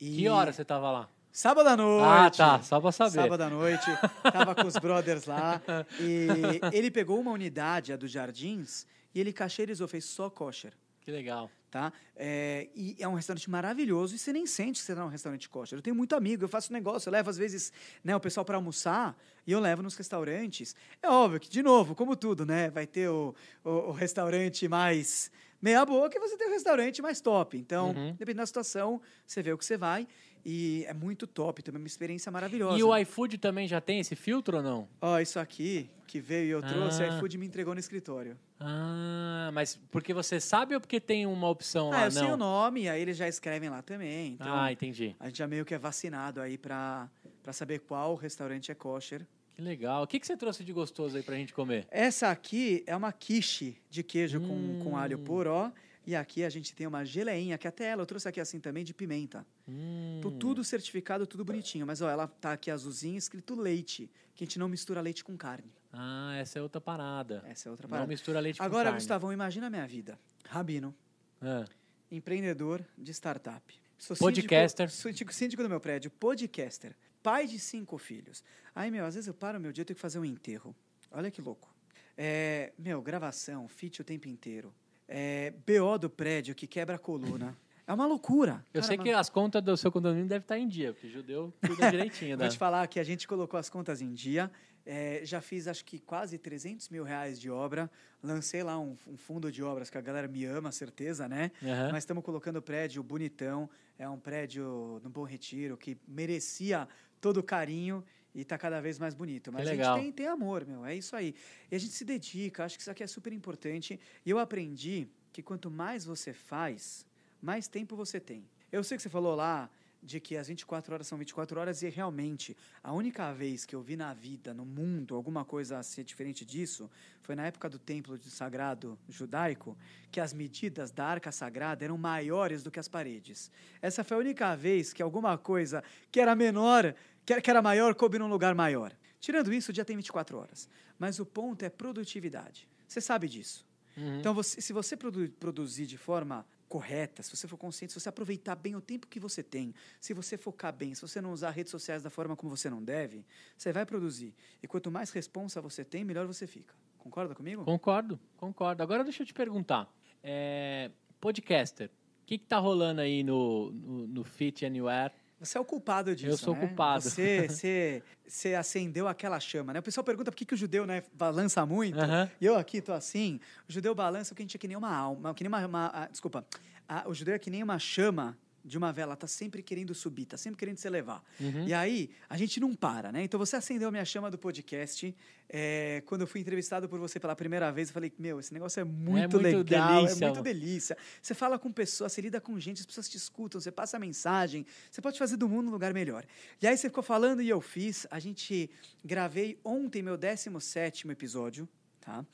E... Que hora você estava lá? Sábado à noite. Ah, tá. Só pra saber. Sábado à noite. Tava com os [LAUGHS] brothers lá. E ele pegou uma unidade, a do Jardins, e ele cacheirizou, fez só kosher. Que legal. Tá? É, e é um restaurante maravilhoso e você nem sente que você tá num restaurante kosher. Eu tenho muito amigo, eu faço negócio, eu levo às vezes né, o pessoal para almoçar e eu levo nos restaurantes. É óbvio que, de novo, como tudo, né? Vai ter o, o, o restaurante mais meia boca e você tem o um restaurante mais top. Então, uhum. dependendo da situação, você vê o que você vai. E é muito top, também é uma experiência maravilhosa. E o iFood também já tem esse filtro ou não? Ó, oh, isso aqui que veio e eu trouxe, ah. o iFood me entregou no escritório. Ah, mas porque você sabe ou porque tem uma opção ah, lá? Ah, eu não? sei o nome, aí eles já escrevem lá também. Então, ah, entendi. A gente já meio que é vacinado aí para saber qual restaurante é kosher que legal. O que, que você trouxe de gostoso aí pra gente comer? Essa aqui é uma quiche de queijo hum. com, com hum. alho poró. E aqui a gente tem uma geleinha, que até ela eu trouxe aqui assim também, de pimenta. Hum. Tudo certificado, tudo bonitinho. Mas ó, ela tá aqui azulzinha, escrito leite, que a gente não mistura leite com carne. Ah, essa é outra parada. Essa é outra parada. Não mistura leite Agora, com carne. Agora, Gustavão, imagina a minha vida. Rabino, é. empreendedor de startup. Sou podcaster. Síndico, sou síndico do meu prédio, podcaster pai de cinco filhos. Aí, meu, às vezes eu paro meu dia, e tenho que fazer um enterro. Olha que louco. É, meu, gravação, fit o tempo inteiro. É, BO do prédio que quebra a coluna. É uma loucura. Eu Cara, sei que as contas do seu condomínio devem estar em dia, porque judeu cuida [LAUGHS] direitinho. Né? Vou te falar que a gente colocou as contas em dia. É, já fiz acho que quase 300 mil reais de obra. Lancei lá um, um fundo de obras que a galera me ama, certeza, né? Uhum. Mas estamos colocando o prédio bonitão. É um prédio no Bom Retiro que merecia todo carinho e tá cada vez mais bonito. Mas a gente tem, tem amor, meu, é isso aí. E a gente se dedica, acho que isso aqui é super importante. E eu aprendi que quanto mais você faz, mais tempo você tem. Eu sei que você falou lá de que as 24 horas são 24 horas e realmente a única vez que eu vi na vida, no mundo, alguma coisa a ser diferente disso foi na época do templo sagrado judaico, que as medidas da arca sagrada eram maiores do que as paredes. Essa foi a única vez que alguma coisa que era menor, que era maior, coube num lugar maior. Tirando isso, o dia tem 24 horas. Mas o ponto é produtividade. Você sabe disso. Uhum. Então, você, se você produ produzir de forma correta, se você for consciente, se você aproveitar bem o tempo que você tem, se você focar bem, se você não usar redes sociais da forma como você não deve, você vai produzir. E quanto mais responsa você tem, melhor você fica. Concorda comigo? Concordo, concordo. Agora deixa eu te perguntar. É, podcaster, o que está rolando aí no, no, no Fit Anywhere? Você é o culpado disso. Eu sou né? culpado. Você, você, você acendeu aquela chama, né? O pessoal pergunta por que, que o judeu né, balança muito. E eu aqui tô assim. O judeu balança porque a gente é que nem uma alma. Que nem uma, uma ah, desculpa. Ah, o judeu é que nem uma chama de uma vela tá sempre querendo subir, tá sempre querendo se elevar. Uhum. E aí, a gente não para, né? Então, você acendeu a minha chama do podcast. É, quando eu fui entrevistado por você pela primeira vez, eu falei, meu, esse negócio é muito, é muito legal, delícia, é muito delícia. Você fala com pessoas, você lida com gente, as pessoas te escutam, você passa a mensagem, você pode fazer do mundo um lugar melhor. E aí, você ficou falando e eu fiz. A gente gravei ontem meu 17 episódio, tá? Ah,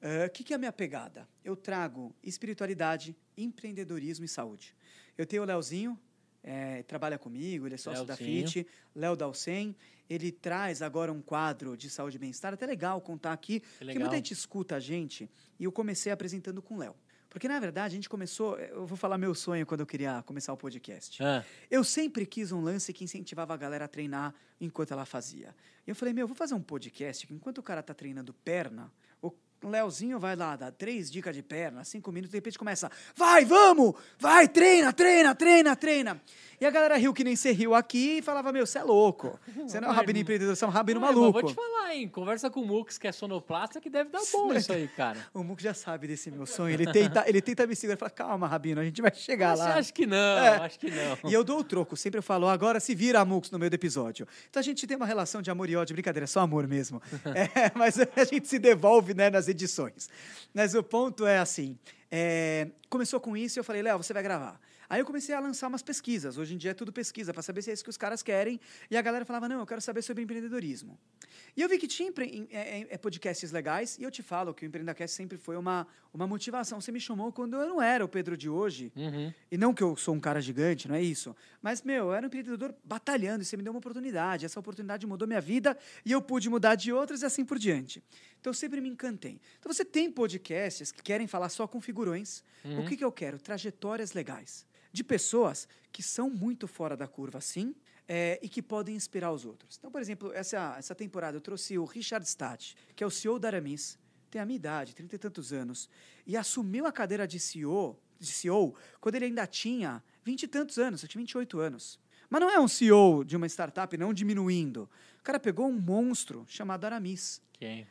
o uh, que, que é a minha pegada? Eu trago espiritualidade, empreendedorismo e saúde. Eu tenho o Leozinho, é, trabalha comigo, ele é sócio Leozinho. da FIT, Léo Dalcen. Ele traz agora um quadro de saúde e bem-estar. Até legal contar aqui, que porque muita gente escuta a gente e eu comecei apresentando com o Léo. Porque, na verdade, a gente começou. É, eu vou falar meu sonho quando eu queria começar o podcast. Ah. Eu sempre quis um lance que incentivava a galera a treinar enquanto ela fazia. E eu falei, meu, eu vou fazer um podcast que enquanto o cara tá treinando perna, Leozinho vai lá, dá três dicas de perna, cinco minutos, de repente começa, vai, vamos, vai, treina, treina, treina, treina. E a galera riu que nem se riu aqui e falava, meu, você é louco, você [LAUGHS] não é, é um rabino né? empreendedor, você é um rabino é, maluco. vou te falar, hein, conversa com o Mux, que é sonoplasta, que deve dar bom isso aí, cara. [LAUGHS] o Mux já sabe desse meu sonho, ele tenta, ele tenta me segurar, e fala, calma, rabino, a gente vai chegar Mas lá. acha que não, é. acho que não. E eu dou o troco, sempre eu falo, agora se vira a Mux no meio do episódio. Então a gente tem uma relação de amor e ódio, brincadeira, é só amor mesmo. [LAUGHS] é, mas a gente se devolve, né, nas edições. Mas o ponto é assim: é, começou com isso e eu falei, Léo, você vai gravar. Aí eu comecei a lançar umas pesquisas. Hoje em dia é tudo pesquisa, para saber se é isso que os caras querem. E a galera falava, não, eu quero saber sobre empreendedorismo. E eu vi que tinha é, é, é, podcasts legais, e eu te falo que o empreendedorcast sempre foi uma, uma motivação. Você me chamou quando eu não era o Pedro de hoje. Uhum. E não que eu sou um cara gigante, não é isso. Mas, meu, eu era um empreendedor batalhando, e você me deu uma oportunidade. Essa oportunidade mudou minha vida, e eu pude mudar de outras e assim por diante. Então eu sempre me encantei. Então você tem podcasts que querem falar só com figurões. Uhum. O que, que eu quero? Trajetórias legais. De pessoas que são muito fora da curva, sim, é, e que podem inspirar os outros. Então, por exemplo, essa, essa temporada eu trouxe o Richard Stott, que é o CEO da Aramis, tem a minha idade, trinta e tantos anos, e assumiu a cadeira de CEO, de CEO quando ele ainda tinha vinte e tantos anos, eu tinha 28 anos. Mas não é um CEO de uma startup, não diminuindo. O cara pegou um monstro chamado Aramis,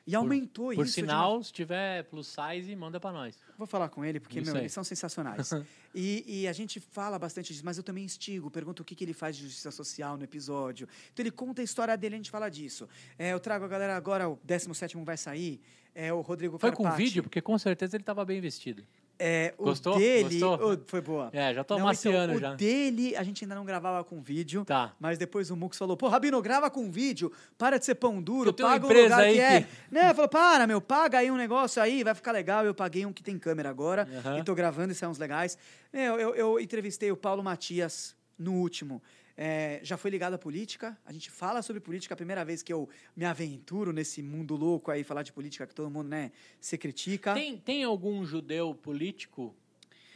e aumentou por, isso. Por sinal, se tiver plus size, manda para nós. Vou falar com ele, porque, isso meu, aí. eles são sensacionais. [LAUGHS] e, e, a gente fala bastante disso, mas eu também instigo, pergunto o que, que ele faz de justiça social no episódio. Então ele conta a história dele, a gente fala disso. É, eu trago a galera agora, o 17 vai sair. É o Rodrigo Foi com vídeo, porque com certeza ele estava bem vestido. É, Gostou? O dele, Gostou? O, foi boa. É, já tô não, então, amaciando então, já. O dele, a gente ainda não gravava com vídeo. Tá. Mas depois o Mux falou: pô, Rabino, grava com vídeo, para de ser pão duro, paga o lugar aí que é. Que... Né, falou: para, meu, paga aí um negócio aí, vai ficar legal. Eu paguei um que tem câmera agora e tô gravando e são é uns legais. eu, eu entrevistei o Paulo Matias no último é, já foi ligado à política. A gente fala sobre política. É a primeira vez que eu me aventuro nesse mundo louco aí, falar de política que todo mundo, né, se critica. Tem, tem algum judeu político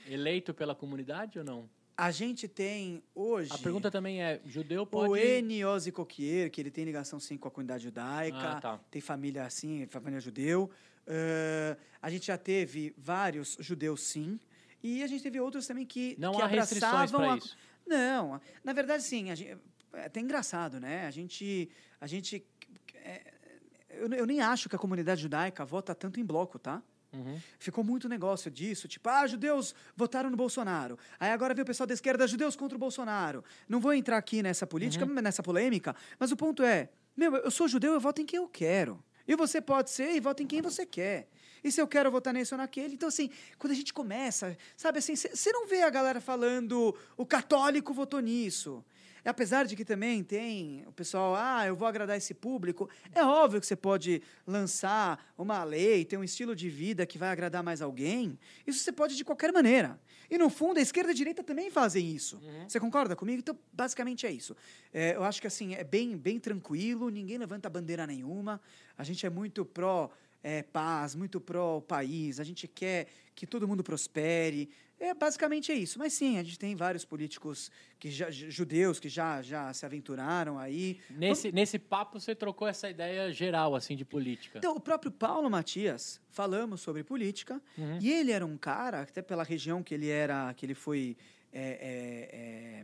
eleito pela comunidade ou não? A gente tem hoje. A pergunta também é: judeu pode. O Eniose Coquier, que ele tem ligação sim com a comunidade judaica, ah, tá. tem família assim, família judeu. Uh, a gente já teve vários judeus sim. E a gente teve outros também que, não que há abraçavam. Restrições a... isso. Não, na verdade, sim. Gente, é até engraçado, né? A gente. A gente é, eu, eu, nem acho que a comunidade judaica vota tanto em bloco, tá? Uhum. Ficou muito negócio disso, tipo, ah, judeus votaram no Bolsonaro. Aí agora vem o pessoal da esquerda, judeus contra o Bolsonaro. Não vou entrar aqui nessa política, uhum. nessa polêmica, mas o ponto é: meu, eu sou judeu, eu voto em quem eu quero. E você pode ser e vota em quem você quer. E se eu quero votar nesse ou naquele? Então, assim, quando a gente começa, sabe assim, você não vê a galera falando o católico votou nisso. Apesar de que também tem o pessoal, ah, eu vou agradar esse público. É óbvio que você pode lançar uma lei, ter um estilo de vida que vai agradar mais alguém. Isso você pode de qualquer maneira. E no fundo, a esquerda e a direita também fazem isso. Uhum. Você concorda comigo? Então, basicamente é isso. É, eu acho que assim, é bem, bem tranquilo, ninguém levanta bandeira nenhuma. A gente é muito pró é, paz, muito pró país, a gente quer que todo mundo prospere. É, basicamente é isso. Mas sim, a gente tem vários políticos que já, judeus que já, já se aventuraram aí. Nesse, nesse papo você trocou essa ideia geral assim de política. Então, o próprio Paulo Matias, falamos sobre política, uhum. e ele era um cara, até pela região que ele era, que ele foi. É,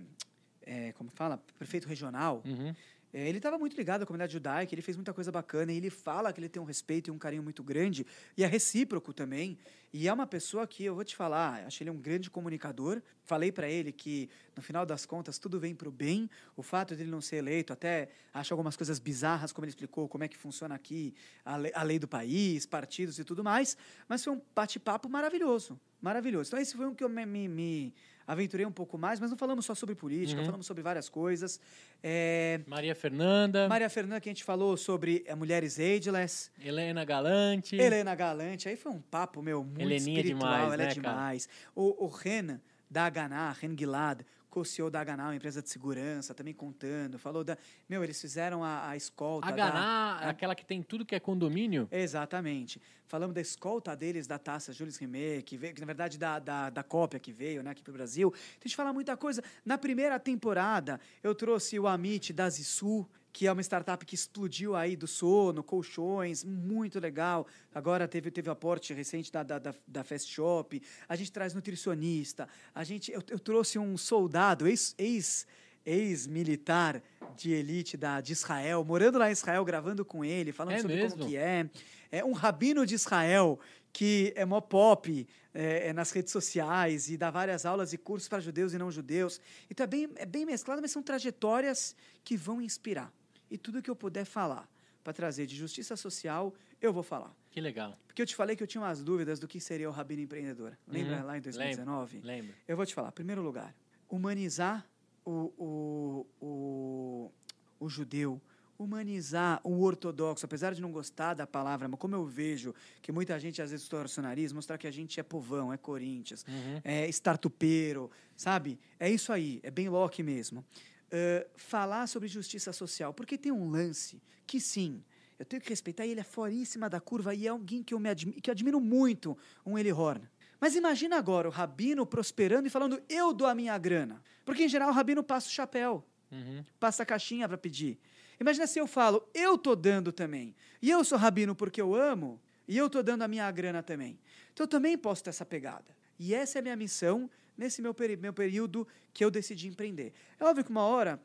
é, é, é como fala? Prefeito regional. Uhum é, ele estava muito ligado à comunidade judaica, ele fez muita coisa bacana, e ele fala que ele tem um respeito e um carinho muito grande, e é recíproco também. E é uma pessoa que, eu vou te falar, Acho ele um grande comunicador. Falei para ele que, no final das contas, tudo vem para o bem. O fato dele não ser eleito, até acho algumas coisas bizarras, como ele explicou, como é que funciona aqui a lei, a lei do país, partidos e tudo mais. Mas foi um bate-papo maravilhoso, maravilhoso. Então, esse foi um que eu me, me, me aventurei um pouco mais, mas não falamos só sobre política, uhum. falamos sobre várias coisas. É... Maria Fernanda. Maria Fernanda, que a gente falou sobre é, Mulheres Ageless. Helena Galante. Helena Galante. Aí foi um papo, meu, muito Heleninha espiritual. Demais, ela é né, é demais. Cara? O, o Renan da Haganá, Ren Gilad, ficou o CEO da uma empresa de segurança, também contando. Falou da. Meu, eles fizeram a, a escolta. Aganá, da, aquela que tem tudo que é condomínio? Exatamente. Falamos da escolta deles, da taça Jules Rimet, que veio, que, na verdade da, da, da cópia que veio né, aqui para o Brasil. Tem então, que falar muita coisa. Na primeira temporada, eu trouxe o Amit da Zissu, que é uma startup que explodiu aí do sono, colchões, muito legal. Agora teve, teve aporte recente da, da, da, Fast Shop. A gente traz nutricionista. A gente, eu, eu trouxe um soldado, ex, ex ex-militar de elite da, de Israel, morando lá em Israel, gravando com ele, falando é sobre mesmo? como que é. É um rabino de Israel que é mó pop é, é nas redes sociais e dá várias aulas e cursos para judeus e não judeus. Então é bem, é bem mesclado, mas são trajetórias que vão inspirar. E tudo que eu puder falar para trazer de justiça social, eu vou falar. Que legal. Porque eu te falei que eu tinha umas dúvidas do que seria o Rabino Empreendedor. Uhum. Lembra uhum. lá em 2019? Lembro. Eu vou te falar. Primeiro lugar, humanizar o, o, o, o judeu, humanizar o ortodoxo, apesar de não gostar da palavra, mas como eu vejo que muita gente às vezes torce o nariz, mostrar que a gente é povão, é Corinthians, uhum. é startupeiro, sabe? É isso aí, é bem Locke mesmo. Eh, falar sobre justiça social, porque tem um lance que sim, eu tenho que respeitar e ele é foríssima da curva e é alguém que eu, me admi que admiro muito, um Eli Horn. Mas imagina agora o Rabino prosperando e falando, eu dou a minha grana. Porque, em geral, o Rabino passa o chapéu, uhum. passa a caixinha para pedir. Imagina se eu falo, eu tô dando também. E eu sou Rabino porque eu amo, e eu tô dando a minha grana também. Então, eu também posso ter essa pegada. E essa é a minha missão nesse meu, meu período que eu decidi empreender. É óbvio que uma hora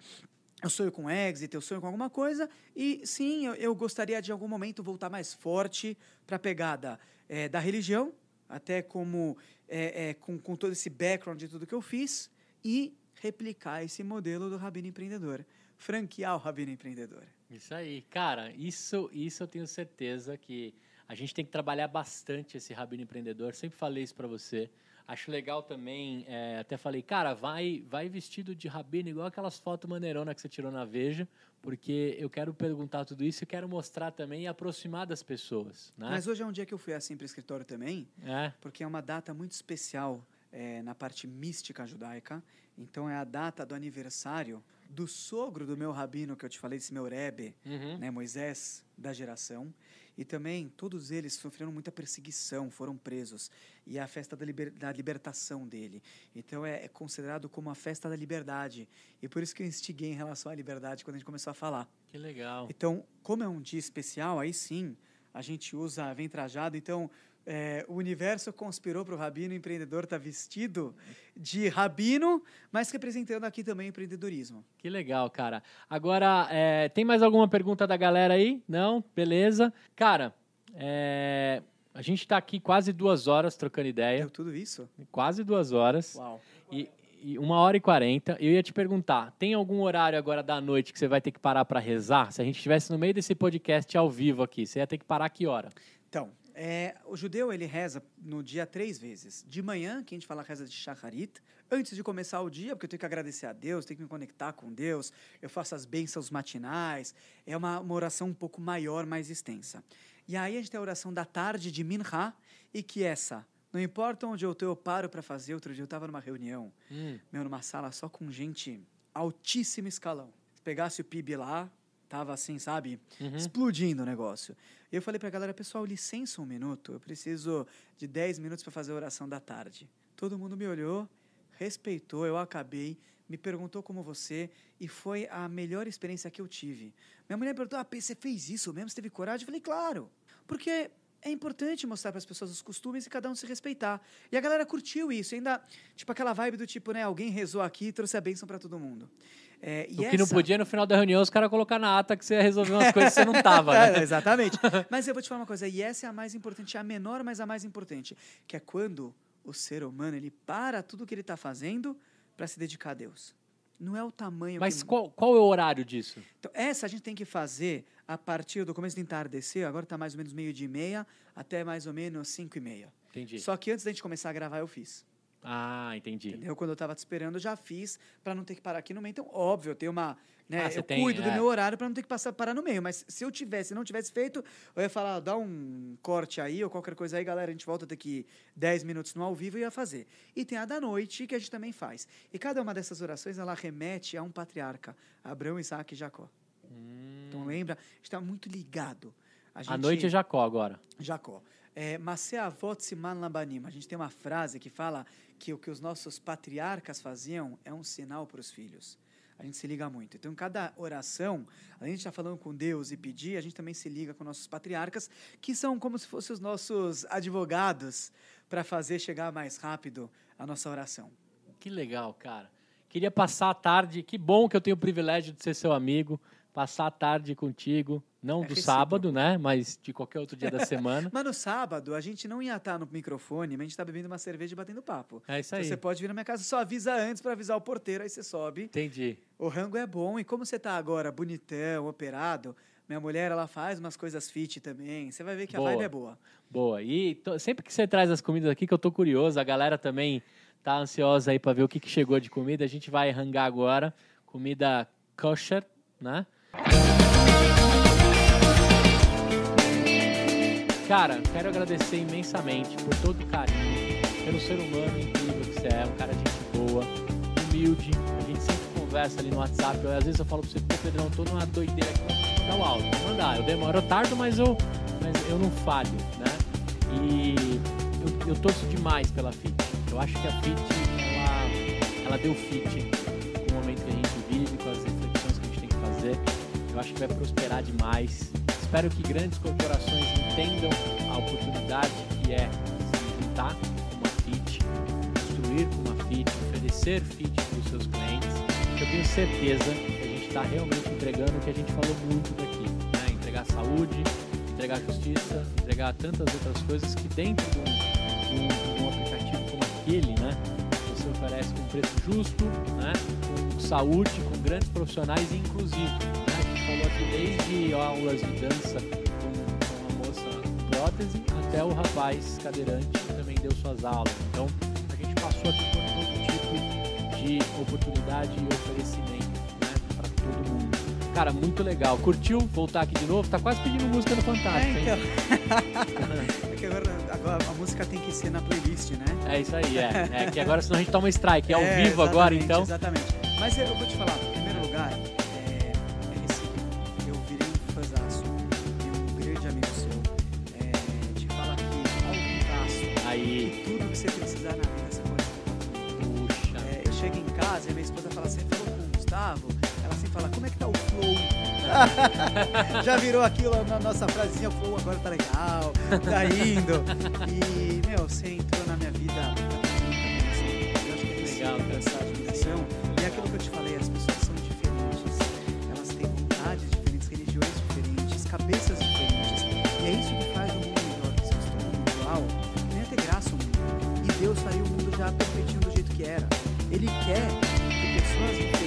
eu sonho com exit, eu sonho com alguma coisa, e sim, eu, eu gostaria de em algum momento voltar mais forte para a pegada é, da religião, até como é, é, com, com todo esse background de tudo que eu fiz, e replicar esse modelo do Rabino Empreendedor. Franquear o Rabino Empreendedor. Isso aí, cara, isso, isso eu tenho certeza que a gente tem que trabalhar bastante esse Rabino Empreendedor. Sempre falei isso para você. Acho legal também, é, até falei, cara, vai, vai vestido de rabino, igual aquelas fotos maneirona que você tirou na Veja, porque eu quero perguntar tudo isso e quero mostrar também e aproximar das pessoas. Né? Mas hoje é um dia que eu fui assim para o escritório também, é. porque é uma data muito especial é, na parte mística judaica. Então é a data do aniversário do sogro do meu rabino, que eu te falei, desse meu Rebbe, uhum. né, Moisés, da geração. E também todos eles sofreram muita perseguição, foram presos. E é a festa da, liber, da libertação dele. Então é, é, considerado como a festa da liberdade. E por isso que eu instiguei em relação à liberdade quando a gente começou a falar. Que legal. Então, como é um dia especial, aí sim a gente usa, vem trajado. Então, é, o universo conspirou para o Rabino o empreendedor estar tá vestido de Rabino, mas representando aqui também o empreendedorismo. Que legal, cara. Agora, é, tem mais alguma pergunta da galera aí? Não? Beleza. Cara, é, a gente está aqui quase duas horas trocando ideia. Deu tudo isso? Quase duas horas. Uau. E, e uma hora e quarenta. Eu ia te perguntar, tem algum horário agora da noite que você vai ter que parar para rezar? Se a gente estivesse no meio desse podcast ao vivo aqui, você ia ter que parar que hora? É, o judeu ele reza no dia três vezes. De manhã, que a gente fala reza de shacharit, antes de começar o dia, porque eu tenho que agradecer a Deus, tenho que me conectar com Deus, eu faço as bênçãos matinais. É uma, uma oração um pouco maior, mais extensa. E aí a gente tem a oração da tarde de Minha, e que é essa não importa onde eu estou, eu paro para fazer. Outro dia eu estava numa reunião, hum. meu, numa sala só com gente altíssimo escalão. Se pegasse o PIB lá, Tava assim, sabe? Uhum. Explodindo o negócio. E Eu falei pra galera, pessoal, licença um minuto. Eu preciso de 10 minutos para fazer a oração da tarde. Todo mundo me olhou, respeitou, eu acabei, me perguntou como você e foi a melhor experiência que eu tive. Minha mulher perguntou: ah, você fez isso mesmo? Você teve coragem? Eu falei: claro. Porque é importante mostrar para as pessoas os costumes e cada um se respeitar. E a galera curtiu isso, ainda, tipo, aquela vibe do tipo, né? Alguém rezou aqui e trouxe a bênção para todo mundo. É, o que não podia no final da reunião os caras colocar na ata que você ia resolver umas [LAUGHS] coisas que você não tava, né? é, exatamente. Mas eu vou te falar uma coisa, e essa é a mais importante, é a menor, mas a mais importante, que é quando o ser humano ele para tudo que ele está fazendo para se dedicar a Deus. Não é o tamanho. Mas que... qual, qual é o horário disso? Então, essa a gente tem que fazer a partir do começo do entardecer, agora está mais ou menos meio de meia, até mais ou menos cinco e meia. Entendi. Só que antes da gente começar a gravar, eu fiz. Ah, entendi. Entendeu? Quando eu estava te esperando, eu já fiz, para não ter que parar aqui no meio. Então, óbvio, eu tenho uma né? Ah, eu tem, cuido é. do meu horário para não ter que passar parar no meio. Mas se eu tivesse, não tivesse feito, eu ia falar, dá um corte aí ou qualquer coisa aí, galera, a gente volta daqui 10 minutos no ao vivo e ia fazer. E tem a da noite que a gente também faz. E cada uma dessas orações, ela remete a um patriarca, Abraão, Isaac e Jacó. Então, hum. Então lembra, a gente está muito ligado. A, gente... a noite é Jacó agora. Jacó. É, Maseavot Siman Labanim. A gente tem uma frase que fala que o que os nossos patriarcas faziam é um sinal para os filhos a gente se liga muito. Então, em cada oração, a gente está falando com Deus e pedir, a gente também se liga com nossos patriarcas, que são como se fossem os nossos advogados para fazer chegar mais rápido a nossa oração. Que legal, cara. Queria passar a tarde, que bom que eu tenho o privilégio de ser seu amigo, passar a tarde contigo, não é do sábado, né? Mas de qualquer outro dia da [LAUGHS] semana. mas no sábado, a gente não ia estar no microfone, mas a gente tá bebendo uma cerveja e batendo papo. É isso então aí. você pode vir na minha casa, só avisa antes para avisar o porteiro, aí você sobe. Entendi. O rango é bom. E como você tá agora bonitão, operado, minha mulher, ela faz umas coisas fit também. Você vai ver que boa. a vibe é boa. Boa. E sempre que você traz as comidas aqui, que eu tô curioso, a galera também tá ansiosa aí para ver o que, que chegou de comida. A gente vai rangar agora comida kosher, né? Cara, quero agradecer imensamente por todo o carinho, pelo ser humano incrível que você é, um cara de gente boa, humilde. A gente sempre conversa ali no WhatsApp. Eu, às vezes eu falo pra você, pô, Pedrão, tô numa doideira aqui, dá o áudio, mandar. Eu demoro, eu tardo, mas eu, mas eu não falho, né? E eu, eu torço demais pela FIT. Eu acho que a FIT, ela, ela deu fit com o momento que a gente vive, com as reflexões que a gente tem que fazer. Eu acho que vai prosperar demais. Espero que grandes corporações entendam a oportunidade que é se com uma FIT, construir uma FIT, oferecer FIT para os seus clientes. Eu tenho certeza que a gente está realmente entregando o que a gente falou muito daqui, né? entregar saúde, entregar justiça, entregar tantas outras coisas que dentro de um, de um aplicativo como aquele, né? você oferece com preço justo, né? com saúde, com grandes profissionais e inclusivo falou aqui desde aulas de dança com, uma moça prótese até o rapaz cadeirante que também deu suas aulas. Então a gente passou aqui por todo tipo de oportunidade e oferecimento né, para todo mundo. Cara, muito legal. Curtiu voltar aqui de novo? Tá quase pedindo música no Fantástico. É, então. [LAUGHS] é que agora, agora, a música tem que ser na playlist, né? É isso aí, é. é que agora senão a gente toma strike. É ao é, vivo agora, então. Exatamente. Mas eu vou te falar, [LAUGHS] já virou aquilo na nossa frasezinha, flow, agora tá legal, tá indo. E, meu, você entrou na minha vida. Eu acho que é legal essa admiração. E é aquilo que eu te falei, as pessoas são diferentes, elas têm vontades diferentes, religiões diferentes, cabeças diferentes. E é isso que faz o mundo melhor, que se fosse todo mundo igual, nem até graça o mundo. E Deus faria o mundo já perfeitinho do jeito que era. Ele quer que pessoas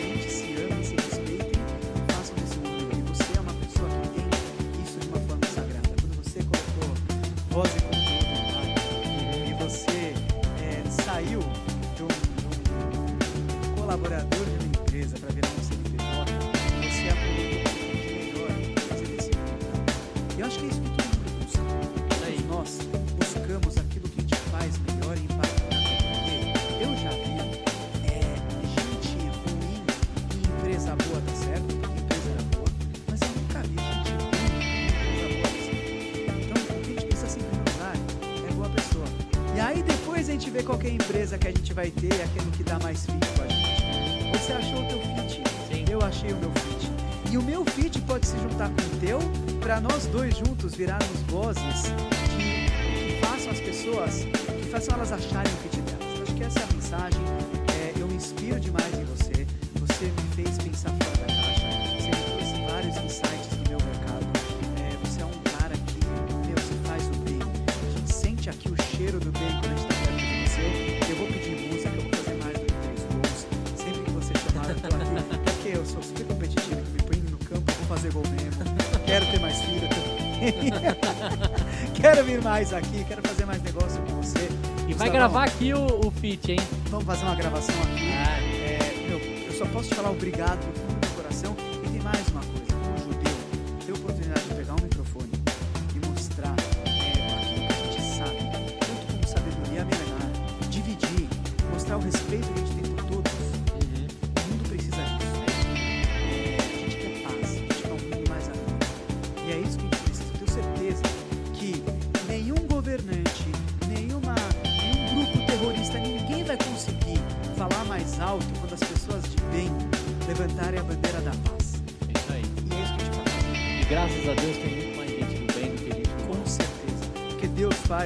mais aqui, quero fazer mais negócio com você. E vai tá gravar aqui o, o feat, hein? Vamos fazer uma gravação aqui. Ah. É, é meu, eu só posso te falar obrigado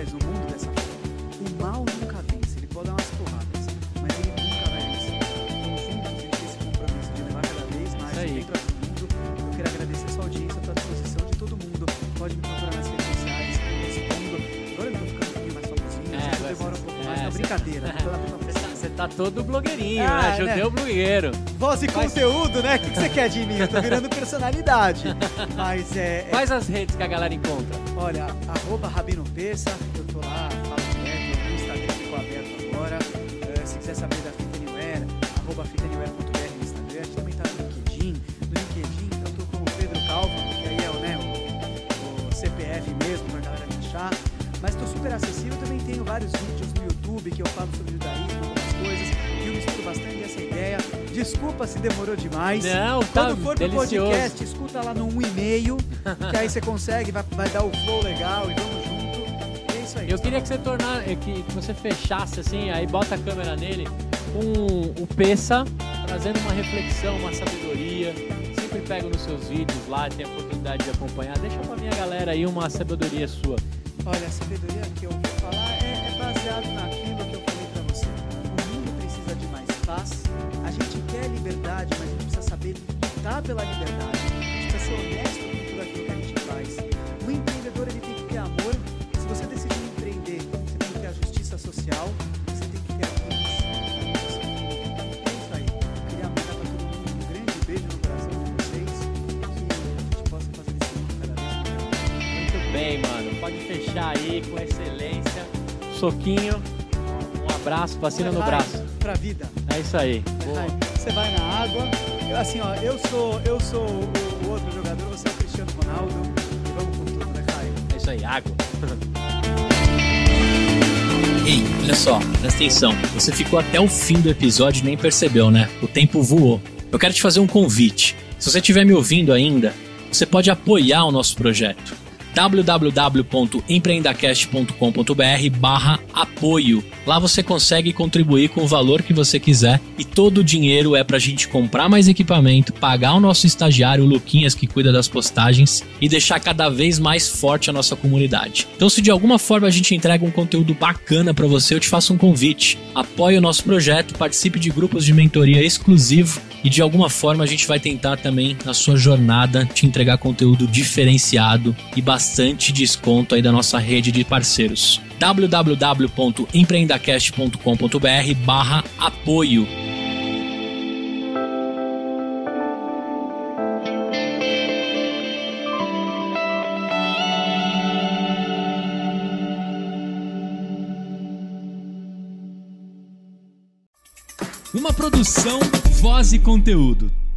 faz no mundo dessa forma. O mal nunca vence, ele pode dar umas porradas, mas ele nunca vai vencer. Então, juntos, ele tem esse compromisso de levar cada vez mais o dentro do mundo. Eu quero agradecer a sua audiência, está à disposição de todo mundo. Pode me procurar nas redes sociais, eu mundo. Agora eu estou ficando um pouquinho mais famosinho, é, eu demoro um pouco é, mais na brincadeira. [LAUGHS] Né? Você tá, todo blogueirinho, ah, né? Judeu né? blogueiro. Voz e Faz... conteúdo, né? O que, que você quer de mim? Eu tô virando personalidade. [LAUGHS] Mas é, é. Quais as redes que a galera encontra? Olha, arroba Rabino Pessa, super acessível. Também tenho vários vídeos no YouTube que eu falo sobre judaísmo, algumas coisas, e eu misturo bastante essa ideia. Desculpa se demorou demais. Não, tá Quando for pro podcast, escuta lá no 1 e meio, que aí você consegue, vai, vai dar o flow legal e vamos junto. É isso aí. Eu tá? queria que você tornar, eh, que, você fechasse assim, aí bota a câmera nele, com um, o Peça, trazendo uma reflexão, uma sabedoria sempre pego nos seus vídeos lá, tem a oportunidade de acompanhar. Deixa pra minha galera aí uma sabedoria sua. Olha, a sabedoria que eu vou falar é, é baseado naquilo que eu falei para você. O mundo precisa de mais paz. A gente quer liberdade, mas a gente precisa saber lutar pela liberdade. A gente precisa ser honesto com tudo aquilo que a gente faz. O empreendedor ele tem que ter amor. Se você decidir empreender, você tem que ter a justiça social fechar aí com excelência. Soquinho, um abraço, vacina no braço. Pra vida. É isso aí. Você vai na água. Eu, assim, ó, eu sou, eu sou o, o outro jogador, você é o Cristiano Ronaldo. E vamos com tudo, né, Caio? É isso aí, água. [LAUGHS] Ei, olha só, presta atenção. Você ficou até o fim do episódio e nem percebeu, né? O tempo voou. Eu quero te fazer um convite. Se você estiver me ouvindo ainda, você pode apoiar o nosso projeto www.empreendacast.com.br barra apoio. Lá você consegue contribuir com o valor que você quiser e todo o dinheiro é para a gente comprar mais equipamento, pagar o nosso estagiário, o Luquinhas, que cuida das postagens e deixar cada vez mais forte a nossa comunidade. Então, se de alguma forma a gente entrega um conteúdo bacana para você, eu te faço um convite. Apoie o nosso projeto, participe de grupos de mentoria exclusivo e de alguma forma a gente vai tentar também na sua jornada te entregar conteúdo diferenciado e bastante bastante desconto aí da nossa rede de parceiros. www.empreendacast.com.br barra apoio. Uma produção, voz e conteúdo.